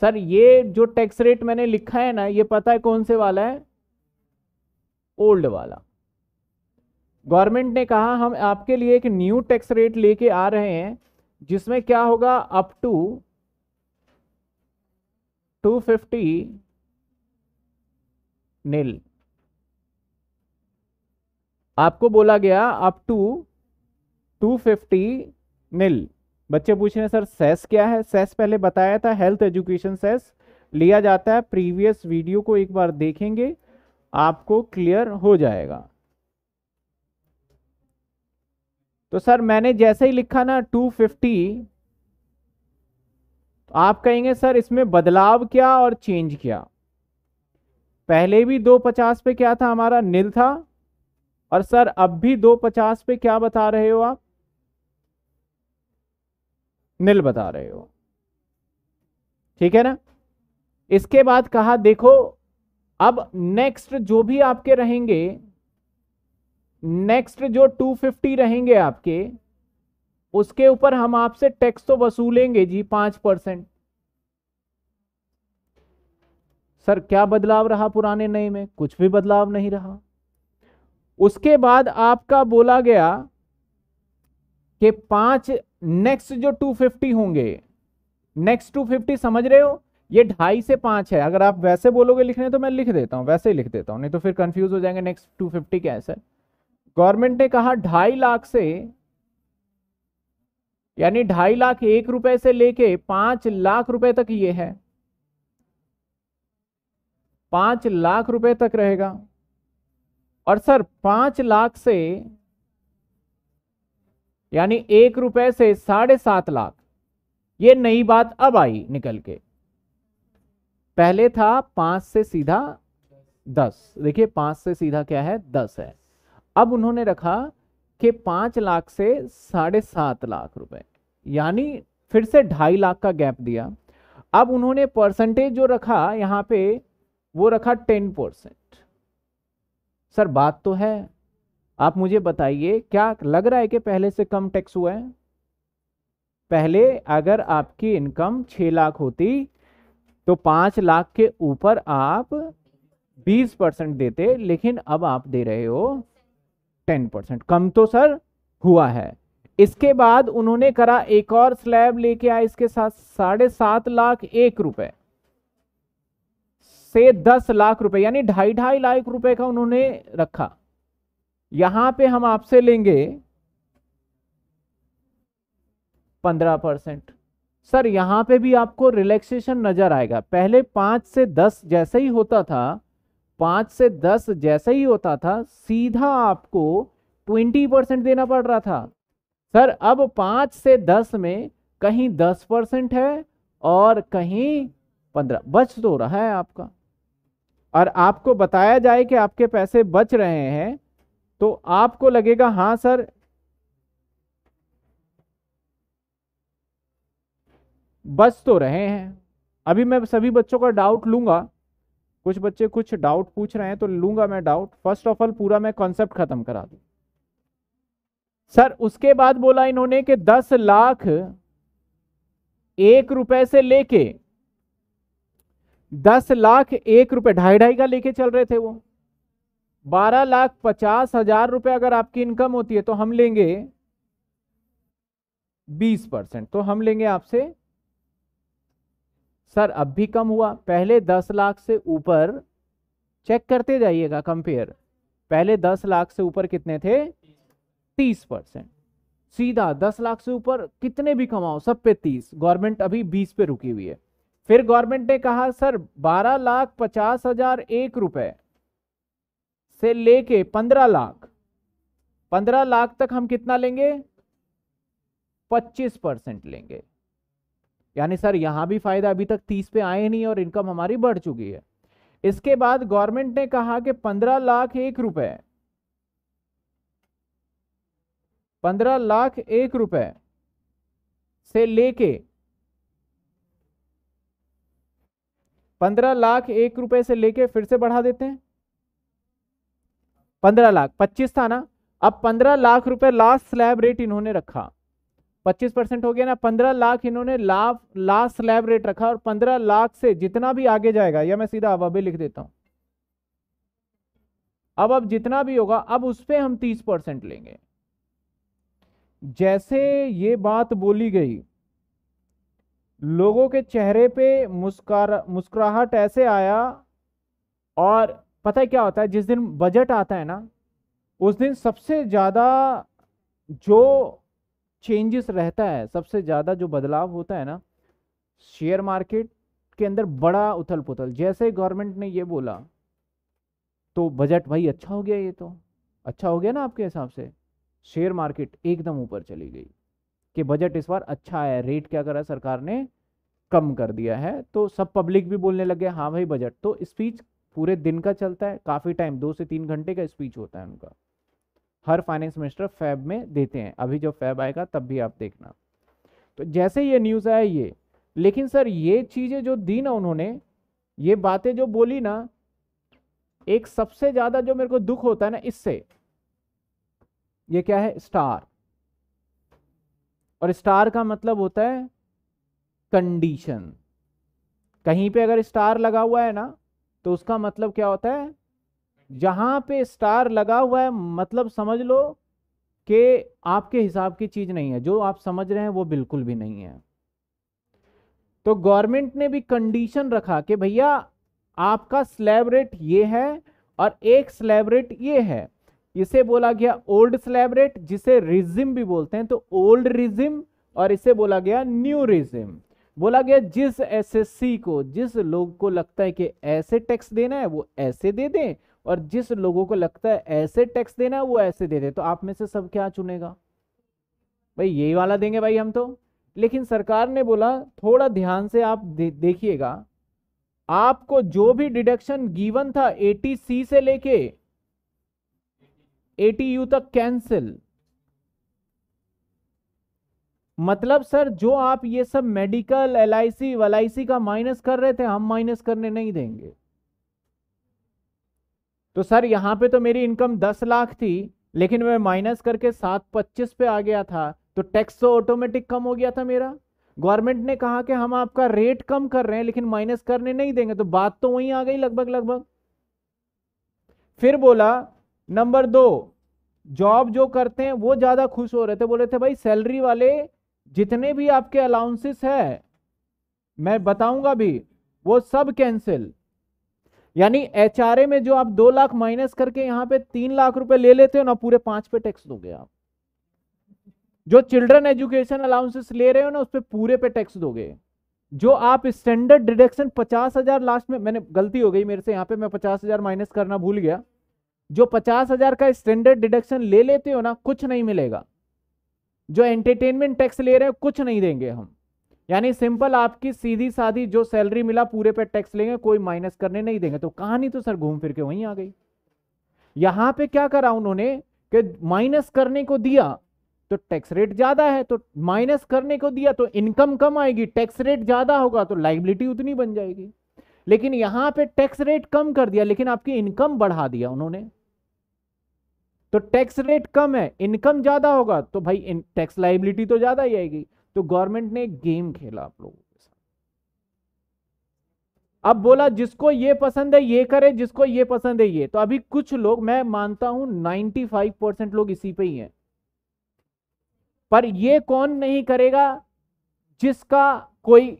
सर ये जो टैक्स रेट मैंने लिखा है ना ये पता है कौन से वाला है ओल्ड वाला गवर्नमेंट ने कहा हम आपके लिए एक न्यू टैक्स रेट लेके आ रहे हैं जिसमें क्या होगा अप टू 250 नील आपको बोला गया अप टू 250 नील बच्चे पूछ रहे हैं सर सेस क्या है सेस पहले बताया था हेल्थ एजुकेशन सेस लिया जाता है प्रीवियस वीडियो को एक बार देखेंगे आपको क्लियर हो जाएगा तो सर मैंने जैसे ही लिखा ना 250 तो आप कहेंगे सर इसमें बदलाव क्या और चेंज क्या पहले भी 250 पे क्या था हमारा नील था और सर अब भी 250 पे क्या बता रहे हो आप नील बता रहे हो ठीक है ना इसके बाद कहा देखो अब नेक्स्ट जो भी आपके रहेंगे नेक्स्ट जो 250 रहेंगे आपके उसके ऊपर हम आपसे टैक्स तो वसूलेंगे जी पांच परसेंट सर क्या बदलाव रहा पुराने नए में कुछ भी बदलाव नहीं रहा उसके बाद आपका बोला गया कि पांच नेक्स्ट जो 250 होंगे नेक्स्ट 250 समझ रहे हो ये ढाई से पांच है अगर आप वैसे बोलोगे लिखने तो मैं लिख देता हूं वैसे ही लिख देता हूँ नहीं तो फिर कंफ्यूज हो जाएंगे नेक्स्ट 250 क्या है सर गवर्नमेंट ने कहा ढाई लाख से यानी ढाई लाख एक रुपए से लेके पांच लाख रुपए तक ये है पांच लाख रुपए तक रहेगा और सर पांच लाख से यानी एक रुपए से साढ़े सात लाख ये नई बात अब आई निकल के पहले था पांच से सीधा दस देखिए पांच से सीधा क्या है दस है अब उन्होंने रखा कि पांच लाख से साढ़े सात लाख रुपए यानी फिर से ढाई लाख का गैप दिया अब उन्होंने परसेंटेज जो रखा यहां पे वो रखा टेन परसेंट सर बात तो है आप मुझे बताइए क्या लग रहा है कि पहले से कम टैक्स हुआ है पहले अगर आपकी इनकम छह लाख होती तो पांच लाख के ऊपर आप बीस परसेंट देते लेकिन अब आप दे रहे हो टेन परसेंट कम तो सर हुआ है इसके बाद उन्होंने करा एक और स्लैब लेके आए इसके साथ साढ़े सात लाख एक रुपए से दस लाख रुपए यानी ढाई ढाई लाख रुपए का उन्होंने रखा यहां पे हम आपसे लेंगे पंद्रह परसेंट सर यहां पे भी आपको रिलैक्सेशन नजर आएगा पहले पांच से दस जैसे ही होता था पाँच से दस जैसे ही होता था सीधा आपको ट्वेंटी परसेंट देना पड़ रहा था सर अब पाँच से दस में कहीं दस परसेंट है और कहीं पंद्रह बच तो रहा है आपका और आपको बताया जाए कि आपके पैसे बच रहे हैं तो आपको लगेगा हाँ सर बच तो रहे हैं अभी मैं सभी बच्चों का डाउट लूंगा कुछ बच्चे कुछ डाउट पूछ रहे हैं तो लूंगा मैं डाउट फर्स्ट ऑफ ऑल पूरा मैं कॉन्सेप्ट खत्म करा दू सर उसके बाद बोला इन्होंने कि दस लाख एक रुपए से लेके दस लाख एक रुपए ढाई ढाई का लेके चल रहे थे वो बारह लाख पचास हजार रुपए अगर आपकी इनकम होती है तो हम लेंगे बीस परसेंट तो हम लेंगे आपसे सर अब भी कम हुआ पहले दस लाख से ऊपर चेक करते जाइएगा कंपेयर पहले दस लाख से ऊपर कितने थे तीस परसेंट सीधा दस लाख से ऊपर कितने भी कमाओ सब पे तीस गवर्नमेंट अभी बीस पे रुकी हुई है फिर गवर्नमेंट ने कहा सर बारह लाख पचास हजार एक रुपए से लेके पंद्रह लाख पंद्रह लाख तक हम कितना लेंगे पच्चीस परसेंट लेंगे यानी सर यहाँ भी फायदा अभी तक तीस पे आए नहीं और इनकम हमारी बढ़ चुकी है इसके बाद गवर्नमेंट ने कहा कि पंद्रह लाख एक रुपए पंद्रह लाख एक रुपए से लेके पंद्रह लाख एक रुपए से लेके फिर से बढ़ा देते हैं पंद्रह लाख पच्चीस था ना अब पंद्रह लाख रुपए लास्ट स्लैब रेट इन्होंने रखा 25 परसेंट हो गया ना 15 लाख इन्होंने लाभ लास्ट स्लैब रेट रखा और 15 लाख से जितना भी आगे जाएगा या मैं सीधा अब अभी लिख देता हूं अब अब जितना भी होगा अब उस पर हम 30 परसेंट लेंगे जैसे ये बात बोली गई लोगों के चेहरे पे मुस्कार मुस्कुराहट ऐसे आया और पता है क्या होता है जिस दिन बजट आता है ना उस दिन सबसे ज़्यादा जो चेंजेस रहता है सबसे ज़्यादा जो बदलाव होता है ना शेयर मार्केट के अंदर बड़ा उथल पुथल जैसे गवर्नमेंट ने ये बोला तो बजट भाई अच्छा हो गया ये तो अच्छा हो गया ना आपके हिसाब से शेयर मार्केट एकदम ऊपर चली गई कि बजट इस बार अच्छा है रेट क्या करा सरकार ने कम कर दिया है तो सब पब्लिक भी बोलने लगे हाँ भाई बजट तो स्पीच पूरे दिन का चलता है काफ़ी टाइम दो से तीन घंटे का स्पीच होता है उनका हर फाइनेंस मिनिस्टर फैब में देते हैं अभी जो फैब आएगा तब भी आप देखना तो जैसे ये न्यूज़ आया ये लेकिन सर ये चीज़ें जो दी ना उन्होंने ये बातें जो बोली ना एक सबसे ज़्यादा जो मेरे को दुख होता है ना इससे ये क्या है स्टार और स्टार का मतलब होता है कंडीशन कहीं पे अगर स्टार लगा हुआ है ना तो उसका मतलब क्या होता है जहाँ पे स्टार लगा हुआ है मतलब समझ लो कि आपके हिसाब की चीज़ नहीं है जो आप समझ रहे हैं वो बिल्कुल भी नहीं है तो गवर्नमेंट ने भी कंडीशन रखा कि भैया आपका स्लैब रेट ये है और एक स्लैब रेट ये है इसे बोला गया ओल्ड स्लैब रेट जिसे रिजिम भी बोलते हैं तो ओल्ड रिजिम और इसे बोला गया न्यू रिजिम बोला गया जिस एसएससी को जिस लोग को लगता है कि ऐसे टैक्स देना है वो ऐसे दे दें और जिस लोगों को लगता है ऐसे टैक्स देना है वो ऐसे दे दे तो आप में से सब क्या चुनेगा भाई यही वाला देंगे भाई हम तो लेकिन सरकार ने बोला थोड़ा ध्यान से आप दे, देखिएगा आपको जो भी डिडक्शन गिवन था ए सी से लेके ए यू तक कैंसिल मतलब सर जो आप ये सब मेडिकल एल आई सी का माइनस कर रहे थे हम माइनस करने नहीं देंगे तो सर यहाँ पे तो मेरी इनकम दस लाख थी लेकिन मैं माइनस करके सात पच्चीस पे आ गया था तो टैक्स तो ऑटोमेटिक कम हो गया था मेरा गवर्नमेंट ने कहा कि हम आपका रेट कम कर रहे हैं लेकिन माइनस करने नहीं देंगे तो बात तो वहीं आ गई लगभग लगभग फिर बोला नंबर दो जॉब जो करते हैं वो ज्यादा खुश हो रहे थे बोले थे भाई सैलरी वाले जितने भी आपके अलाउंसेस है मैं बताऊंगा भी वो सब कैंसिल यानी एच में जो आप दो लाख माइनस करके यहाँ पे तीन लाख रुपए ले लेते हो ना पूरे पांच पे टैक्स दोगे आप जो चिल्ड्रन एजुकेशन अलाउंसेस ले रहे हो ना उस पर पूरे पे टैक्स दोगे जो आप स्टैंडर्ड डिडक्शन पचास हजार लास्ट में मैंने गलती हो गई मेरे से यहाँ पे मैं पचास हजार माइनस करना भूल गया जो पचास हजार का स्टैंडर्ड डिडक्शन ले लेते हो ना कुछ नहीं मिलेगा जो एंटरटेनमेंट टैक्स ले रहे हो कुछ नहीं देंगे हम यानी सिंपल आपकी सीधी साधी जो सैलरी मिला पूरे पे टैक्स लेंगे कोई माइनस करने नहीं देंगे तो कहानी तो सर घूम फिर के वहीं आ गई यहां पे क्या करा उन्होंने कि माइनस करने को दिया तो टैक्स रेट ज्यादा है तो माइनस करने को दिया तो इनकम कम आएगी टैक्स रेट ज्यादा होगा तो लाइबिलिटी उतनी बन जाएगी लेकिन यहां पर टैक्स रेट कम कर दिया लेकिन आपकी इनकम बढ़ा दिया उन्होंने तो टैक्स रेट कम है इनकम ज्यादा होगा तो भाई टैक्स लाइबिलिटी तो ज्यादा ही आएगी तो गवर्नमेंट ने एक गेम खेला आप लोगों के साथ अब बोला जिसको ये पसंद है ये करे जिसको ये पसंद है ये तो अभी कुछ लोग मैं मानता हूं 95 परसेंट लोग इसी पे ही हैं पर ये कौन नहीं करेगा जिसका कोई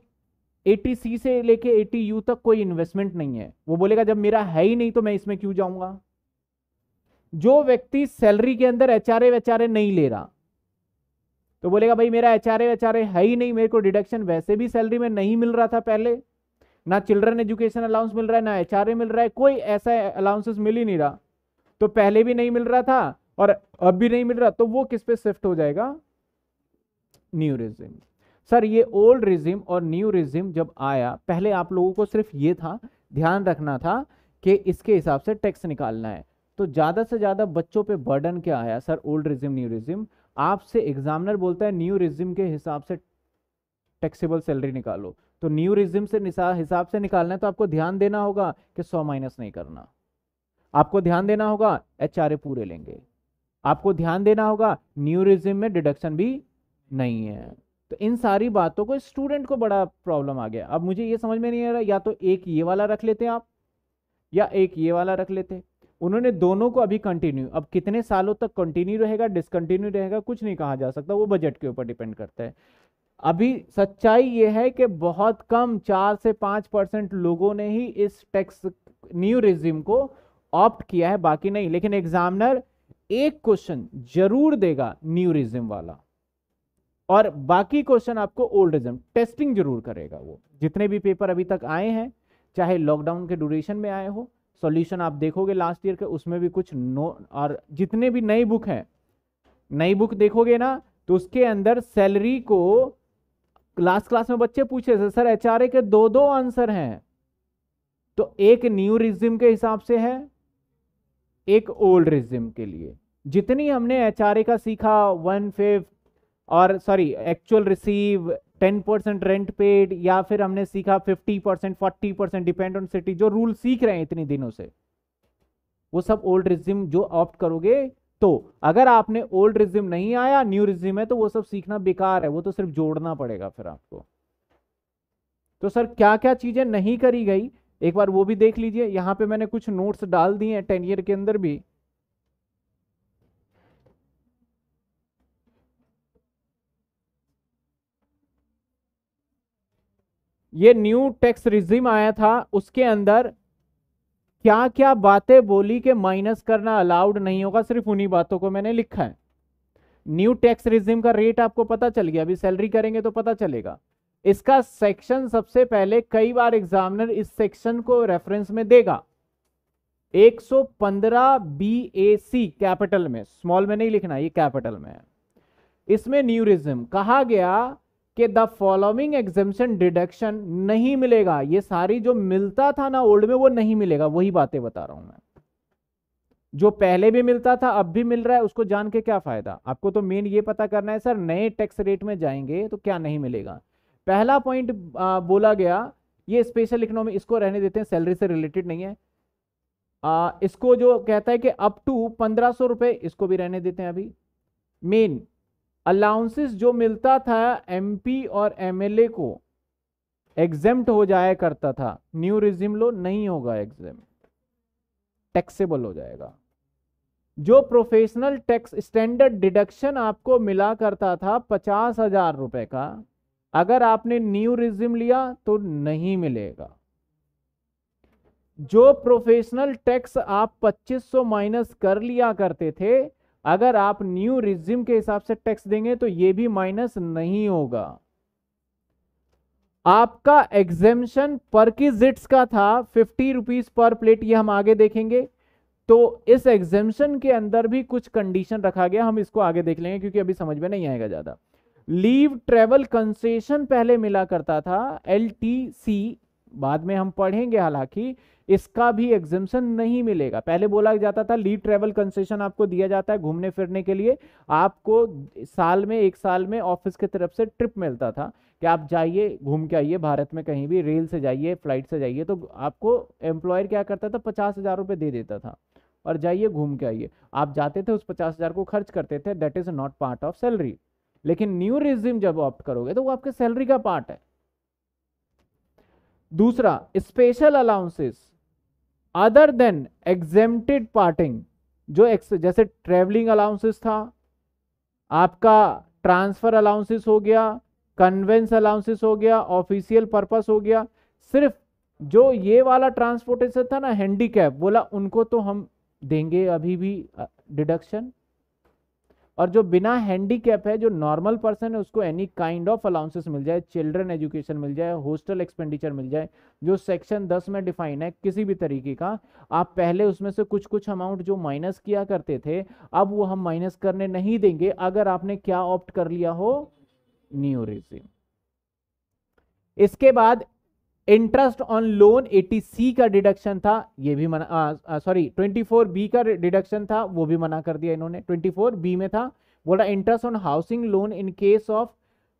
सी से लेके 80 यू तक कोई इन्वेस्टमेंट नहीं है वो बोलेगा जब मेरा है ही नहीं तो मैं इसमें क्यों जाऊंगा जो व्यक्ति सैलरी के अंदर एचआरए वेचारे नहीं ले रहा तो बोलेगा भाई मेरा एच आर एच आर है ही नहीं मेरे को डिडक्शन वैसे भी सैलरी में नहीं मिल रहा था पहले ना चिल्ड्रन एजुकेशन अलाउंस मिल रहा है ना एच मिल रहा है कोई ऐसा अलाउंसेस मिल ही नहीं रहा तो पहले भी नहीं मिल रहा था और अब भी नहीं मिल रहा तो वो किस पे शिफ्ट हो जाएगा न्यू रिजिम सर ये ओल्ड रिजिम और न्यू रिजिम जब आया पहले आप लोगों को सिर्फ ये था ध्यान रखना था कि इसके हिसाब से टैक्स निकालना है तो ज़्यादा से ज़्यादा बच्चों पे बर्डन क्या आया sir old regime new regime आपसे एग्जामिनर बोलता है न्यू रिज्यूम के हिसाब से टैक्सेबल सैलरी निकालो तो न्यू रिज्यूम से हिसाब से निकालना है तो आपको ध्यान देना होगा कि सौ माइनस नहीं करना आपको ध्यान देना होगा एच पूरे लेंगे आपको ध्यान देना होगा न्यू रिज्यूम में डिडक्शन भी नहीं है तो इन सारी बातों को स्टूडेंट को बड़ा प्रॉब्लम आ गया अब मुझे ये समझ में नहीं आ रहा या तो एक ये वाला रख लेते आप या एक ये वाला रख लेते उन्होंने दोनों को अभी कंटिन्यू अब कितने सालों तक कंटिन्यू रहेगा डिसकंटिन्यू रहेगा कुछ नहीं कहा जा सकता वो बजट के ऊपर डिपेंड करता है अभी सच्चाई ये है कि बहुत कम चार से पाँच परसेंट लोगों ने ही इस टैक्स न्यू रिज्यूम को ऑप्ट किया है बाकी नहीं लेकिन एग्जामिनर एक क्वेश्चन जरूर देगा न्यू रिज्यूम वाला और बाकी क्वेश्चन आपको ओल्ड रिज्यूम टेस्टिंग जरूर करेगा वो जितने भी पेपर अभी तक आए हैं चाहे लॉकडाउन के ड्यूरेशन में आए हो सॉल्यूशन आप देखोगे लास्ट ईयर के उसमें भी कुछ नो और जितने भी नई बुक हैं नई बुक देखोगे ना तो उसके अंदर सैलरी को लास्ट क्लास में बच्चे पूछे थे सर एच के दो दो आंसर हैं तो एक न्यू रिज्यूम के हिसाब से है एक ओल्ड रिज्यूम के लिए जितनी हमने एच का सीखा वन फिफ्थ और sorry actual receive ten percent rent paid या फिर हमने सीखा fifty percent forty percent depend on city जो रूल सीख रहे हैं इतने दिनों से वो सब ओल्ड रिज्यूम जो ऑप्ट करोगे तो अगर आपने ओल्ड रिज्यूम नहीं आया न्यू रिज्यूम है तो वो सब सीखना बेकार है वो तो सिर्फ जोड़ना पड़ेगा फिर आपको तो सर क्या क्या चीज़ें नहीं करी गई एक बार वो भी देख लीजिए यहाँ पे मैंने कुछ नोट्स डाल दिए हैं टेन ईयर के अंदर भी ये न्यू टैक्स रिजिम आया था उसके अंदर क्या क्या बातें बोली के माइनस करना अलाउड नहीं होगा सिर्फ उन्हीं बातों को मैंने लिखा है न्यू टैक्स रिजिम का रेट आपको पता चल गया अभी सैलरी करेंगे तो पता चलेगा इसका सेक्शन सबसे पहले कई बार एग्जामिनर इस सेक्शन को रेफरेंस में देगा 115 बी ए सी कैपिटल में स्मॉल में नहीं लिखना ये कैपिटल में है इसमें न्यू रिजिम कहा गया कि द फॉलोइंग एग्जामेशन डिडक्शन नहीं मिलेगा ये सारी जो मिलता था ना ओल्ड में वो नहीं मिलेगा वही बातें बता रहा हूं मैं जो पहले भी मिलता था अब भी मिल रहा है उसको जान के क्या फायदा आपको तो मेन ये पता करना है सर नए टैक्स रेट में जाएंगे तो क्या नहीं मिलेगा पहला पॉइंट बोला गया ये स्पेशल इकोनॉमी इसको रहने देते हैं सैलरी से रिलेटेड नहीं है आ, इसको जो कहता है कि अप टू पंद्रह सौ रुपए इसको भी रहने देते हैं अभी मेन अलाउंसेस जो मिलता था एमपी और एमएलए को एग्जेम्ट हो जाया करता था न्यू रिजिम लो नहीं होगा एग्जेम टैक्सेबल हो जाएगा जो प्रोफेशनल टैक्स स्टैंडर्ड डिडक्शन आपको मिला करता था पचास हजार रुपए का अगर आपने न्यू रिजिम लिया तो नहीं मिलेगा जो प्रोफेशनल टैक्स आप 2500 माइनस कर लिया करते थे अगर आप न्यू रिज्यूम के हिसाब से टैक्स देंगे तो ये भी माइनस नहीं होगा आपका एग्जेम्शन किस का था फिफ्टी रुपीज पर प्लेट ये हम आगे देखेंगे तो इस एग्जेम्शन के अंदर भी कुछ कंडीशन रखा गया हम इसको आगे देख लेंगे क्योंकि अभी समझ में नहीं आएगा ज़्यादा लीव ट्रेवल कंसेशन पहले मिला करता था एल टी सी बाद में हम पढ़ेंगे हालांकि इसका भी एग्जिमशन नहीं मिलेगा पहले बोला जाता था लीव ट्रेवल कंसेशन आपको दिया जाता है घूमने फिरने के लिए आपको साल में एक साल में ऑफिस की तरफ से ट्रिप मिलता था कि आप जाइए घूम के आइए भारत में कहीं भी रेल से जाइए फ्लाइट से जाइए तो आपको एम्प्लॉयर क्या करता था पचास हज़ार रुपये दे देता था और जाइए घूम के आइए आप जाते थे उस पचास हज़ार को खर्च करते थे that is not part of salary लेकिन न्यू रिज्यूम जब ऑप्ट करोगे तो वो आपके सैलरी का पार्ट है दूसरा special allowances other than exempted parting जो जैसे ट्रेवलिंग अलाउंसेस था आपका ट्रांसफर अलाउंसेस हो गया कन्वेंस अलाउंसेस हो गया ऑफिशियल पर्पस हो गया सिर्फ जो ये वाला ट्रांसपोर्टेशन था ना हैंडीकैप बोला उनको तो हम देंगे अभी भी डिडक्शन और जो बिना हैंडीकैप है जो नॉर्मल पर्सन है उसको एनी काइंड ऑफ अलाउंसेस मिल जाए चिल्ड्रन एजुकेशन मिल जाए हॉस्टल एक्सपेंडिचर मिल जाए जो सेक्शन 10 में डिफाइन है किसी भी तरीके का आप पहले उसमें से कुछ कुछ अमाउंट जो माइनस किया करते थे अब वो हम माइनस करने नहीं देंगे अगर आपने क्या ऑप्ट कर लिया हो न्यू रिजिम इसके बाद इंटरेस्ट ऑन लोन 80 सी का डिडक्शन था ये भी मना सॉरी 24 बी का डिडक्शन था वो भी मना कर दिया इन्होंने 24 बी में था बोला interest on housing loan in case of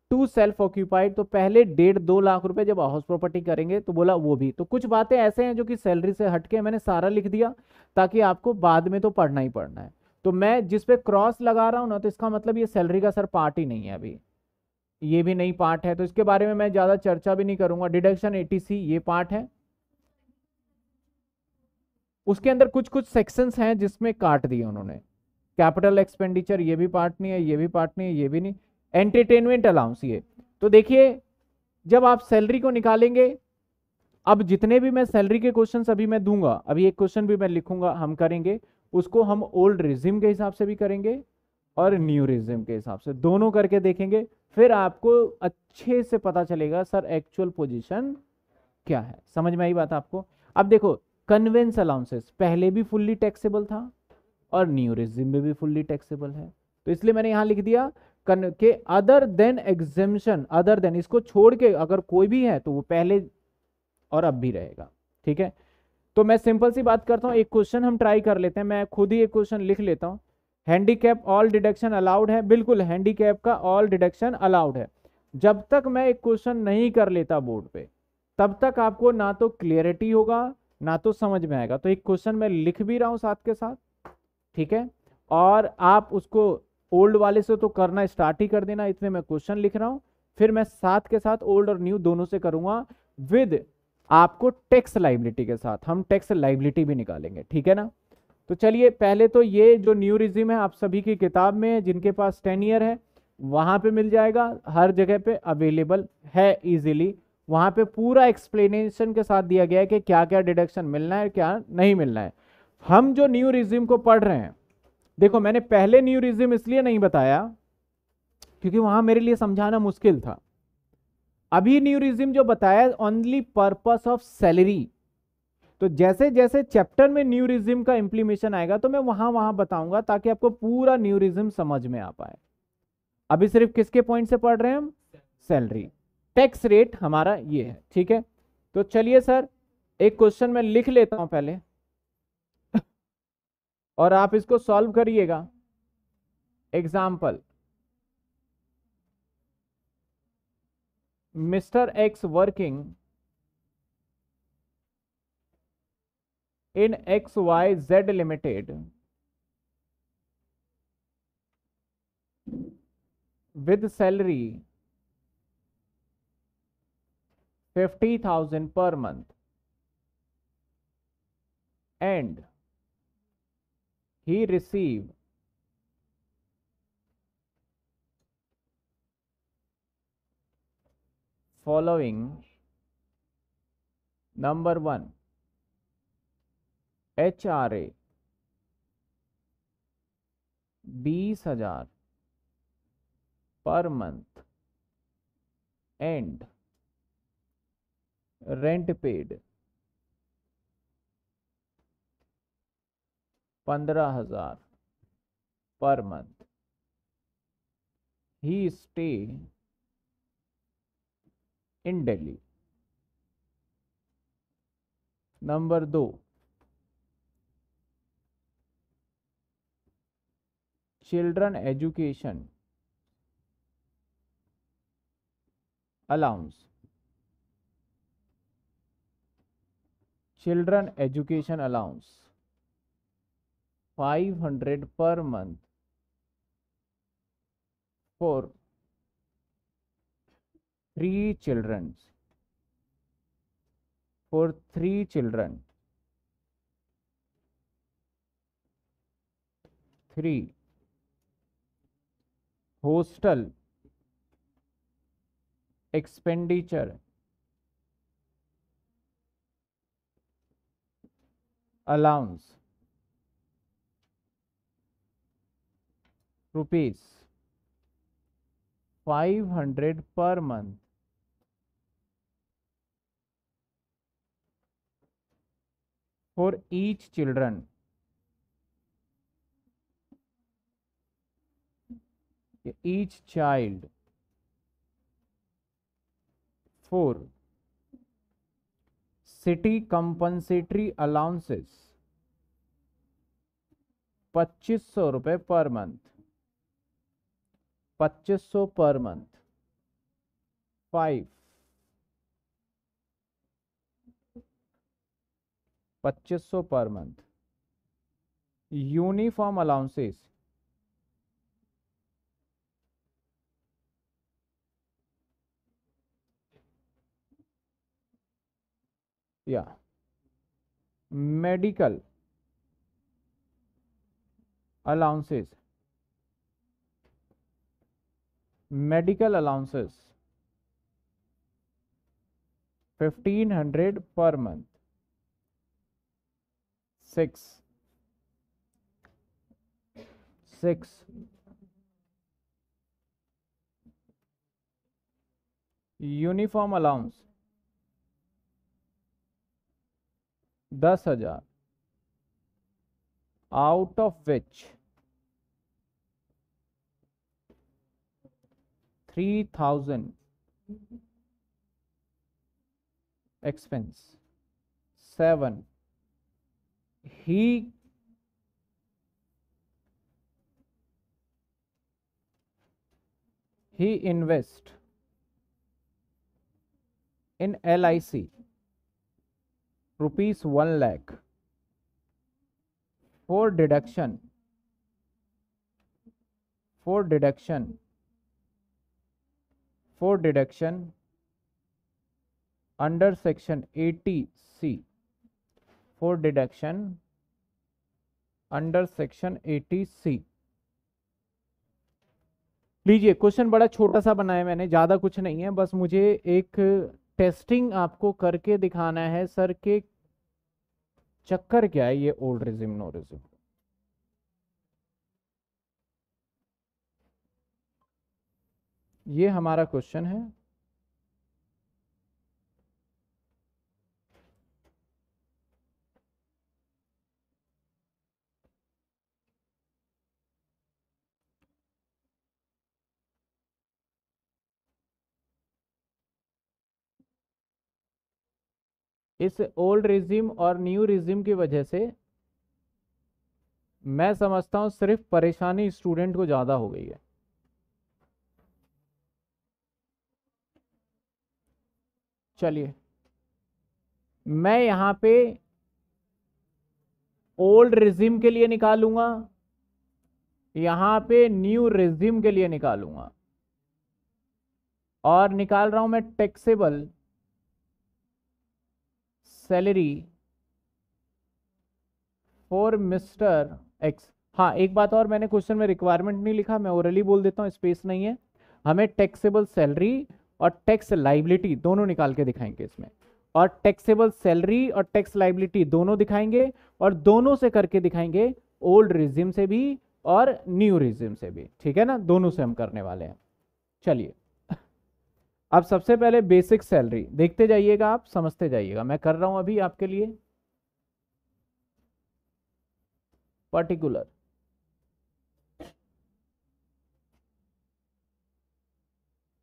two self occupied तो पहले डेढ़ दो लाख रुपए जब हाउस प्रॉपर्टी करेंगे तो बोला वो भी तो कुछ बातें ऐसे हैं जो कि सैलरी से हटके मैंने सारा लिख दिया ताकि आपको बाद में तो पढ़ना ही पढ़ना है तो मैं जिस पे क्रॉस लगा रहा हूँ ना तो इसका मतलब ये सैलरी का सर पार्ट ही नहीं है अभी ये भी नई पार्ट है तो इसके बारे में मैं ज़्यादा चर्चा भी नहीं करूंगा डिडक्शन ए ये पार्ट है उसके अंदर कुछ कुछ सेक्शंस हैं जिसमें काट दिए उन्होंने कैपिटल एक्सपेंडिचर ये भी पार्ट नहीं है ये भी पार्ट नहीं है ये भी नहीं एंटरटेनमेंट अलाउंस ये तो देखिए जब आप सैलरी को निकालेंगे अब जितने भी मैं सैलरी के क्वेश्चन अभी मैं दूंगा अभी एक क्वेश्चन भी मैं लिखूंगा हम करेंगे उसको हम ओल्ड रिज्यूम के हिसाब से भी करेंगे और न्यूरिज्म के हिसाब से दोनों करके देखेंगे फिर आपको अच्छे से पता चलेगा सर एक्चुअल पोजीशन क्या है समझ में आई बात आपको अब देखो कन्वेंस अलाउंसेस पहले भी फुल्ली टैक्सेबल था और न्यूरिज्म में भी फुल्ली टैक्सेबल है तो इसलिए मैंने यहां लिख दिया के other than exemption other than इसको छोड़ के अगर कोई भी है तो वो पहले और अब भी रहेगा ठीक है तो मैं सिंपल सी बात करता हूँ एक क्वेश्चन हम ट्राई कर लेते हैं मैं खुद ही एक क्वेश्चन लिख लेता हूँ हैंडीकैप ऑल डिडक्शन अलाउड है बिल्कुल हैंडीकैप का ऑल डिडक्शन अलाउड है जब तक मैं एक क्वेश्चन नहीं कर लेता बोर्ड पे तब तक आपको ना तो क्लियरिटी होगा ना तो समझ में आएगा तो एक क्वेश्चन मैं लिख भी रहा हूँ साथ के साथ ठीक है और आप उसको ओल्ड वाले से तो करना स्टार्ट ही कर देना इतने मैं क्वेश्चन लिख रहा हूँ फिर मैं साथ के साथ ओल्ड और न्यू दोनों से करूँगा विद आपको टैक्स लाइबिलिटी के साथ हम टैक्स लाइबिलिटी भी निकालेंगे ठीक है ना तो चलिए पहले तो ये जो न्यू रिज्यूम है आप सभी की किताब में है जिनके पास टेन ईयर है वहाँ पे मिल जाएगा हर जगह पे अवेलेबल है इजीली वहाँ पे पूरा एक्सप्लेनेशन के साथ दिया गया है कि क्या क्या डिडक्शन मिलना है क्या नहीं मिलना है हम जो न्यू रिज्यूम को पढ़ रहे हैं देखो मैंने पहले न्यू रिज्यूम इसलिए नहीं बताया क्योंकि वहाँ मेरे लिए समझाना मुश्किल था अभी न्यू रिज्यूम जो बताया ओनली पर्पस ऑफ सैलरी तो जैसे जैसे चैप्टर में न्यूरिज्म का इंप्लीमेशन आएगा तो मैं वहां वहां बताऊंगा ताकि आपको पूरा न्यूरिज्म समझ में आ पाए अभी सिर्फ किसके पॉइंट से पढ़ रहे हैं हम सैलरी टैक्स रेट हमारा ये है ठीक है तो चलिए सर एक क्वेश्चन मैं लिख लेता हूं पहले [LAUGHS] और आप इसको सॉल्व करिएगा example mister X working in XYZ Limited with salary 50,000 per month and he received following number 1 H R A बीस हजार per month and rent paid पंद्रह हजार per month he stay in Delhi number दो children education allowance children education allowance 500 per month for three children for three children three hostel expenditure allowance rupees five hundred per month for each children each child four city compensatory allowances पच्चीस सौ रुपये per month पच्चीस सौ per month five पच्चीस सौ per month uniform allowances या medical allowances medical allowances fifteen hundred per month six six uniform allowance दस हजार out of which three thousand expense seven he he invest in L I C rupees one lakh four deduction four deduction four deduction under section eighty C four deduction under section eighty C लीजिए question बड़ा छोटा सा बनाया मैंने ज्यादा कुछ नहीं है बस मुझे एक टेस्टिंग आपको करके दिखाना है सर के चक्कर क्या है ये ओल्ड रिजिम नो रिजिम ये हमारा क्वेश्चन है इस ओल्ड रिजिम और न्यू रिजिम की वजह से मैं समझता हूँ सिर्फ परेशानी स्टूडेंट को ज़्यादा हो गई है चलिए मैं यहाँ पे ओल्ड रिजिम के लिए निकालूंगा यहाँ पे न्यू रिजिम के लिए निकालूंगा और निकाल रहा हूँ मैं taxable salary for mister X हाँ एक बात और मैंने क्वेश्चन में रिक्वायरमेंट नहीं लिखा मैं ओरली बोल देता हूँ स्पेस नहीं है हमें टैक्सेबल सैलरी और टैक्स लाइबिलिटी दोनों निकाल के दिखाएंगे इसमें और टैक्सेबल सैलरी और टैक्स लाइबिलिटी दोनों दिखाएंगे और दोनों से करके दिखाएंगे ओल्ड रिजिम से भी और न्यू रिजिम से भी ठीक है ना दोनों से हम करने वाले हैं चलिए अब सबसे पहले बेसिक सैलरी देखते जाइएगा आप समझते जाइएगा मैं कर रहा हूं अभी आपके लिए पर्टिकुलर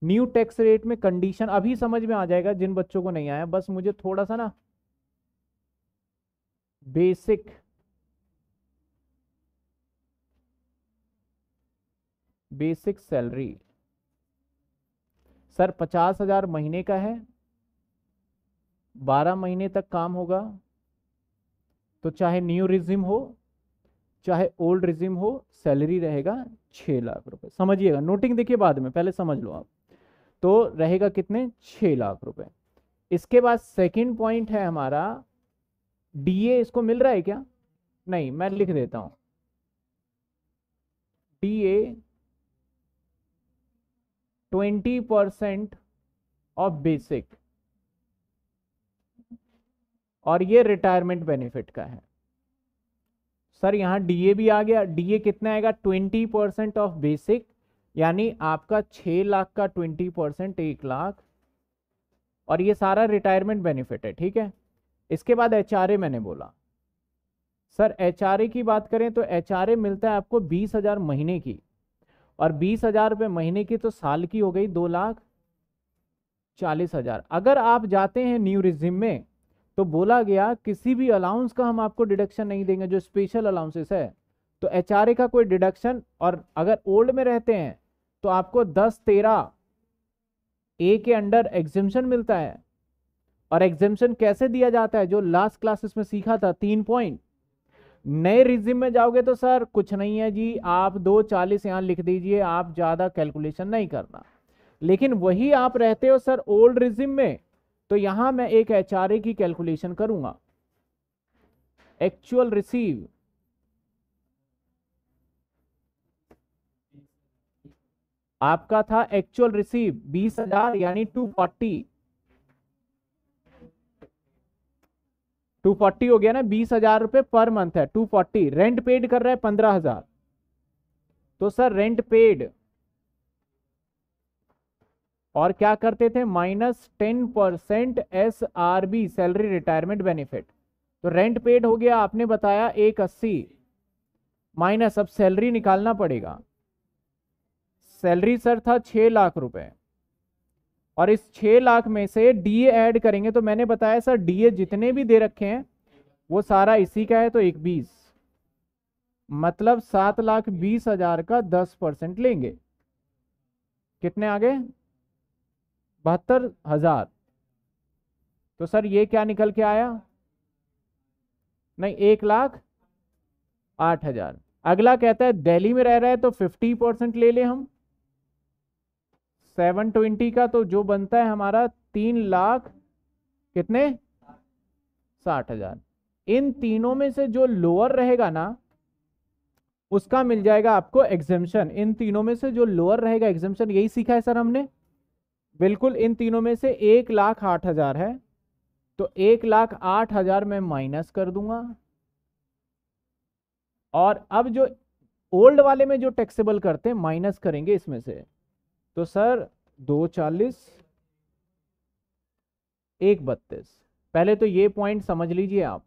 न्यू टैक्स रेट में कंडीशन अभी समझ में आ जाएगा जिन बच्चों को नहीं आया बस मुझे थोड़ा सा ना बेसिक बेसिक सैलरी सर पचास हजार महीने का है बारह महीने तक काम होगा तो चाहे न्यू रिज्यूम हो चाहे ओल्ड रिज्यूम हो सैलरी रहेगा छः लाख रुपए समझिएगा नोटिंग देखिए बाद में पहले समझ लो आप तो रहेगा कितने छः लाख रुपए इसके बाद सेकंड पॉइंट है हमारा डीए इसको मिल रहा है क्या नहीं मैं लिख देता हूँ DA twenty percent of basic और ये रिटायरमेंट बेनिफिट का है सर यहां डीए भी आ गया डीए कितना आएगा ट्वेंटी परसेंट ऑफ बेसिक यानी आपका छह लाख का ट्वेंटी परसेंट एक लाख और ये सारा रिटायरमेंट बेनिफिट है ठीक है इसके बाद एच मैंने बोला सर एच की बात करें तो एच मिलता है आपको बीस हज़ार महीने की और बीस हजार रुपये महीने की तो साल की हो गई दो लाख चालीस हजार अगर आप जाते हैं न्यू रिजिम में तो बोला गया किसी भी अलाउंस का हम आपको डिडक्शन नहीं देंगे जो स्पेशल अलाउंसेस है तो एच का कोई डिडक्शन और अगर ओल्ड में रहते हैं तो आपको दस तेरह ए के अंडर एग्जिमशन मिलता है और एग्जिम्शन कैसे दिया जाता है जो लास्ट क्लासेस में सीखा था तीन पॉइंट नए रिज्यूम में जाओगे तो सर कुछ नहीं है जी आप दो चालीस यहाँ लिख दीजिए आप ज़्यादा कैलकुलेशन नहीं करना लेकिन वही आप रहते हो सर ओल्ड रिजिम में तो यहाँ मैं एक एच की कैलकुलेशन करूँगा एक्चुअल रिसीव आपका था एक्चुअल रिसीव बीस हजार यानी टू फोर्टी टू फोर्टी हो गया ना बीस हजार रुपए पर मंथ है टू फोर्टी रेंट पेड कर रहा है पंद्रह हजार तो सर रेंट पेड और क्या करते थे minus ten percent S R B salary retirement benefit तो रेंट पेड हो गया आपने बताया एक अस्सी माइनस अब सैलरी निकालना पड़ेगा सैलरी सर था छह लाख रुपए और इस छह लाख में से डी ऐड करेंगे तो मैंने बताया सर ए जितने भी दे रखे हैं वो सारा इसी का है तो एक बीस मतलब सात लाख बीस हजार का दस परसेंट लेंगे कितने आगे बहत्तर हजार तो सर ये क्या निकल के आया नहीं एक लाख आठ हजार अगला कहता है दिल्ली में रह रहा है तो फिफ्टी परसेंट ले ले हम सेवन ट्वेंटी का तो जो बनता है हमारा तीन लाख कितने साठ हजार इन तीनों में से जो लोअर रहेगा ना उसका मिल जाएगा आपको एग्जेम्पन इन तीनों में से जो लोअर रहेगा एग्जेम्पन यही सीखा है सर हमने बिल्कुल इन तीनों में से एक लाख आठ हजार है तो एक लाख आठ हजार में माइनस कर दूंगा और अब जो ओल्ड वाले में जो टैक्सेबल करते हैं माइनस करेंगे इसमें से तो सर दो चालीस एक बत्तीस पहले तो ये पॉइंट समझ लीजिए आप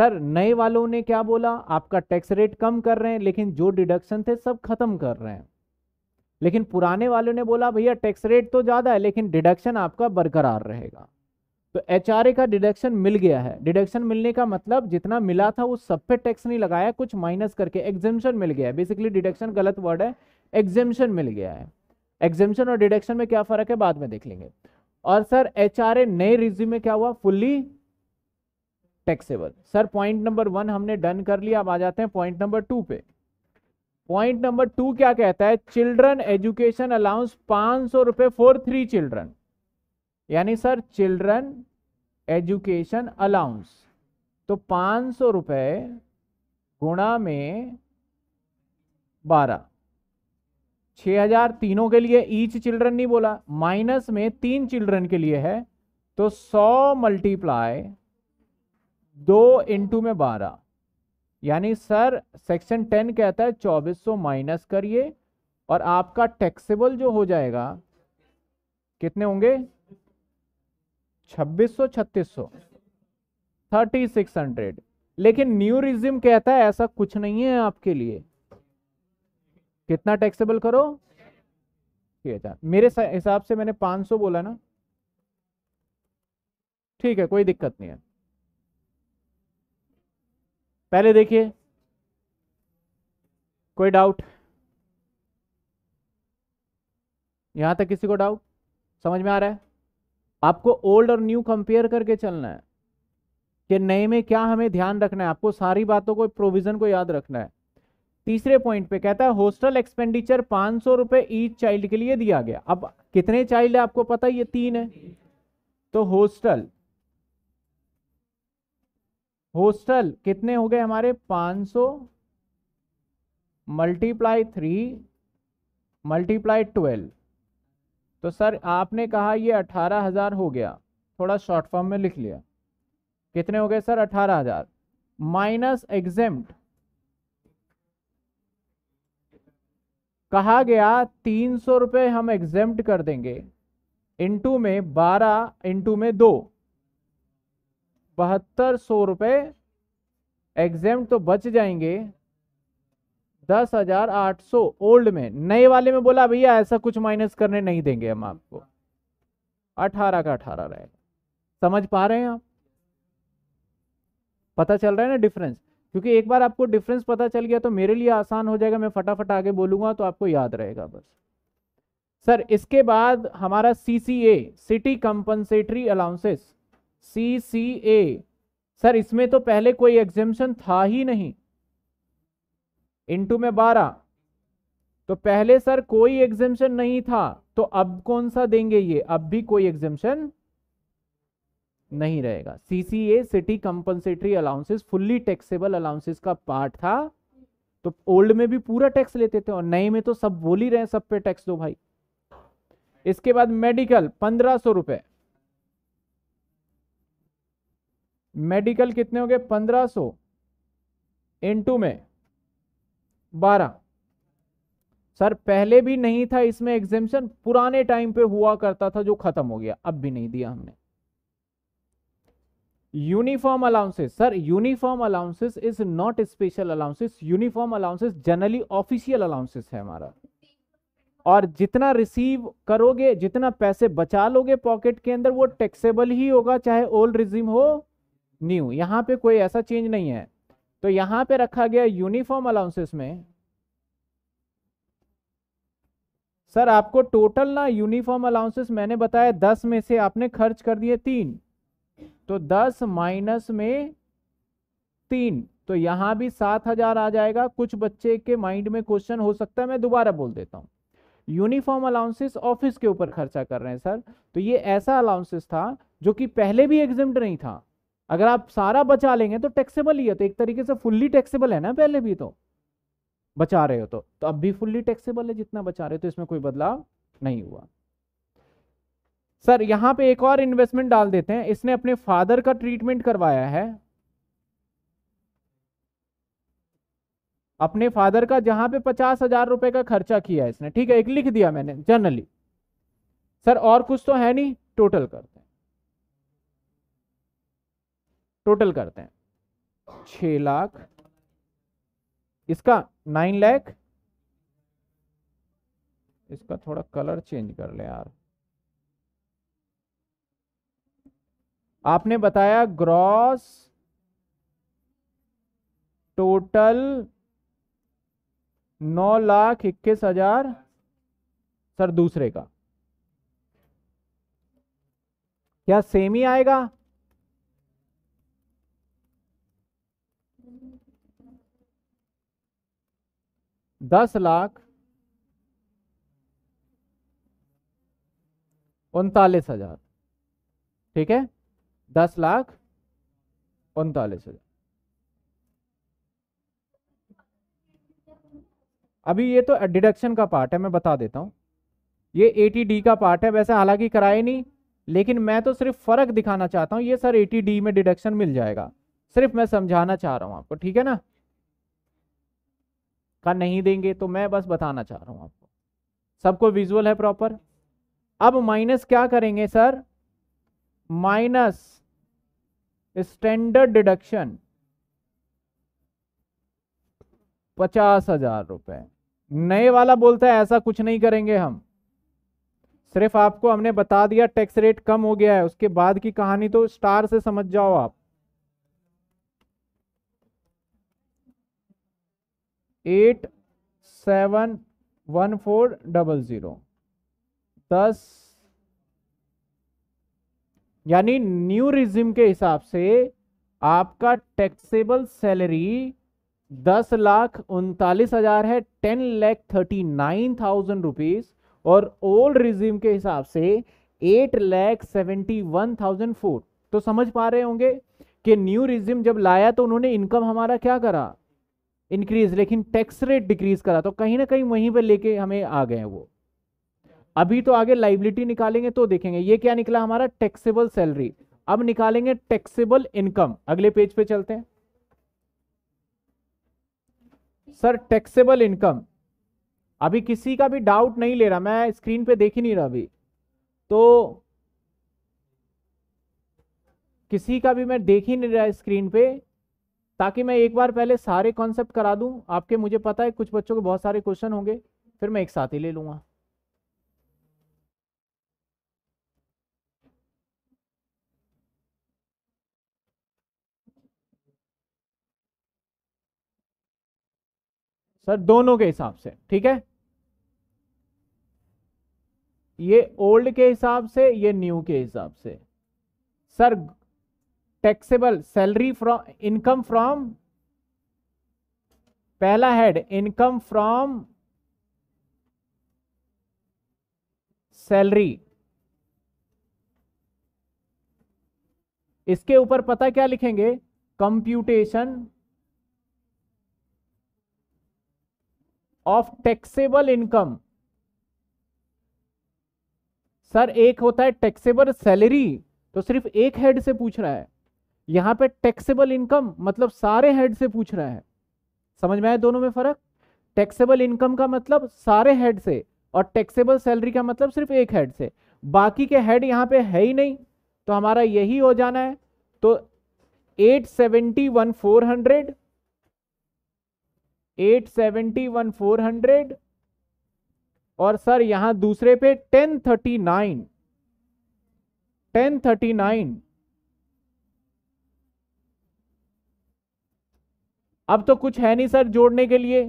सर नए वालों ने क्या बोला आपका टैक्स रेट कम कर रहे हैं लेकिन जो डिडक्शन थे सब खत्म कर रहे हैं लेकिन पुराने वालों ने बोला भैया टैक्स रेट तो ज़्यादा है लेकिन डिडक्शन आपका बरकरार रहेगा तो एच का डिडक्शन मिल गया है डिडक्शन मिलने का मतलब जितना मिला था उस सब पे टैक्स नहीं लगाया कुछ माइनस करके एग्जेम्शन मिल गया है बेसिकली डिडक्शन गलत वर्ड है एग्जेम्शन मिल गया है एग्जेम्शन और डिडक्शन में क्या फर्क है बाद में देख लेंगे और सर एच आर ए नए रिज्यूम में क्या हुआ fully taxable sir point number one हमने डन कर लिया अब आ जाते हैं पॉइंट नंबर टू पे पॉइंट नंबर टू क्या कहता है चिल्ड्रन एजुकेशन अलाउंस पांच सौ रुपए फॉर थ्री चिल्ड्रन यानी सर चिल्ड्रन एजुकेशन अलाउंस तो पांच सौ रुपए गुणा में बारह छः हज़ार तीनों के लिए ईच चिल्ड्रन नहीं बोला माइनस में तीन चिल्ड्रन के लिए है तो सौ मल्टीप्लाई दो इंटू में बारह यानी सर सेक्शन टेन कहता है चौबीस सौ माइनस करिए और आपका टैक्सेबल जो हो जाएगा कितने होंगे छब्बीस सौ छत्तीस सौ थर्टी सिक्स हंड्रेड लेकिन न्यू रिज्यूम कहता है ऐसा कुछ नहीं है आपके लिए कितना टैक्सेबल करो छह हजार मेरे हिसाब से मैंने पांच सौ बोला ना ठीक है कोई दिक्कत नहीं है पहले देखिए कोई डाउट यहां तक किसी को डाउट समझ में आ रहा है आपको ओल्ड और न्यू कंपेयर करके चलना है कि नए में क्या हमें ध्यान रखना है आपको सारी बातों को प्रोविजन को याद रखना है तीसरे पॉइंट पे कहता है हॉस्टल एक्सपेंडिचर पांच सौ रुपए ईच चाइल्ड के लिए दिया गया अब कितने चाइल्ड है आपको पता ये तीन है तो हॉस्टल हॉस्टल कितने हो गए हमारे पांच सौ मल्टीप्लाई थ्री मल्टीप्लाई ट्वेल्व तो सर आपने कहा ये अठारह हज़ार हो गया थोड़ा शॉर्ट फॉर्म में लिख लिया कितने हो गए सर अठारह हज़ार माइनस एग्जेम्ट कहा गया तीन सौ रुपये हम एग्जेम्प्ट कर देंगे इंटू में बारह इंटू में दो बहत्तर सौ रुपये एग्जेम्प्ट तो बच जाएंगे दस हजार आठ सौ ओल्ड में नए वाले में बोला भैया ऐसा कुछ माइनस करने नहीं देंगे हम आपको अठारह का अठारह रहेगा समझ पा रहे हैं आप पता चल रहा है ना डिफरेंस क्योंकि एक बार आपको डिफरेंस पता चल गया तो मेरे लिए आसान हो जाएगा मैं फटाफट आगे बोलूंगा तो आपको याद रहेगा बस सर इसके बाद हमारा C C A city compensatory allowances C C A sir इसमें तो पहले कोई एग्जेम्पन था ही नहीं इंटू में बारह तो पहले सर कोई एग्जेम्पन नहीं था तो अब कौन सा देंगे ये अब भी कोई एग्जेम्पन नहीं रहेगा CCA city compensatory allowances fully taxable allowances का पार्ट था तो ओल्ड में भी पूरा टैक्स लेते थे और नए में तो सब बोल ही रहे हैं सब पे टैक्स दो भाई इसके बाद मेडिकल पंद्रह सौ रुपए मेडिकल कितने हो गए पंद्रह इन इंटू में बारह सर पहले भी नहीं था इसमें एग्जेम्पन पुराने टाइम पे हुआ करता था जो खत्म हो गया अब भी नहीं दिया हमने uniform allowances sir uniform allowances is not special allowances uniform allowances generally official allowances है हमारा और जितना रिसीव करोगे जितना पैसे बचा लोगे पॉकेट के अंदर वो टैक्सेबल ही होगा चाहे ओल्ड रिज्यूम हो न्यू यहां पे कोई ऐसा चेंज नहीं है तो यहां पे रखा गया यूनिफॉर्म अलाउंसेस में सर आपको टोटल ना यूनिफॉर्म अलाउंसेस मैंने बताया दस में से आपने खर्च कर दिए तीन तो दस माइनस में तीन तो यहां भी सात हजार आ जाएगा कुछ बच्चे के माइंड में क्वेश्चन हो सकता है मैं दोबारा बोल देता हूं यूनिफॉर्म अलाउंसेस ऑफिस के ऊपर खर्चा कर रहे हैं सर तो ये ऐसा अलाउंसेस था जो कि पहले भी एग्जिम्ड नहीं था अगर आप सारा बचा लेंगे तो टैक्सेबल ही है तो एक तरीके से फुल्ली टैक्सेबल है ना पहले भी तो बचा रहे हो तो, तो अब भी फुल्ली टैक्सेबल है जितना बचा रहे हो तो इसमें कोई बदलाव नहीं हुआ सर यहां पे एक और इन्वेस्टमेंट डाल देते हैं इसने अपने फादर का ट्रीटमेंट करवाया है अपने फादर का जहां पे पचास हजार रुपए का खर्चा किया है इसने ठीक है एक लिख दिया मैंने जनरली सर और कुछ तो है नहीं टोटल करते हैं टोटल करते हैं छ लाख इसका नाइन लाख इसका थोड़ा कलर चेंज कर ले यार आपने बताया ग्रॉस टोटल नौ लाख इक्कीस हजार सर दूसरे का क्या सेम ही आएगा दस लाख उनतालीस हजार ठीक है दस लाख उनतालीस हजार अभी ये तो डिडक्शन का पार्ट है मैं बता देता हूं ये एटी डी का पार्ट है वैसे हालांकि कराए नहीं लेकिन मैं तो सिर्फ फर्क दिखाना चाहता हूं ये सर ए में डिडक्शन मिल जाएगा सिर्फ मैं समझाना चाह रहा हूं आपको ठीक है ना का नहीं देंगे तो मैं बस बताना चाह रहा हूं आपको सबको विजुअल है प्रॉपर अब माइनस क्या करेंगे सर माइनस स्टैंडर्ड डिडक्शन पचास हजार रुपए नए वाला बोलता है ऐसा कुछ नहीं करेंगे हम सिर्फ आपको हमने बता दिया टैक्स रेट कम हो गया है उसके बाद की कहानी तो स्टार से समझ जाओ आप eight seven one four double zero दस यानी न्यू रिज्यूम के हिसाब से आपका टैक्सेबल सैलरी दस लाख उनतालीस हजार है ten lakh thirty nine thousand rupees और ओल्ड रिज्यूम के हिसाब से eight lakh seventy one thousand four तो समझ पा रहे होंगे कि न्यू रिज्यूम जब लाया तो उन्होंने इनकम हमारा क्या करा इंक्रीज लेकिन टैक्स रेट डिक्रीज करा तो कहीं ना कहीं वहीं पर लेके हमें आ गए वो अभी तो आगे लाइबिलिटी निकालेंगे तो देखेंगे ये क्या निकला हमारा टैक्सेबल सैलरी अब निकालेंगे टैक्सेबल इनकम अगले पेज पे चलते हैं सर टैक्सेबल इनकम अभी किसी का भी डाउट नहीं ले रहा मैं स्क्रीन पे देख ही नहीं रहा अभी तो किसी का भी मैं देख ही नहीं रहा स्क्रीन पे ताकि मैं एक बार पहले सारे कॉन्सेप्ट करा दूं आपके मुझे पता है कुछ बच्चों के बहुत सारे क्वेश्चन होंगे फिर मैं एक साथ ही ले लूंगा सर दोनों के हिसाब से ठीक है ये ओल्ड के हिसाब से ये न्यू के हिसाब से sir taxable salary from income from पहला हेड इनकम फ्रॉम सैलरी इसके ऊपर पता क्या लिखेंगे computation of taxable income sir एक होता है टैक्सेबल सैलरी तो सिर्फ एक हेड से पूछ रहा है यहां पे टैक्सेबल इनकम मतलब सारे हेड से पूछ रहा है समझ में आया दोनों में फर्क टैक्सेबल इनकम का मतलब सारे हेड से और टैक्सेबल सैलरी का मतलब सिर्फ एक हेड से बाकी के हेड यहां पे है ही नहीं तो हमारा यही हो जाना है तो eight seventy one four hundred eight seventy one four hundred और सर यहां दूसरे पे ten thirty nine ten thirty nine अब तो कुछ है नहीं सर जोड़ने के लिए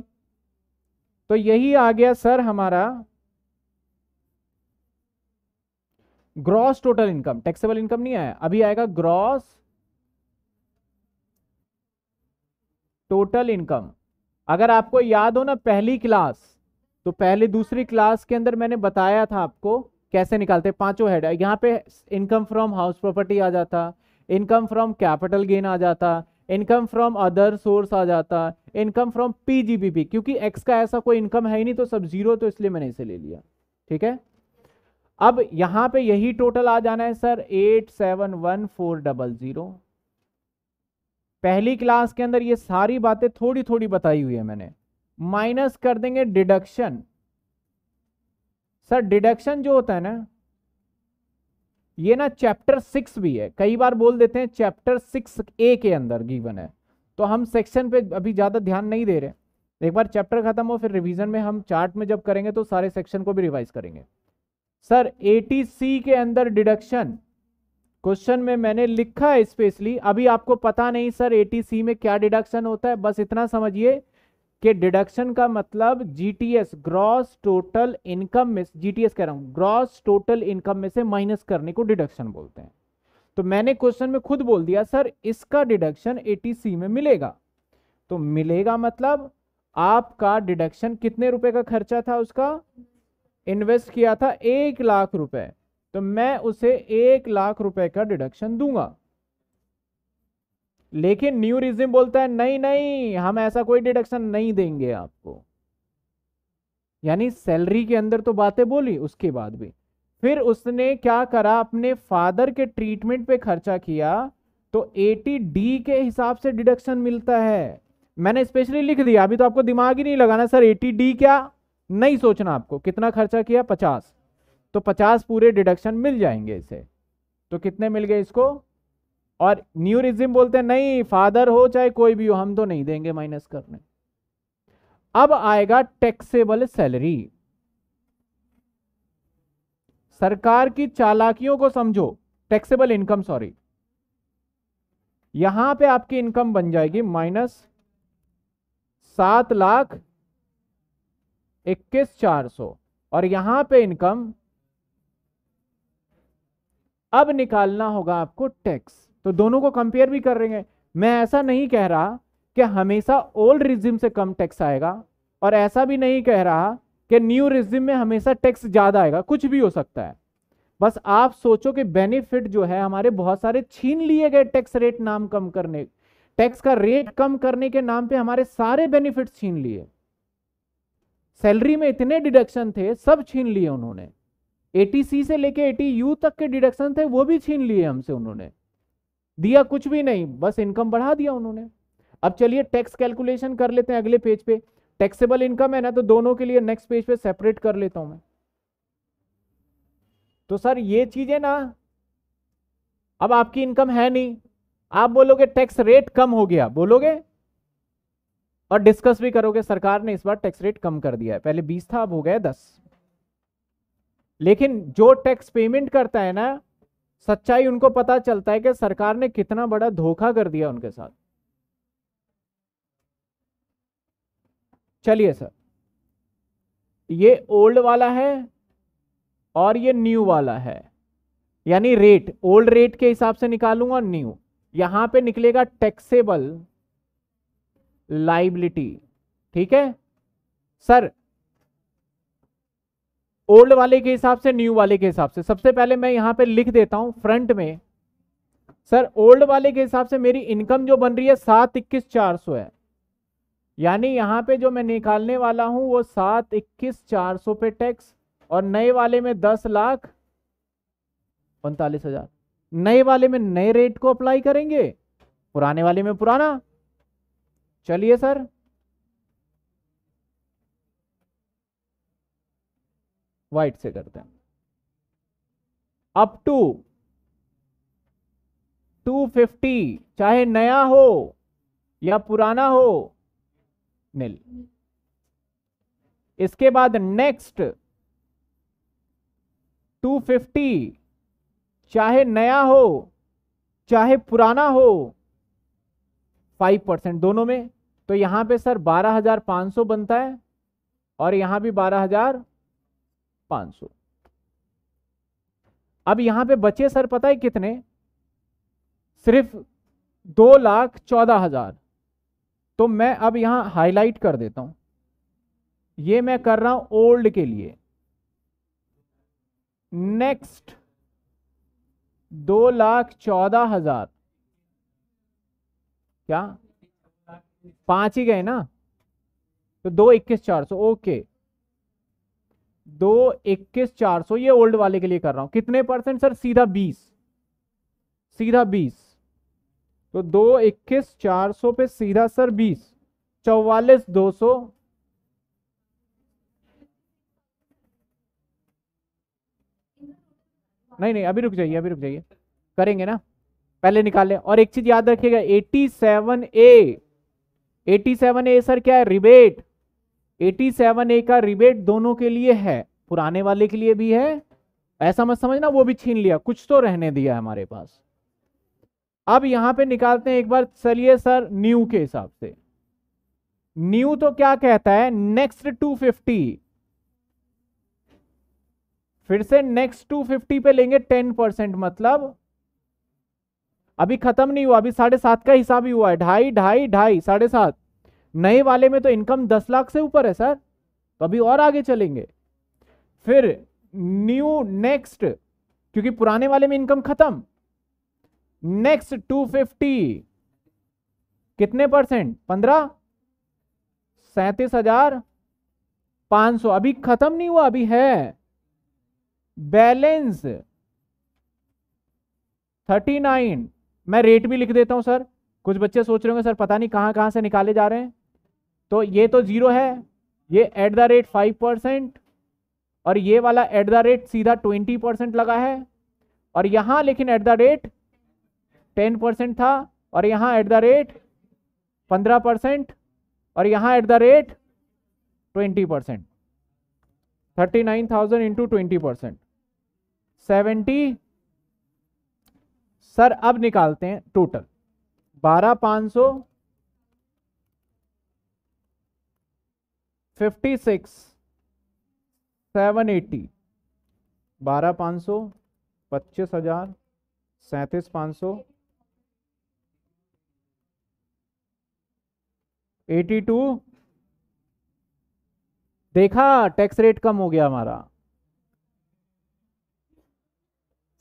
तो यही आ गया सर हमारा gross total income taxable income नहीं आया अभी आएगा ग्रॉस टोटल इनकम अगर आपको याद हो ना पहली क्लास तो पहले दूसरी क्लास के अंदर मैंने बताया था आपको कैसे निकालते पांचों हेड यहाँ पे इनकम फ्रॉम हाउस प्रॉपर्टी आ जाता इनकम फ्रॉम कैपिटल गेन आ जाता इनकम फ्रॉम अदर सोर्स आ जाता इनकम फ्रॉम पीजीबीपी क्योंकि एक्स का ऐसा कोई इनकम है ही नहीं तो सब जीरो तो इसलिए मैंने इसे ले लिया ठीक है अब यहां पे यही टोटल आ जाना है sir eight seven one four double zero पहली क्लास के अंदर ये सारी बातें थोड़ी थोड़ी बताई हुई है मैंने माइनस कर देंगे डिडक्शन सर डिडक्शन जो होता है ना ये ना चैप्टर सिक्स भी है कई बार बोल देते हैं चैप्टर सिक्स ए के अंदर गिवन है तो हम सेक्शन पे अभी ज़्यादा ध्यान नहीं दे रहे एक बार चैप्टर खत्म हो फिर रिवीजन में हम चार्ट में जब करेंगे तो सारे सेक्शन को भी रिवाइज करेंगे सर एटीसी के अंदर डिडक्शन क्वेश्चन में मैंने लिखा है स्पेशली अभी आपको पता नहीं सर एटीसी में क्या डिडक्शन होता है बस इतना समझिए कि डिडक्शन का मतलब जीटीएस ग्रॉस टोटल इनकम में जीटीएस कह रहा हूं ग्रॉस टोटल इनकम में से माइनस करने को डिडक्शन बोलते हैं तो मैंने क्वेश्चन में खुद बोल दिया सर इसका डिडक्शन एटीसी में मिलेगा तो मिलेगा मतलब आपका डिडक्शन कितने रुपए का खर्चा था उसका इन्वेस्ट किया था एक लाख रुपए तो मैं उसे एक लाख रुपए का डिडक्शन दूंगा लेकिन न्यू रिज्यूम बोलता है नहीं नहीं हम ऐसा कोई डिडक्शन नहीं देंगे आपको यानी सैलरी के अंदर तो बातें बोली उसके बाद भी फिर उसने क्या करा अपने फादर के ट्रीटमेंट पे खर्चा किया तो एटी डी के हिसाब से डिडक्शन मिलता है मैंने स्पेशली लिख दिया अभी तो आपको दिमाग ही नहीं लगाना सर एटी डी क्या नहीं सोचना आपको कितना खर्चा किया पचास तो पचास पूरे डिडक्शन मिल जाएंगे इसे तो कितने मिल गए इसको और रिज्यूम बोलते हैं नहीं फादर हो चाहे कोई भी हो हम तो नहीं देंगे माइनस करने अब आएगा टैक्सेबल सैलरी सरकार की चालाकियों को समझो टैक्सेबल इनकम सॉरी यहां पे आपकी इनकम बन जाएगी माइनस सात लाख इक्कीस चार सौ और यहां पे इनकम अब निकालना होगा आपको टैक्स तो दोनों को कंपेयर भी कर रहे हैं मैं ऐसा नहीं कह रहा कि हमेशा ओल्ड रिजिम से कम टैक्स आएगा और ऐसा भी नहीं कह रहा कि न्यू रिजिम में हमेशा टैक्स ज़्यादा आएगा कुछ भी हो सकता है बस आप सोचो कि बेनिफिट जो है हमारे बहुत सारे छीन लिए गए टैक्स रेट नाम कम करने टैक्स का रेट कम करने के नाम पे हमारे सारे बेनिफिट छीन लिए सैलरी में इतने डिडक्शन थे सब छीन लिए उन्होंने एटीसी से लेके एटीयू तक के डिडक्शन थे वो भी छीन लिए हमसे उन्होंने दिया कुछ भी नहीं बस इनकम बढ़ा दिया उन्होंने अब चलिए टैक्स कैलकुलेशन कर लेते हैं अगले पेज पे टैक्सेबल इनकम है ना तो दोनों के लिए नेक्स्ट पेज पे सेपरेट कर लेता हूं मैं तो सर ये चीजें ना अब आपकी इनकम है नहीं आप बोलोगे टैक्स रेट कम हो गया बोलोगे और डिस्कस भी करोगे सरकार ने इस बार टैक्स रेट कम कर दिया है पहले बीस था अब हो गया दस लेकिन जो टैक्स पेमेंट करता है ना सच्चाई उनको पता चलता है कि सरकार ने कितना बड़ा धोखा कर दिया उनके साथ चलिए सर ये ओल्ड वाला है और ये न्यू वाला है यानी रेट ओल्ड रेट के हिसाब से निकालूंगा न्यू यहां पे निकलेगा टैक्सेबल लाइबिलिटी ठीक है सर ओल्ड वाले के हिसाब से न्यू वाले के हिसाब से सबसे पहले मैं यहां पे लिख देता हूं फ्रंट में सर ओल्ड वाले के हिसाब से मेरी इनकम जो बन रही है सात इक्कीस चार सौ है यानी यहां पे जो मैं निकालने वाला हूं वो सात इक्कीस चार सौ पे टैक्स और नए वाले में दस लाख पैंतालीस हजार नए वाले में नए रेट को अप्लाई करेंगे पुराने वाले में पुराना चलिए सर व्हाइट से करते हैं अप टू 250 चाहे नया हो या पुराना हो नील इसके बाद नेक्स्ट 250 चाहे नया हो चाहे पुराना हो 5 परसेंट दोनों में तो यहां पे सर 12,500 बनता है और यहां भी 500 सौ अब यहां पे बचे सर पता है कितने सिर्फ दो लाख चौदह हजार तो मैं अब यहां हाईलाइट कर देता हूं ये मैं कर रहा हूं ओल्ड के लिए नेक्स्ट दो लाख चौदह हजार क्या पांच ही गए ना तो दो इक्कीस चार सौ ओके दो इक्कीस चार सौ ये ओल्ड वाले के लिए कर रहा हूं कितने परसेंट सर सीधा बीस सीधा बीस तो दो इक्कीस चार सौ पे सीधा सर बीस चौवालीस दो सौ नहीं नहीं अभी रुक जाइए अभी रुक जाइए करेंगे ना पहले लें और एक चीज याद रखिएगा eighty seven A eighty seven A sir क्या है रिबेट 87 ए का रिबेट दोनों के लिए है पुराने वाले के लिए भी है ऐसा मत समझना वो भी छीन लिया कुछ तो रहने दिया हमारे पास अब यहां पे निकालते हैं एक बार चलिए सर न्यू के हिसाब से न्यू तो क्या कहता है नेक्स्ट टू फिफ्टी फिर से नेक्स्ट टू फिफ्टी पे लेंगे टेन परसेंट मतलब अभी खत्म नहीं हुआ अभी साढ़े सात का हिसाब ही हुआ है ढाई ढाई ढाई साढ़े सात नए वाले में तो इनकम दस लाख से ऊपर है सर तो अभी और आगे चलेंगे फिर न्यू नेक्स्ट क्योंकि पुराने वाले में इनकम खत्म नेक्स्ट टू फिफ्टी कितने परसेंट पंद्रह सैतीस हजार पांच सौ अभी खत्म नहीं हुआ अभी है बैलेंस थर्टी नाइन मैं रेट भी लिख देता हूं सर कुछ बच्चे सोच रहे होंगे सर पता नहीं कहाँ कहाँ से निकाले जा रहे हैं तो ये तो ज़ीरो है ये at the rate five percent और ये वाला एट द रेट सीधा ट्वेंटी परसेंट लगा है और यहाँ लेकिन at the rate ten percent था और यहाँ एट द रेट पंद्रह परसेंट और यहाँ at the rate twenty percent thirty nine thousand into twenty percent seventy sir अब निकालते हैं टोटल बारह पाँच सौ फिफ्टी सिक्स सेवन एटी बारह पांच सौ पच्चीस हजार सैतीस पांच सौ एटी टू देखा टैक्स रेट कम हो गया हमारा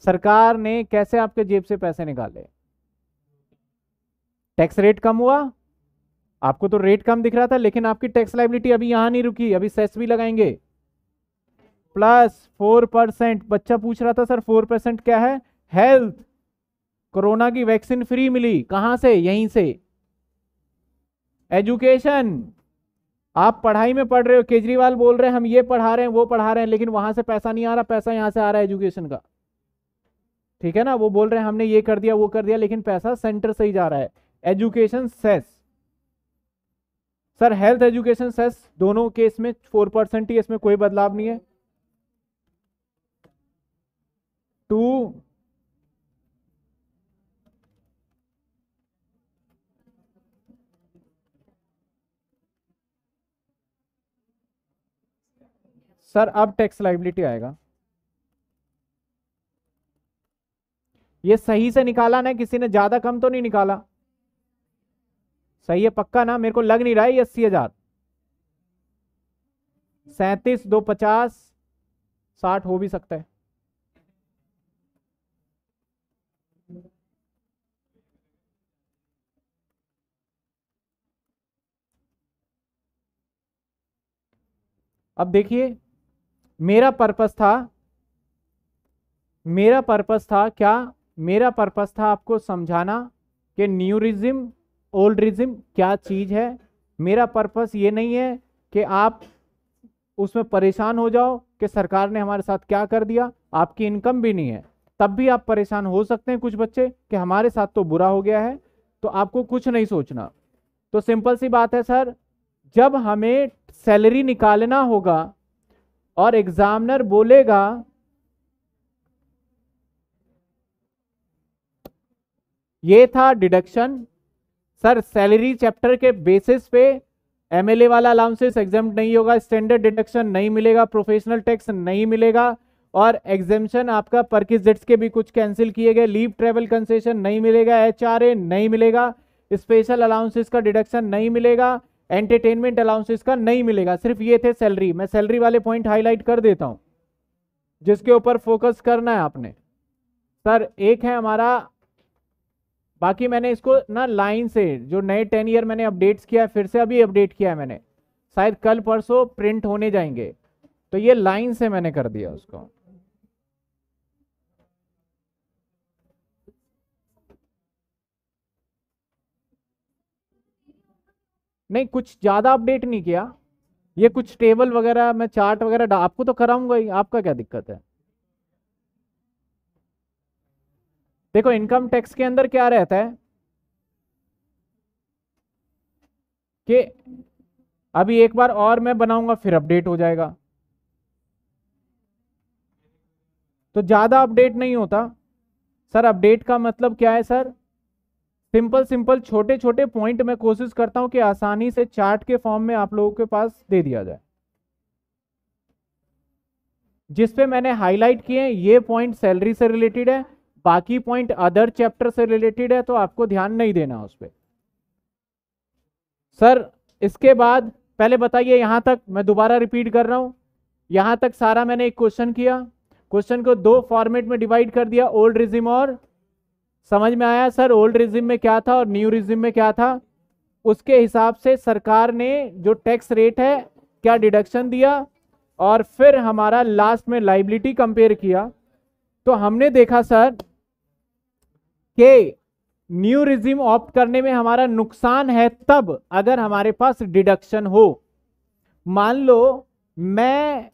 सरकार ने कैसे आपके जेब से पैसे निकाले टैक्स रेट कम हुआ आपको तो रेट कम दिख रहा था लेकिन आपकी टैक्स लाइबिलिटी अभी यहां नहीं रुकी अभी सेस भी लगाएंगे प्लस फोर परसेंट बच्चा पूछ रहा था सर फोर परसेंट क्या है हेल्थ कोरोना की वैक्सीन फ्री मिली कहां से यहीं से एजुकेशन आप पढ़ाई में पढ़ रहे हो केजरीवाल बोल रहे हैं हम ये पढ़ा रहे हैं वो पढ़ा रहे हैं लेकिन वहां से पैसा नहीं आ रहा पैसा यहां से आ रहा है एजुकेशन का ठीक है ना वो बोल रहे हैं हमने ये कर दिया वो कर दिया लेकिन पैसा सेंटर से ही जा रहा है education cess sir health education cess दोनों केस में फोर परसेंट ही इसमें कोई बदलाव नहीं है टू सर अब टैक्स लाइबिलिटी आएगा ये सही से निकाला ना किसी ने ज्यादा कम तो नहीं निकाला सही है पक्का ना मेरे को लग नहीं रहा है अस्सी हजार सैतीस दो पचास साठ हो भी सकता है अब देखिए मेरा पर्पस था मेरा पर्पस था क्या मेरा पर्पस था आपको समझाना कि न्यूरिज्म ओल्ड्रिज्म क्या चीज़ है मेरा पर्पस ये नहीं है कि आप उसमें परेशान हो जाओ कि सरकार ने हमारे साथ क्या कर दिया आपकी इनकम भी नहीं है तब भी आप परेशान हो सकते हैं कुछ बच्चे कि हमारे साथ तो बुरा हो गया है तो आपको कुछ नहीं सोचना तो सिंपल सी बात है सर जब हमें सैलरी निकालना होगा और एग्जामिनर बोलेगा ये था डिडक्शन सर सैलरी चैप्टर के बेसिस पे एमएलए वाला अलाउंसेस एग्जाम नहीं होगा स्टैंडर्ड डिडक्शन नहीं मिलेगा प्रोफेशनल टैक्स नहीं मिलेगा और एग्जेम्पन आपका परकिजेट्स के भी कुछ कैंसिल किए गए लीव ट्रेवल कंसेशन नहीं मिलेगा एच नहीं मिलेगा स्पेशल अलाउंसेस का डिडक्शन नहीं मिलेगा एंटरटेनमेंट अलाउंसेस का नहीं मिलेगा सिर्फ ये थे सैलरी मैं सैलरी वाले पॉइंट हाईलाइट कर देता हूँ जिसके ऊपर फोकस करना है आपने सर एक है हमारा बाकी मैंने इसको ना लाइन से जो नए टेन ईयर मैंने अपडेट्स किया है फिर से अभी अपडेट किया है मैंने शायद कल परसों प्रिंट होने जाएंगे तो ये लाइन से मैंने कर दिया उसको नहीं कुछ ज़्यादा अपडेट नहीं किया ये कुछ टेबल वगैरह मैं चार्ट वगैरह आपको तो कराऊंगा ही आपका क्या दिक्कत है देखो इनकम टैक्स के अंदर क्या रहता है कि अभी एक बार और मैं बनाऊंगा फिर अपडेट हो जाएगा तो ज़्यादा अपडेट नहीं होता सर अपडेट का मतलब क्या है सर सिंपल सिंपल छोटे छोटे पॉइंट मैं कोशिश करता हूं कि आसानी से चार्ट के फॉर्म में आप लोगों के पास दे दिया जाए जिस पे मैंने हाईलाइट किए ये पॉइंट सैलरी से रिलेटेड है बाकी पॉइंट अदर चैप्टर से रिलेटेड है तो आपको ध्यान नहीं देना उस पर सर इसके बाद पहले बताइए यहां तक मैं दोबारा रिपीट कर रहा हूं यहां तक सारा मैंने एक क्वेश्चन किया क्वेश्चन को दो फॉर्मेट में डिवाइड कर दिया ओल्ड रिजिम और समझ में आया सर ओल्ड रिजिम में क्या था और न्यू रिजिम में क्या था उसके हिसाब से सरकार ने जो टैक्स रेट है क्या डिडक्शन दिया और फिर हमारा लास्ट में लाइबिलिटी कंपेयर किया तो हमने देखा सर के न्यू रिजिम ऑप्ट करने में हमारा नुकसान है तब अगर हमारे पास डिडक्शन हो मान लो मैं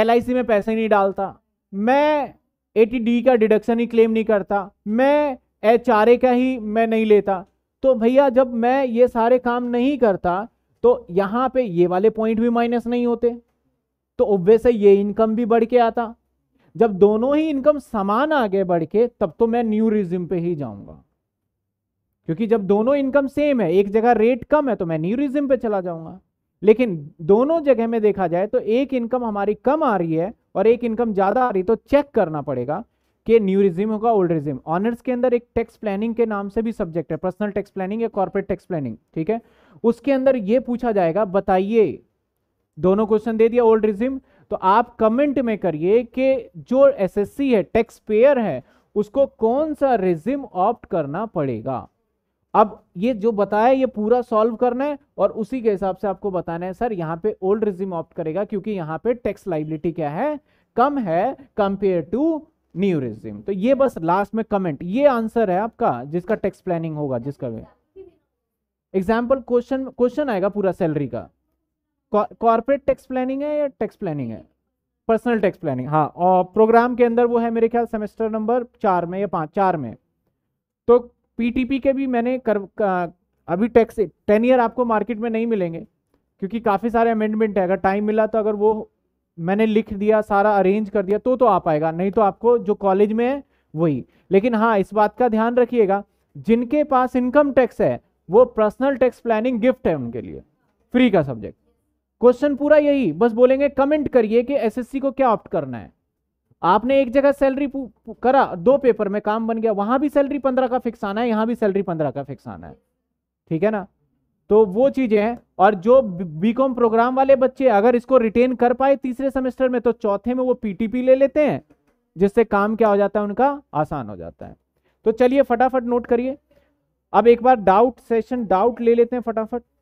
एल में पैसे नहीं डालता मैं ए का डिडक्शन ही क्लेम नहीं करता मैं एच का ही मैं नहीं लेता तो भैया जब मैं ये सारे काम नहीं करता तो यहाँ पे ये वाले पॉइंट भी माइनस नहीं होते तो ओबे है ये इनकम भी बढ़ के आता जब दोनों ही इनकम समान आगे बढ़ के तब तो मैं न्यू रिज्यूम पे ही जाऊंगा क्योंकि जब दोनों इनकम सेम है एक जगह रेट कम है तो मैं न्यू रिज्यूम पे चला जाऊंगा लेकिन दोनों जगह में देखा जाए तो एक इनकम हमारी कम आ रही है और एक इनकम ज़्यादा आ रही है तो चेक करना पड़ेगा कि न्यू रिज्यूम होगा ओल्ड रिज्यूम ऑनर्स के अंदर एक टैक्स प्लानिंग के नाम से भी सब्जेक्ट है पर्सनल टैक्स प्लानिंग या कॉर्पोरेट टैक्स प्लानिंग ठीक है उसके अंदर यह पूछा जाएगा बताइए दोनों क्वेश्चन दे दिया ओल्ड रिज्यूम तो आप कमेंट में करिए कि जो एसएससी है टैक्स पेयर है उसको कौन सा रिज्यूम ऑप्ट करना पड़ेगा अब ये जो बताया ये पूरा सॉल्व करना है और उसी के हिसाब से आपको बताना है सर यहाँ पे ओल्ड रिज्यूम ऑप्ट करेगा क्योंकि यहाँ पे टैक्स लाइबिलिटी क्या है कम है कंपेयर टू न्यू रिज्यूम तो ये बस लास्ट में कमेंट ये आंसर है आपका जिसका टैक्स प्लानिंग होगा जिसका भी एग्जाम्पल क्वेश्चन क्वेश्चन आएगा पूरा सैलरी का कॉर्पोरेट टैक्स प्लानिंग है या टैक्स प्लानिंग है पर्सनल टैक्स प्लानिंग हाँ और प्रोग्राम के अंदर वो है मेरे ख्याल सेमेस्टर नंबर चार में या पाँच चार में तो पीटीपी के भी मैंने कर अभी टैक्स टेन ईयर आपको मार्केट में नहीं मिलेंगे क्योंकि काफ़ी सारे अमेंडमेंट है अगर टाइम मिला तो अगर वो मैंने लिख दिया सारा अरेंज कर दिया तो तो आ पाएगा नहीं तो आपको जो कॉलेज में है वही लेकिन हाँ इस बात का ध्यान रखिएगा जिनके पास इनकम टैक्स है वो पर्सनल टैक्स प्लानिंग गिफ्ट है उनके लिए फ्री का सब्जेक्ट क्वेश्चन पूरा यही बस बोलेंगे कमेंट करिए कि एसएससी को क्या ऑप्ट करना है आपने एक जगह सैलरी करा दो पेपर में काम बन गया वहां भी सैलरी पंद्रह का फिक्स आना है यहां भी सैलरी पंद्रह का फिक्स आना है ठीक है ना तो वो चीजें हैं और जो बीकॉम प्रोग्राम वाले बच्चे अगर इसको रिटेन कर पाए तीसरे सेमेस्टर में तो चौथे में वो पीटीपी ले लेते हैं जिससे काम क्या हो जाता है उनका आसान हो जाता है तो चलिए फटाफट नोट करिए अब एक बार डाउट सेशन डाउट ले लेते हैं फटाफट